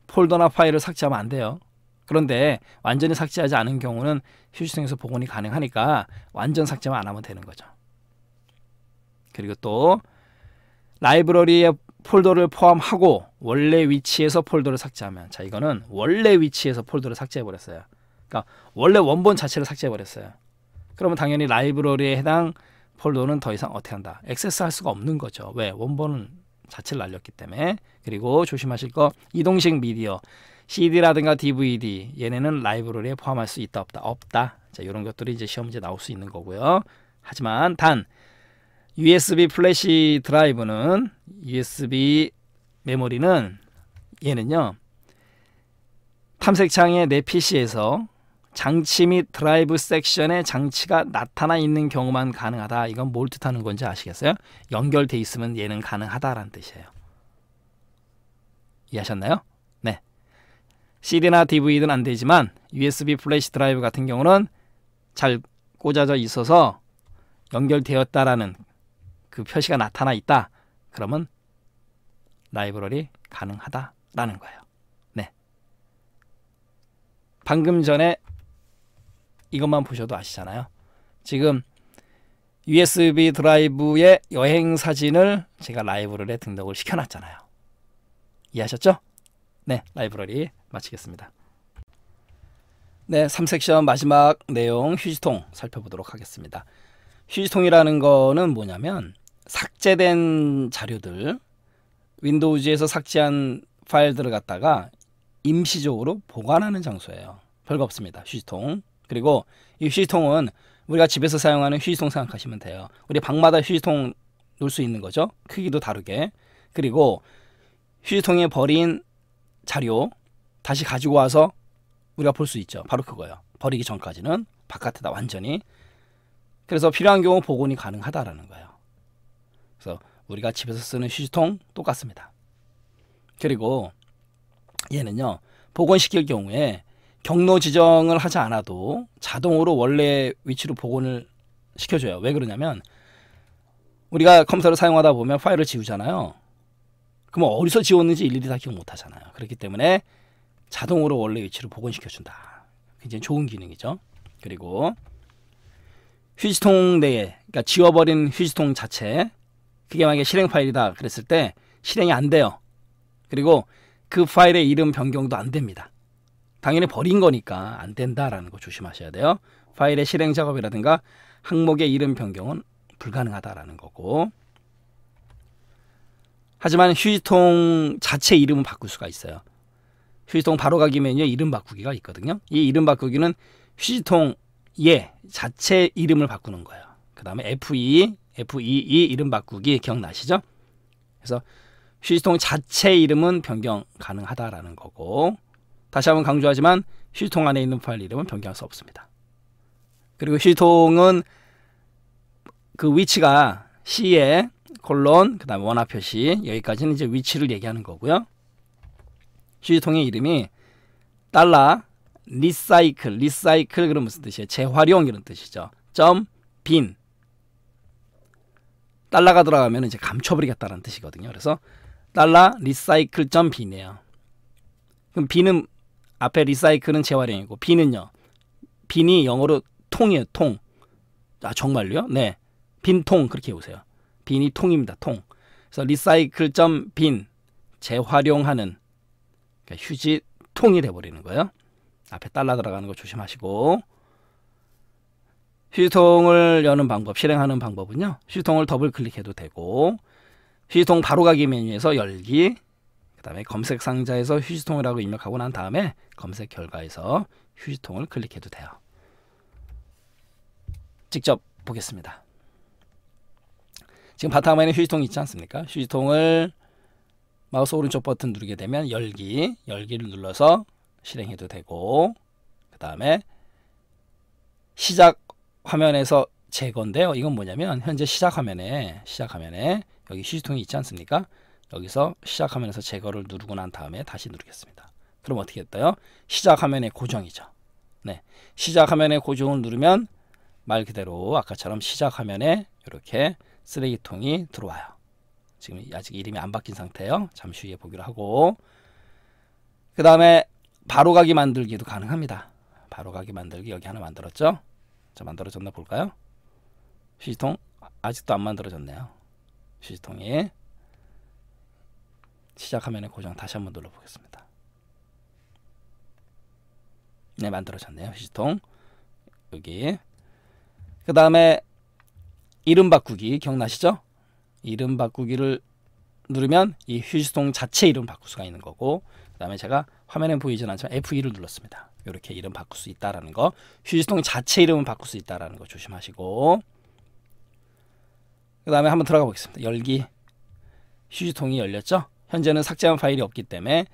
폴더나 파일을 삭제하면 안 돼요. 그런데 완전히 삭제하지 않은 경우는 휴지통에서 복원이 가능하니까 완전 삭제만 안 하면 되는 거죠. 그리고 또라이브러리에 폴더를 포함하고 원래 위치에서 폴더를 삭제하면 자 이거는 원래 위치에서 폴더를 삭제해 버렸어요. 그러니까 원래 원본 자체를 삭제해 버렸어요. 그러면 당연히 라이브러리에 해당 폴더는 더 이상 어떻게 한다? 액세스할 수가 없는 거죠. 왜? 원본 자체를 날렸기 때문에. 그리고 조심하실 거 이동식 미디어 CD라든가 DVD 얘네는 라이브러리에 포함할 수 있다 없다 없다. 자, 이런 것들이 이제 시험 문제 나올 수 있는 거고요. 하지만 단 USB 플래시 드라이브는 USB 메모리는 얘는요. 탐색창에 내 PC에서 장치 및 드라이브 섹션에 장치가 나타나 있는 경우만 가능하다. 이건 뭘 뜻하는 건지 아시겠어요? 연결돼 있으면 얘는 가능하다라는 뜻이에요. 이해하셨나요? CD나 DVD는 안 되지만 USB 플래시 드라이브 같은 경우는 잘 꽂아져 있어서 연결되었다라는 그 표시가 나타나 있다. 그러면 라이브러리 가능하다라는 거예요. 네. 방금 전에 이것만 보셔도 아시잖아요. 지금 USB 드라이브의 여행 사진을 제가 라이브러리에 등록을 시켜놨잖아요. 이해하셨죠? 네, 라이브러리 마치겠습니다. 네, 3섹션 마지막 내용 휴지통 살펴보도록 하겠습니다. 휴지통이라는 거는 뭐냐면 삭제된 자료들 윈도우즈에서 삭제한 파일들을 갖다가 임시적으로 보관하는 장소예요. 별거 없습니다. 휴지통. 그리고 이 휴지통은 우리가 집에서 사용하는 휴지통 생각하시면 돼요. 우리 방마다 휴지통 놓을 수 있는 거죠. 크기도 다르게. 그리고 휴지통에 버린 자료, 다시 가지고 와서 우리가 볼 수 있죠. 바로 그거예요. 버리기 전까지는 바깥에다 완전히 그래서 필요한 경우 복원이 가능하다라는 거예요. 그래서 우리가 집에서 쓰는 휴지통 똑같습니다. 그리고 얘는요. 복원시킬 경우에 경로 지정을 하지 않아도 자동으로 원래 위치로 복원을 시켜줘요. 왜 그러냐면 우리가 컴퓨터를 사용하다 보면 파일을 지우잖아요. 그럼 어디서 지웠는지 일일이 다 기억 못하잖아요. 그렇기 때문에 자동으로 원래 위치로 복원시켜준다. 굉장히 좋은 기능이죠. 그리고 휴지통 내에 그러니까 지워버린 휴지통 자체 그게 만약에 실행 파일이다 그랬을 때 실행이 안 돼요. 그리고 그 파일의 이름 변경도 안 됩니다. 당연히 버린 거니까 안 된다라는 거 조심하셔야 돼요. 파일의 실행 작업이라든가 항목의 이름 변경은 불가능하다라는 거고 하지만 휴지통 자체 이름은 바꿀 수가 있어요. 휴지통 바로 가기 메뉴에 이름 바꾸기가 있거든요. 이 이름 바꾸기는 휴지통의 자체 이름을 바꾸는 거예요. 그 다음에 F2, e, F22 e e 이름 바꾸기 기억나시죠? 그래서 휴지통 자체 이름은 변경 가능하다라는 거고 다시 한번 강조하지만 휴지통 안에 있는 파일 이름은 변경할 수 없습니다. 그리고 휴지통은 그 위치가 C에 콜론 그 다음에 원화 표시 여기까지는 이제 위치를 얘기하는 거고요. 주유통의 이름이 달라 리사이클 리사이클 그럼 무슨 뜻이에요? 재활용 이런 뜻이죠. 점 빈 달라가 들어가면 이제 감춰버리겠다는 뜻이거든요. 그래서 달라 리사이클 점 빈이에요. 그럼 빈은 앞에 리사이클은 재활용이고 빈은요. 빈이 영어로 통이에요. 통. 아 정말요? 네. 빈통 그렇게 해보세요. 빈이 통입니다. 통. 그래서 리사이클 점 빈 재활용하는 그러니까 휴지통이 돼버리는 거예요. 앞에 달라 들어가는 거 조심하시고 휴지통을 여는 방법, 실행하는 방법은요. 휴지통을 더블 클릭해도 되고 휴지통 바로가기 메뉴에서 열기 그 다음에 검색 상자에서 휴지통이라고 입력하고 난 다음에 검색 결과에서 휴지통을 클릭해도 돼요. 직접 보겠습니다. 지금 바탕화면에 휴지통 있지 않습니까? 휴지통을 마우스 오른쪽 버튼 누르게 되면 열기, 열기를 눌러서 실행해도 되고 그 다음에 시작 화면에서 제거인데요. 이건 뭐냐면 현재 시작 화면에 시작 화면에 여기 휴지통이 있지 않습니까? 여기서 시작 화면에서 제거를 누르고 난 다음에 다시 누르겠습니다. 그럼 어떻게 했어요? 시작 화면의 고정이죠. 네, 시작 화면의 고정을 누르면 말 그대로 아까처럼 시작 화면에 이렇게 쓰레기통이 들어와요. 지금 아직 이름이 안 바뀐 상태예요. 잠시 후에 보기로 하고 그 다음에 바로가기 만들기도 가능합니다. 바로가기 만들기 여기 하나 만들었죠? 자 만들어졌나 볼까요? 휴지통 아직도 안 만들어졌네요. 휴지통이 시작 화면에 고정 다시 한번 눌러보겠습니다. 네 만들어졌네요. 휴지통 여기 그 다음에 이름 바꾸기 기억나시죠? 이름 바꾸기를 누르면 이 휴지통 자체 이름 바꿀 수가 있는 거고 그 다음에 제가 화면에 보이진 않지만 F2를 눌렀습니다. 이렇게 이름 바꿀 수 있다라는 거 휴지통 자체 이름은 바꿀 수 있다라는 거 조심하시고 그 다음에 한번 들어가 보겠습니다. 열기 휴지통이 열렸죠? 현재는 삭제한 파일이 없기 때문에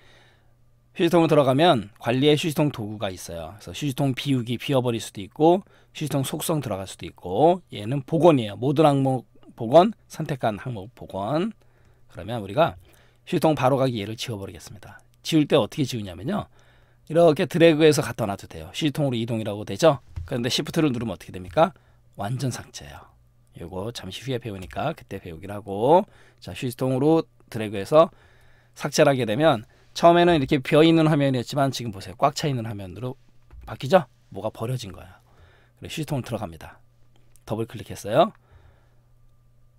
휴지통으로 들어가면 관리의 휴지통 도구가 있어요. 그래서 휴지통 비우기, 비워버릴 수도 있고 휴지통 속성 들어갈 수도 있고 얘는 복원이에요. 모든 항목 복원 선택한 항목 복원 그러면 우리가 휴통 바로가기 예를 지워버리겠습니다. 지울 때 어떻게 지우냐면요. 이렇게 드래그해서 갖다 놔도 돼요. 휴통으로 이동이라고 되죠. 그런데 시프트를 누르면 어떻게 됩니까? 완전 삭제예요. 이거 잠시 후에 배우니까 그때 배우기로 하고 자 휴통으로 드래그해서 삭제를 하게 되면 처음에는 이렇게 비어있는 화면이었지만 지금 보세요. 꽉 차있는 화면으로 바뀌죠? 뭐가 버려진 거야. 그래서 휴통을 들어갑니다. 더블 클릭했어요.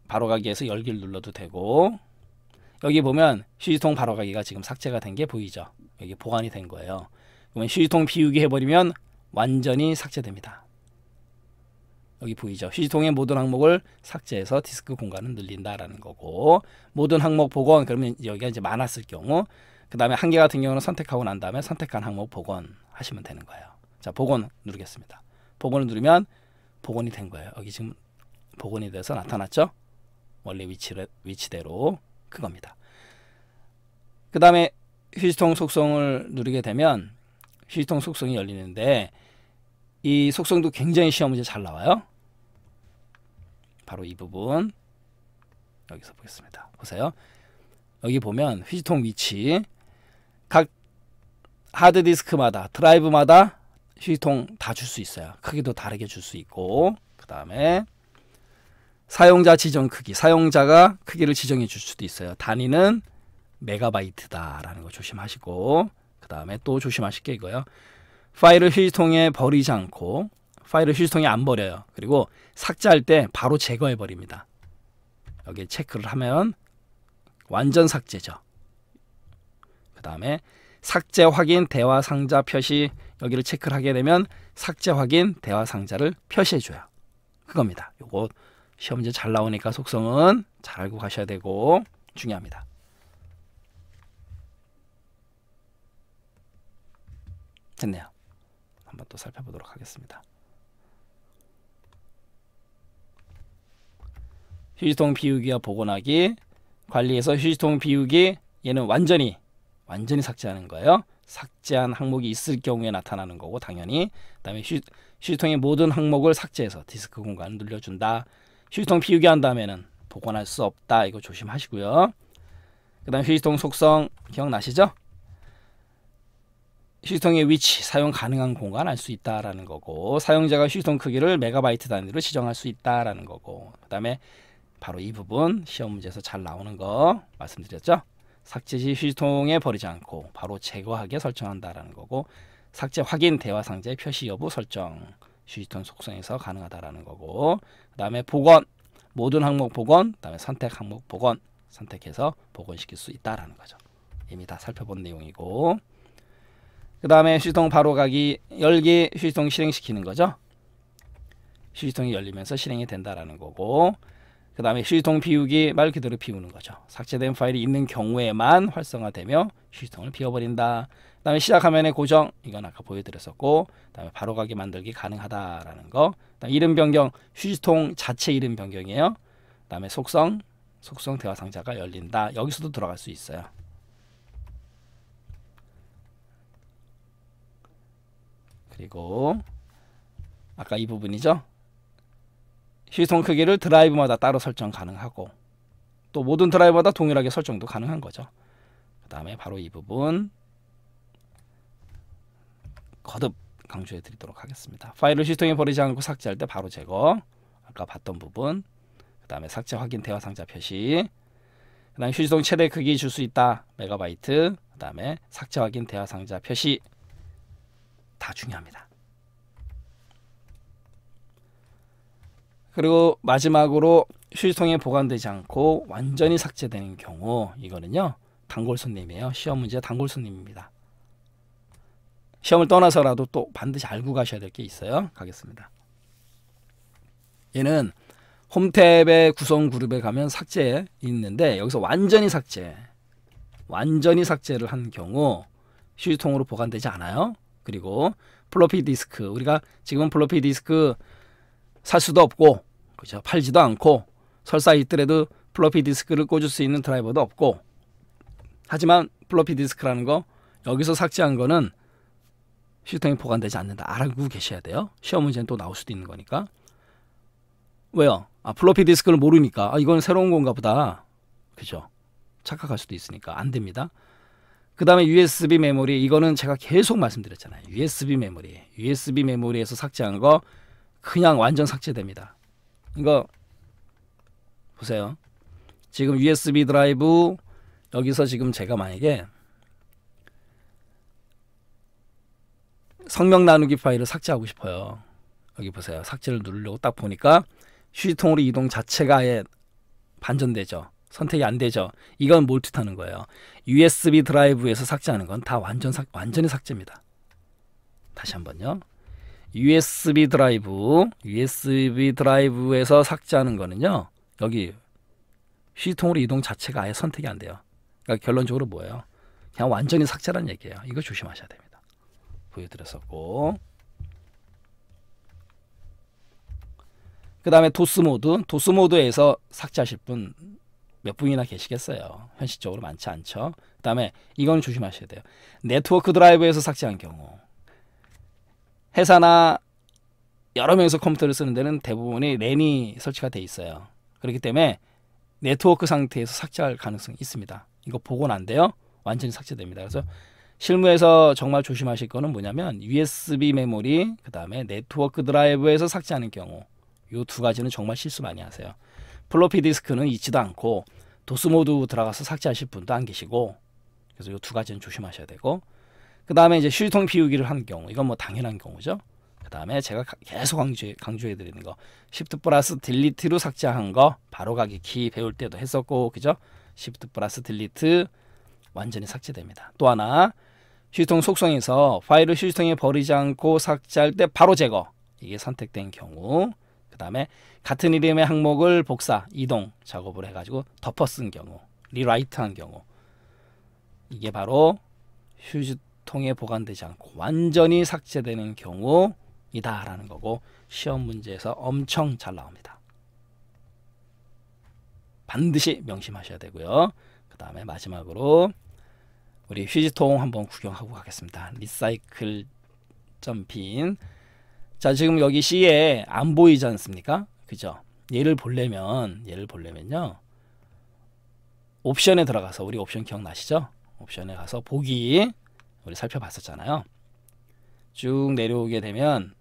바로 가기에서 열기를 눌러도 되고 여기 보면 휴지통 바로 가기가 지금 삭제가 된 게 보이죠. 여기 보관이 된 거예요. 그러면 휴지통 비우기 해버리면 완전히 삭제됩니다. 여기 보이죠. 휴지통의 모든 항목을 삭제해서 디스크 공간을 늘린다라는 거고 모든 항목 복원 그러면 여기가 이제 많았을 경우 그 다음에 한 개 같은 경우는 선택하고 난 다음에 선택한 항목 복원 하시면 되는 거예요. 자 복원 누르겠습니다. 복원을 누르면 복원이 된 거예요. 여기 지금 복원이 돼서 나타났죠. 원래 위치를, 위치대로 그겁니다. 그 다음에 휴지통 속성을 누르게 되면 휴지통 속성이 열리는데 이 속성도 굉장히 시험 문제 잘 나와요. 바로 이 부분 여기서 보겠습니다. 보세요. 여기 보면 휴지통 위치 각 하드디스크마다 드라이브마다 휴지통 다 줄 수 있어요. 크기도 다르게 줄 수 있고 그 다음에 사용자 지정 크기, 사용자가 크기를 지정해 줄 수도 있어요. 단위는 메가바이트다라는 거 조심하시고 그 다음에 또 조심하실 게 이거요. 파일을 휴지통에 버리지 않고 파일을 휴지통에 안 버려요. 그리고 삭제할 때 바로 제거해 버립니다. 여기 체크를 하면 완전 삭제죠. 그 다음에 삭제 확인 대화 상자 표시 여기를 체크를 하게 되면 삭제 확인 대화 상자를 표시해 줘요. 그겁니다. 요거 시험 문제 잘 나오니까 속성은 잘 알고 가셔야 되고 중요합니다. 됐네요. 한번 또 살펴보도록 하겠습니다. 휴지통 비우기와 복원하기 관리에서 휴지통 비우기 얘는 완전히 완전히 삭제하는 거예요. 삭제한 항목이 있을 경우에 나타나는 거고 당연히 그다음에 휴, 휴지통의 모든 항목을 삭제해서 디스크 공간을 늘려준다. 휴지통 피우게한 다음에는 복원할 수 없다. 이거 조심하시고요. 그 다음 휴지통 속성 기억나시죠? 휴지통의 위치, 사용 가능한 공간 알 수 있다라는 거고 사용자가 휴지통 크기를 메가바이트 단위로 지정할 수 있다라는 거고 그 다음에 바로 이 부분 시험 문제에서 잘 나오는 거 말씀드렸죠? 삭제 시 휴지통에 버리지 않고 바로 제거하게 설정한다라는 거고 삭제 확인 대화 상자의 표시 여부 설정 휴지통 속성에서 가능하다라는 거고 그 다음에 복원 모든 항목 복원 그 다음에 선택 항목 복원 선택해서 복원시킬 수 있다라는 거죠. 이미 다 살펴본 내용이고 그 다음에 휴지통 바로 가기 열기 휴지통 실행시키는 거죠. 휴지통이 열리면서 실행이 된다라는 거고 그 다음에 휴지통 비우기 말 그대로 비우는 거죠. 삭제된 파일이 있는 경우에만 활성화되며 휴지통을 비워버린다. 그 다음에 시작 화면의 고정 이건 아까 보여드렸었고 그 다음에 바로가기 만들기 가능하다라는 거 그다음에 이름 변경 휴지통 자체 이름 변경이에요. 그 다음에 속성 속성 대화 상자가 열린다. 여기서도 들어갈 수 있어요. 그리고 아까 이 부분이죠. 시선 크기를 드라이브마다 따로 설정 가능하고 또 모든 드라이브마다 동일하게 설정도 가능한 거죠. 그 다음에 바로 이 부분 거듭 강조해 드리도록 하겠습니다. 파일을 시스템에 버리지 않고 삭제할 때 바로 제거 아까 봤던 부분 그 다음에 삭제 확인 대화 상자 표시 그 다음에 휴지통 최대 크기 줄 수 있다 메가바이트 그 다음에 삭제 확인 대화 상자 표시 다 중요합니다. 그리고 마지막으로 휴지통에 보관되지 않고 완전히 삭제되는 경우 이거는요 단골 손님이에요 시험 문제 단골 손님입니다 시험을 떠나서라도 또 반드시 알고 가셔야 될 게 있어요 가겠습니다 얘는 홈탭의 구성 그룹에 가면 삭제 있는데 여기서 완전히 삭제 완전히 삭제를 한 경우 휴지통으로 보관되지 않아요 그리고 플로피 디스크 우리가 지금 은 플로피 디스크 살 수도 없고 그죠 팔지도 않고 설사 있더라도 플로피 디스크를 꽂을 수 있는 드라이버도 없고 하지만 플로피 디스크라는 거 여기서 삭제한 거는 시스템이 보관되지 않는다 알고 계셔야 돼요 시험 문제는 또 나올 수도 있는 거니까 왜요 아 플로피 디스크를 모르니까 아 이건 새로운 건가 보다 그죠 착각할 수도 있으니까 안 됩니다 그 다음에 USB 메모리 이거는 제가 계속 말씀드렸잖아요 USB 메모리 USB 메모리에서 삭제한 거 그냥 완전 삭제됩니다. 이거 보세요. 지금 USB 드라이브 여기서 지금 제가 만약에 성명 나누기 파일을 삭제하고 싶어요. 여기 보세요. 삭제를 누르려고 딱 보니까 휴지통으로 이동 자체가 아예 반전되죠. 선택이 안 되죠. 이건 몰트타는 거예요. USB 드라이브에서 삭제하는 건 다 완전 완전히 삭제입니다. 다시 한번요. USB 드라이브, USB 드라이브에서 삭제하는 거는요. 여기 휴지통으로 이동 자체가 아예 선택이 안 돼요. 그러니까 결론적으로 뭐예요? 그냥 완전히 삭제라는 얘기예요. 이거 조심하셔야 됩니다. 보여드렸었고 그 다음에 도스 모드, 도스 모드에서 삭제하실 분 몇 분이나 계시겠어요. 현실적으로 많지 않죠. 그 다음에 이건 조심하셔야 돼요. 네트워크 드라이브에서 삭제한 경우 회사나 여러 명이서 컴퓨터를 쓰는 데는 대부분이 랜이 설치가 돼 있어요. 그렇기 때문에 네트워크 상태에서 삭제할 가능성이 있습니다. 이거 보고 난 돼요. 완전히 삭제됩니다. 그래서 실무에서 정말 조심하실 거는 뭐냐면 USB 메모리 그다음에 네트워크 드라이브에서 삭제하는 경우 요 두 가지는 정말 실수 많이 하세요. 플로피 디스크는 있지도 않고 도스 모드 들어가서 삭제하실 분도 안 계시고 그래서 요 두 가지는 조심하셔야 되고 그 다음에 이제 휴지통 비우기를 하는 경우 이건 뭐 당연한 경우죠. 그 다음에 제가 계속 강조해, 강조해 드리는 거 Shift 플러스 딜리트로 삭제한 거 바로가기 키 배울 때도 했었고 그죠? Shift 플러스 딜리트 완전히 삭제됩니다. 또 하나 휴지통 속성에서 파일을 휴지통에 버리지 않고 삭제할 때 바로 제거 이게 선택된 경우 그 다음에 같은 이름의 항목을 복사 이동 작업을 해가지고 덮어 쓴 경우 리라이트한 경우 이게 바로 휴지 통에 보관되지 않고 완전히 삭제되는 경우이다라는 거고 시험 문제에서 엄청 잘 나옵니다. 반드시 명심하셔야 되고요. 그 다음에 마지막으로 우리 휴지통 한번 구경하고 가겠습니다. 리사이클 점핀 자 지금 여기 C에 안 보이지 않습니까? 그죠? 얘를 보려면 얘를 보려면요. 옵션에 들어가서 우리 옵션 기억나시죠? 옵션에 가서 보기 우리 살펴봤었잖아요. 쭉 내려오게 되면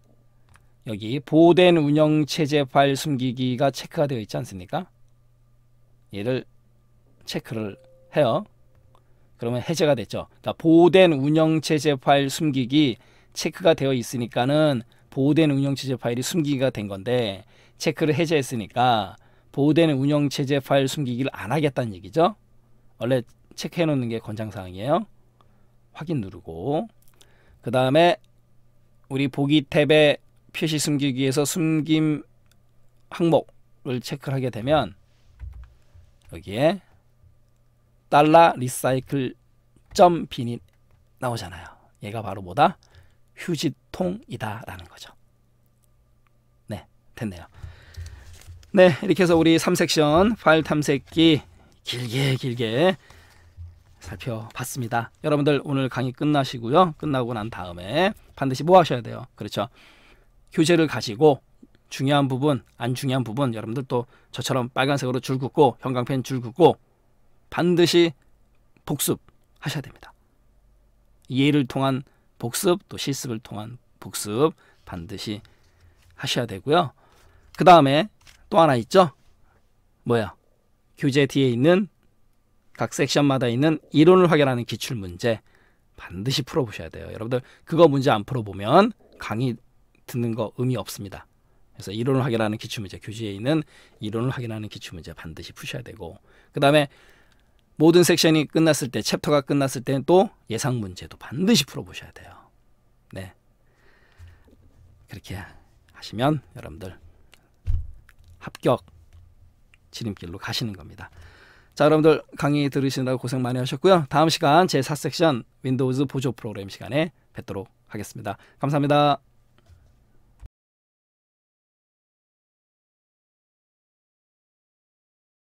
여기 보호된 운영체제 파일 숨기기가 체크가 되어 있지 않습니까? 얘를 체크를 해요. 그러면 해제가 됐죠. 그러니까 보호된 운영체제 파일 숨기기 체크가 되어 있으니까는 보호된 운영체제 파일이 숨기기가 된 건데 체크를 해제했으니까 보호된 운영체제 파일 숨기기를 안 하겠다는 얘기죠. 원래 체크해 놓는 게 권장사항이에요. 확인 누르고 그 다음에 우리 보기 탭에 표시 숨기기에서 숨김 항목을 체크를 하게 되면 여기에 달러 리사이클 점 비닛 나오잖아요. 얘가 바로 뭐다? 휴지통이다 라는 거죠. 네 됐네요. 네 이렇게 해서 우리 3섹션 파일 탐색기 길게 길게 살펴봤습니다. 여러분들 오늘 강의 끝나시고요. 끝나고 난 다음에 반드시 뭐 하셔야 돼요? 그렇죠. 교재를 가지고 중요한 부분, 안 중요한 부분 여러분들 또 저처럼 빨간색으로 줄 긋고 형광펜 줄 긋고 반드시 복습하셔야 됩니다. 이해를 통한 복습, 또 실습을 통한 복습 반드시 하셔야 되고요. 그 다음에 또 하나 있죠? 뭐야? 교재 뒤에 있는 각 섹션마다 있는 이론을 확인하는 기출 문제 반드시 풀어보셔야 돼요. 여러분들 그거 문제 안 풀어보면 강의 듣는 거 의미 없습니다. 그래서 이론을 확인하는 기출 문제 교재에 있는 이론을 확인하는 기출 문제 반드시 푸셔야 되고 그 다음에 모든 섹션이 끝났을 때 챕터가 끝났을 때는 또 예상 문제도 반드시 풀어보셔야 돼요. 네 그렇게 하시면 여러분들 합격 지름길로 가시는 겁니다. 자, 여러분들 강의 들으시느라 고생 많이 하셨고요. 다음 시간 제 4섹션 윈도우즈 보조 프로그램 시간에 뵙도록 하겠습니다. 감사합니다.